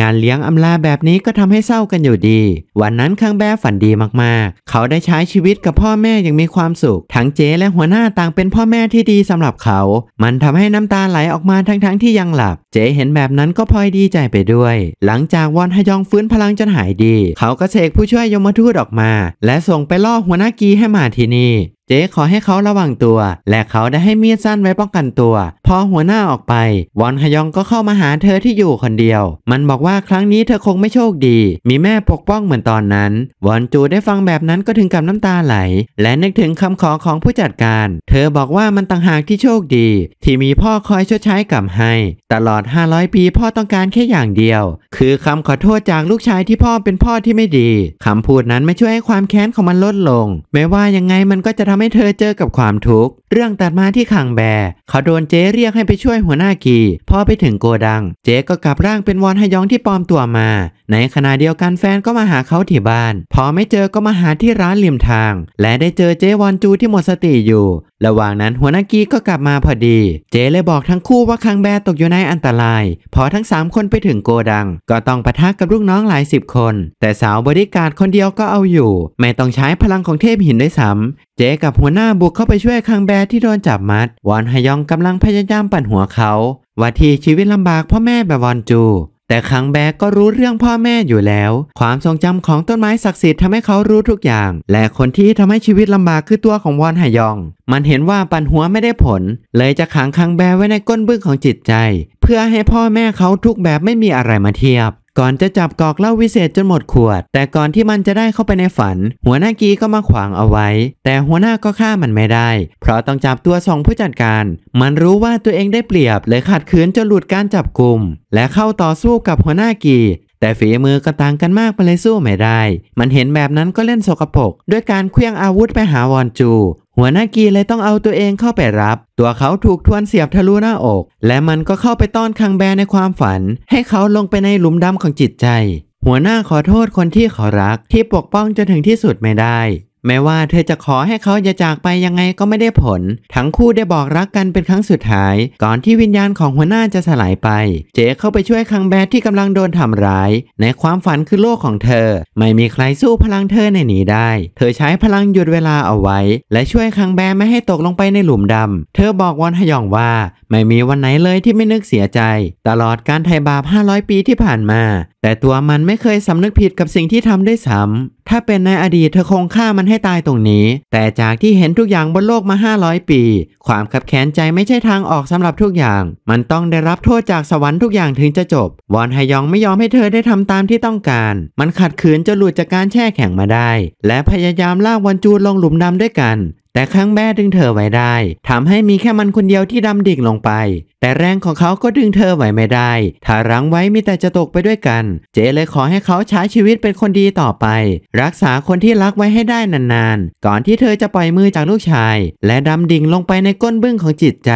งานเลี้ยงอำลาแบบนี้ก็ทำให้เศร้ากันอยู่ดี วันนั้นคังแบ้ฝันดีมากๆ เขาได้ใช้ชีวิตกับพ่อแม่อย่างมีความสุข ทั้งเจ๊และหัวหน้าต่างเป็นพ่อแม่ที่ดีสำหรับเขา มันทำให้น้ำตาไหลออกมาทั้งๆทที่ยังหลับ เจ๊เห็นแบบนั้นก็พลอยดีใจไปด้วย หลังจากวอนฮยองฟื้นพลังจนหายดี เขาก็เสกผู้ช่วยยมทูตออกมา และส่งไปล่อหัวหน้ากีให้มาที่นี่เจ๊ขอให้เขาระวังตัว และเขาได้ให้มีดสั้นไว้ป้องกันตัว พอหัวหน้าออกไปวอนฮยองก็เข้ามาหาเธอที่อยู่คนเดียว มันบอกว่าครั้งนี้เธอคงไม่โชคดี มีแม่ปกป้องเหมือนตอนนั้น วอนจูได้ฟังแบบนั้นก็ถึงกับน้ำตาไหล และนึกถึงคำขอของผู้จัดการ เธอบอกว่ามันต่างหากที่โชคดี ที่มีพ่อคอยชดใช้กรรให้ ตลอด 500 ปีพ่อต้องการแค่อย่างเดียว คือคำขอโทษจากลูกชายที่พ่อเป็นพ่อที่ไม่ดีคำพูดนั้นไม่ช่วยให้ความแค้นของมันลดลงแม้ว่ายังไงมันก็จะทำให้เธอเจอกับความทุกข์เรื่องตัดมาที่ขังแบเขาโดนเจ๊เรียกให้ไปช่วยหัวหน้ากีพอไปถึงโกดัง เจ๊ก็กลับร่างเป็นวอนฮยองที่ปลอมตัวมา ในขณะเดียวกันแฟนก็มาหาเขาที่บ้าน พอไม่เจอก็มาหาที่ร้านริมทาง และได้เจอเจ๊วอนจูที่หมดสติอยู่ ระหว่างนั้นหัวหน้ากีก็กลับมาพอดีเจ๊เลยบอกทั้งคู่ว่าคังแบตกอยู่ในอันตราย พอทั้ง 3 คนไปถึงโกดังก็ต้องปะทะกับลูกน้องหลายสิบคนแต่สาวบริการคนเดียวก็เอาอยู่ไม่ต้องใช้พลังของเทพหินด้วยซ้ำเจ๊กับหัวหน้าบุกเข้าไปช่วยคังแบแที่โดนจับมัดวอนฮยองกำลังพยายามปั่นหัวเขาว่าที่ชีวิตลำบากพ่อแม่แบบวอนจู แต่คังแบกก็รู้เรื่องพ่อแม่อยู่แล้ว ความทรงจำของต้นไม้ศักดิ์สิทธิ์ทำให้เขารู้ทุกอย่าง และคนที่ทำให้ชีวิตลำบากคือตัวของวอนฮยอง มันเห็นว่าปั่นหัวไม่ได้ผล เลยจะขังคังแบไว้ในก้นบึ้งของจิตใจ เพื่อให้พ่อแม่เขาทุกแบบไม่มีอะไรมาเทียบก่อนจะจับกอกเหล้าวิเศษจนหมดขวด แต่ก่อนที่มันจะได้เข้าไปในฝัน หัวหน้ากีก็มาขวางเอาไว้ แต่หัวหน้าก็ฆ่ามันไม่ได้ เพราะต้องจับตัวสองผู้จัดการ มันรู้ว่าตัวเองได้เปรียบ เลยขัดขืนจนหลุดการจับกลุ่มและเข้าต่อสู้กับหัวหน้ากีแต่ฝีมือก็ต่างกันมากไปเลยสู้ไม่ได้ มันเห็นแบบนั้นก็เล่นสกปรกด้วยการเคลื่องอาวุธไปหาวอนจู หัวหน้ากีเลยต้องเอาตัวเองเข้าไปรับ ตัวเขาถูกทวนเสียบทะลุหน้าอก และมันก็เข้าไปต้อนคังแบในความฝัน ให้เขาลงไปในหลุมดำของจิตใจ หัวหน้าขอโทษคนที่เขารักที่ปกป้องจนถึงที่สุดไม่ได้แม้ว่าเธอจะขอให้เขาอย่าจากไปยังไงก็ไม่ได้ผล ทั้งคู่ได้บอกรักกันเป็นครั้งสุดท้ายก่อนที่วิญญาณของหัวหน้าจะสลายไป เจ๊เข้าไปช่วยคังแบดที่กำลังโดนทำร้าย ในความฝันคือโลกของเธอ ไม่มีใครสู้พลังเธอในหนีได้ เธอใช้พลังหยุดเวลาเอาไว้ และช่วยคังแบดไม่ให้ตกลงไปในหลุมดำ เธอบอกวอนฮยองว่า ไม่มีวันไหนเลยที่ไม่นึกเสียใจ ตลอดการไถ่บาป500ปีที่ผ่านมา แต่ตัวมันไม่เคยสำนึกผิดกับสิ่งที่ทำด้วยซ้ำถ้าเป็นในอดีตเธอคงฆ่ามันให้ตายตรงนี้ แต่จากที่เห็นทุกอย่างบนโลกมา 500ปี ความขับแค้นใจไม่ใช่ทางออกสำหรับทุกอย่าง มันต้องได้รับโทษจากสวรรค์ทุกอย่างถึงจะจบ วอนไฮยองไม่ยอมให้เธอได้ทำตามที่ต้องการ มันขัดขืนจะหลุดจากการแช่แข็งมาได้ และพยายามลากวันจูนลงหลุมดำด้วยกันแต่ข้างแม่ดึงเธอไว้ได้ทำให้มีแค่มันคนเดียวที่ดำดิ่งลงไป แต่แรงของเขาก็ดึงเธอไว้ไม่ได้ ถ้ารั้งไว้มีแต่จะตกไปด้วยกัน เจเลยขอให้เขาใช้ชีวิตเป็นคนดีต่อไป รักษาคนที่รักไว้ให้ได้นานๆ ก่อนที่เธอจะปล่อยมือจากลูกชาย และดำดิ่งลงไปในก้นบึ้งของจิตใจ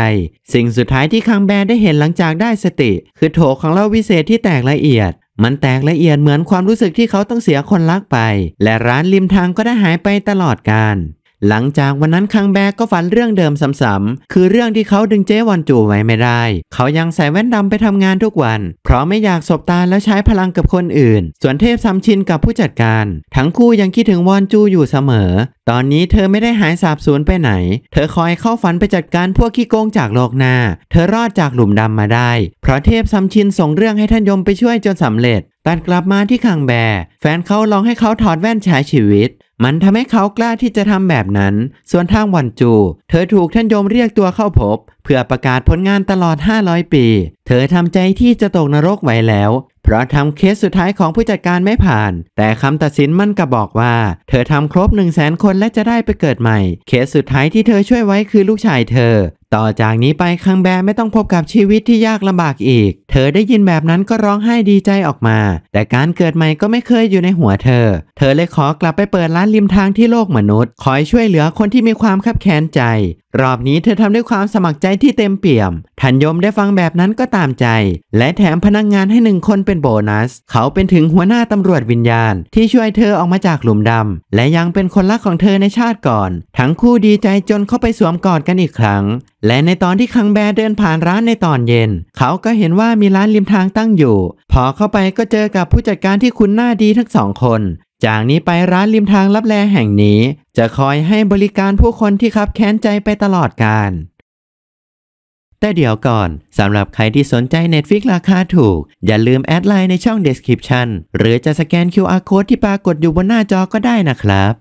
สิ่งสุดท้ายที่คังแม่ได้เห็นหลังจากได้สติ คือโถของเล่าวิเศษที่แตกละเอียด มันแตกละเอียดเหมือนความรู้สึกที่เขาต้องเสียคนรักไป และร้านริมทางก็ได้หายไปตลอดกาลหลังจากวันนั้นคังแบกก็ฝันเรื่องเดิมซ้ำๆ คือเรื่องที่เขาดึงเจ๊วันจูไว้ไม่ได้ เขายังใส่แว่นดำไปทำงานทุกวัน เพราะไม่อยากสบตาแล้วใช้พลังกับคนอื่น ส่วนเทพซ้ำชินกับผู้จัดการ ทั้งคู่ยังคิดถึงวอนจูอยู่เสมอ ตอนนี้เธอไม่ได้หายสาบสูญไปไหน เธอคอยเข้าฝันไปจัดการพวกขี้โกงจากโลกหน้า เธอรอดจากหลุมดำมาได้ เพราะเทพซ้ำชินส่งเรื่องให้ท่านยมไปช่วยจนสำเร็จตัดกลับมาที่คังแบ แฟนเขาลองให้เขาถอดแว่นใช้ชีวิต มันทำให้เขากล้าที่จะทำแบบนั้น ส่วนทางวันจู เธอถูกท่านยมเรียกตัวเข้าพบ เพื่อประกาศผลงานตลอด 500 ปี เธอทำใจที่จะตกนรกไว้แล้ว เพราะทำเคสสุดท้ายของผู้จัดการไม่ผ่าน แต่คำตัดสินมันก็บอกว่า เธอทำครบ1 0 0 0 0แคนและจะได้ไปเกิดใหม่ เคสสุดท้ายที่เธอช่วยไว้คือลูกชายเธอต่อจากนี้ไปคังแบไม่ต้องพบกับชีวิตที่ยากลำบากอีก เธอได้ยินแบบนั้นก็ร้องไห้ดีใจออกมา แต่การเกิดใหม่ก็ไม่เคยอยู่ในหัวเธอ เธอเลยขอกลับไปเปิดร้านริมทางที่โลกมนุษย์คอยช่วยเหลือคนที่มีความคับแค้นใจ รอบนี้เธอทำด้วยความสมัครใจที่เต็มเปี่ยม ทันยมได้ฟังแบบนั้นก็ตามใจ และแถมพนักงงานให้หนึ่งคนเป็นโบนัส เขาเป็นถึงหัวหน้าตำรวจวิญญาณ ที่ช่วยเธอออกมาจากหลุมดำและยังเป็นคนรักของเธอในชาติก่อน ทั้งคู่ดีใจจนเข้าไปสวมกอดกันอีกครั้งและในตอนที่คังแบเดินผ่านร้านในตอนเย็น เขาก็เห็นว่ามีร้านริมทางตั้งอยู่ พอเข้าไปก็เจอกับผู้จัดการที่คุณหน้าดีทั้งสองคน จากนี้ไปร้านริมทางรับแลแห่งนี้ จะคอยให้บริการผู้คนที่ขับแค้นใจไปตลอดกาลแต่เดี๋ยวก่อนสำหรับใครที่สนใจ Netflix ราคาถูก อย่าลืมแอดไลน์ในช่อง Description หรือจะสแกน QR Code ที่ปรากฏอยู่บนหน้าจอก็ได้นะครับ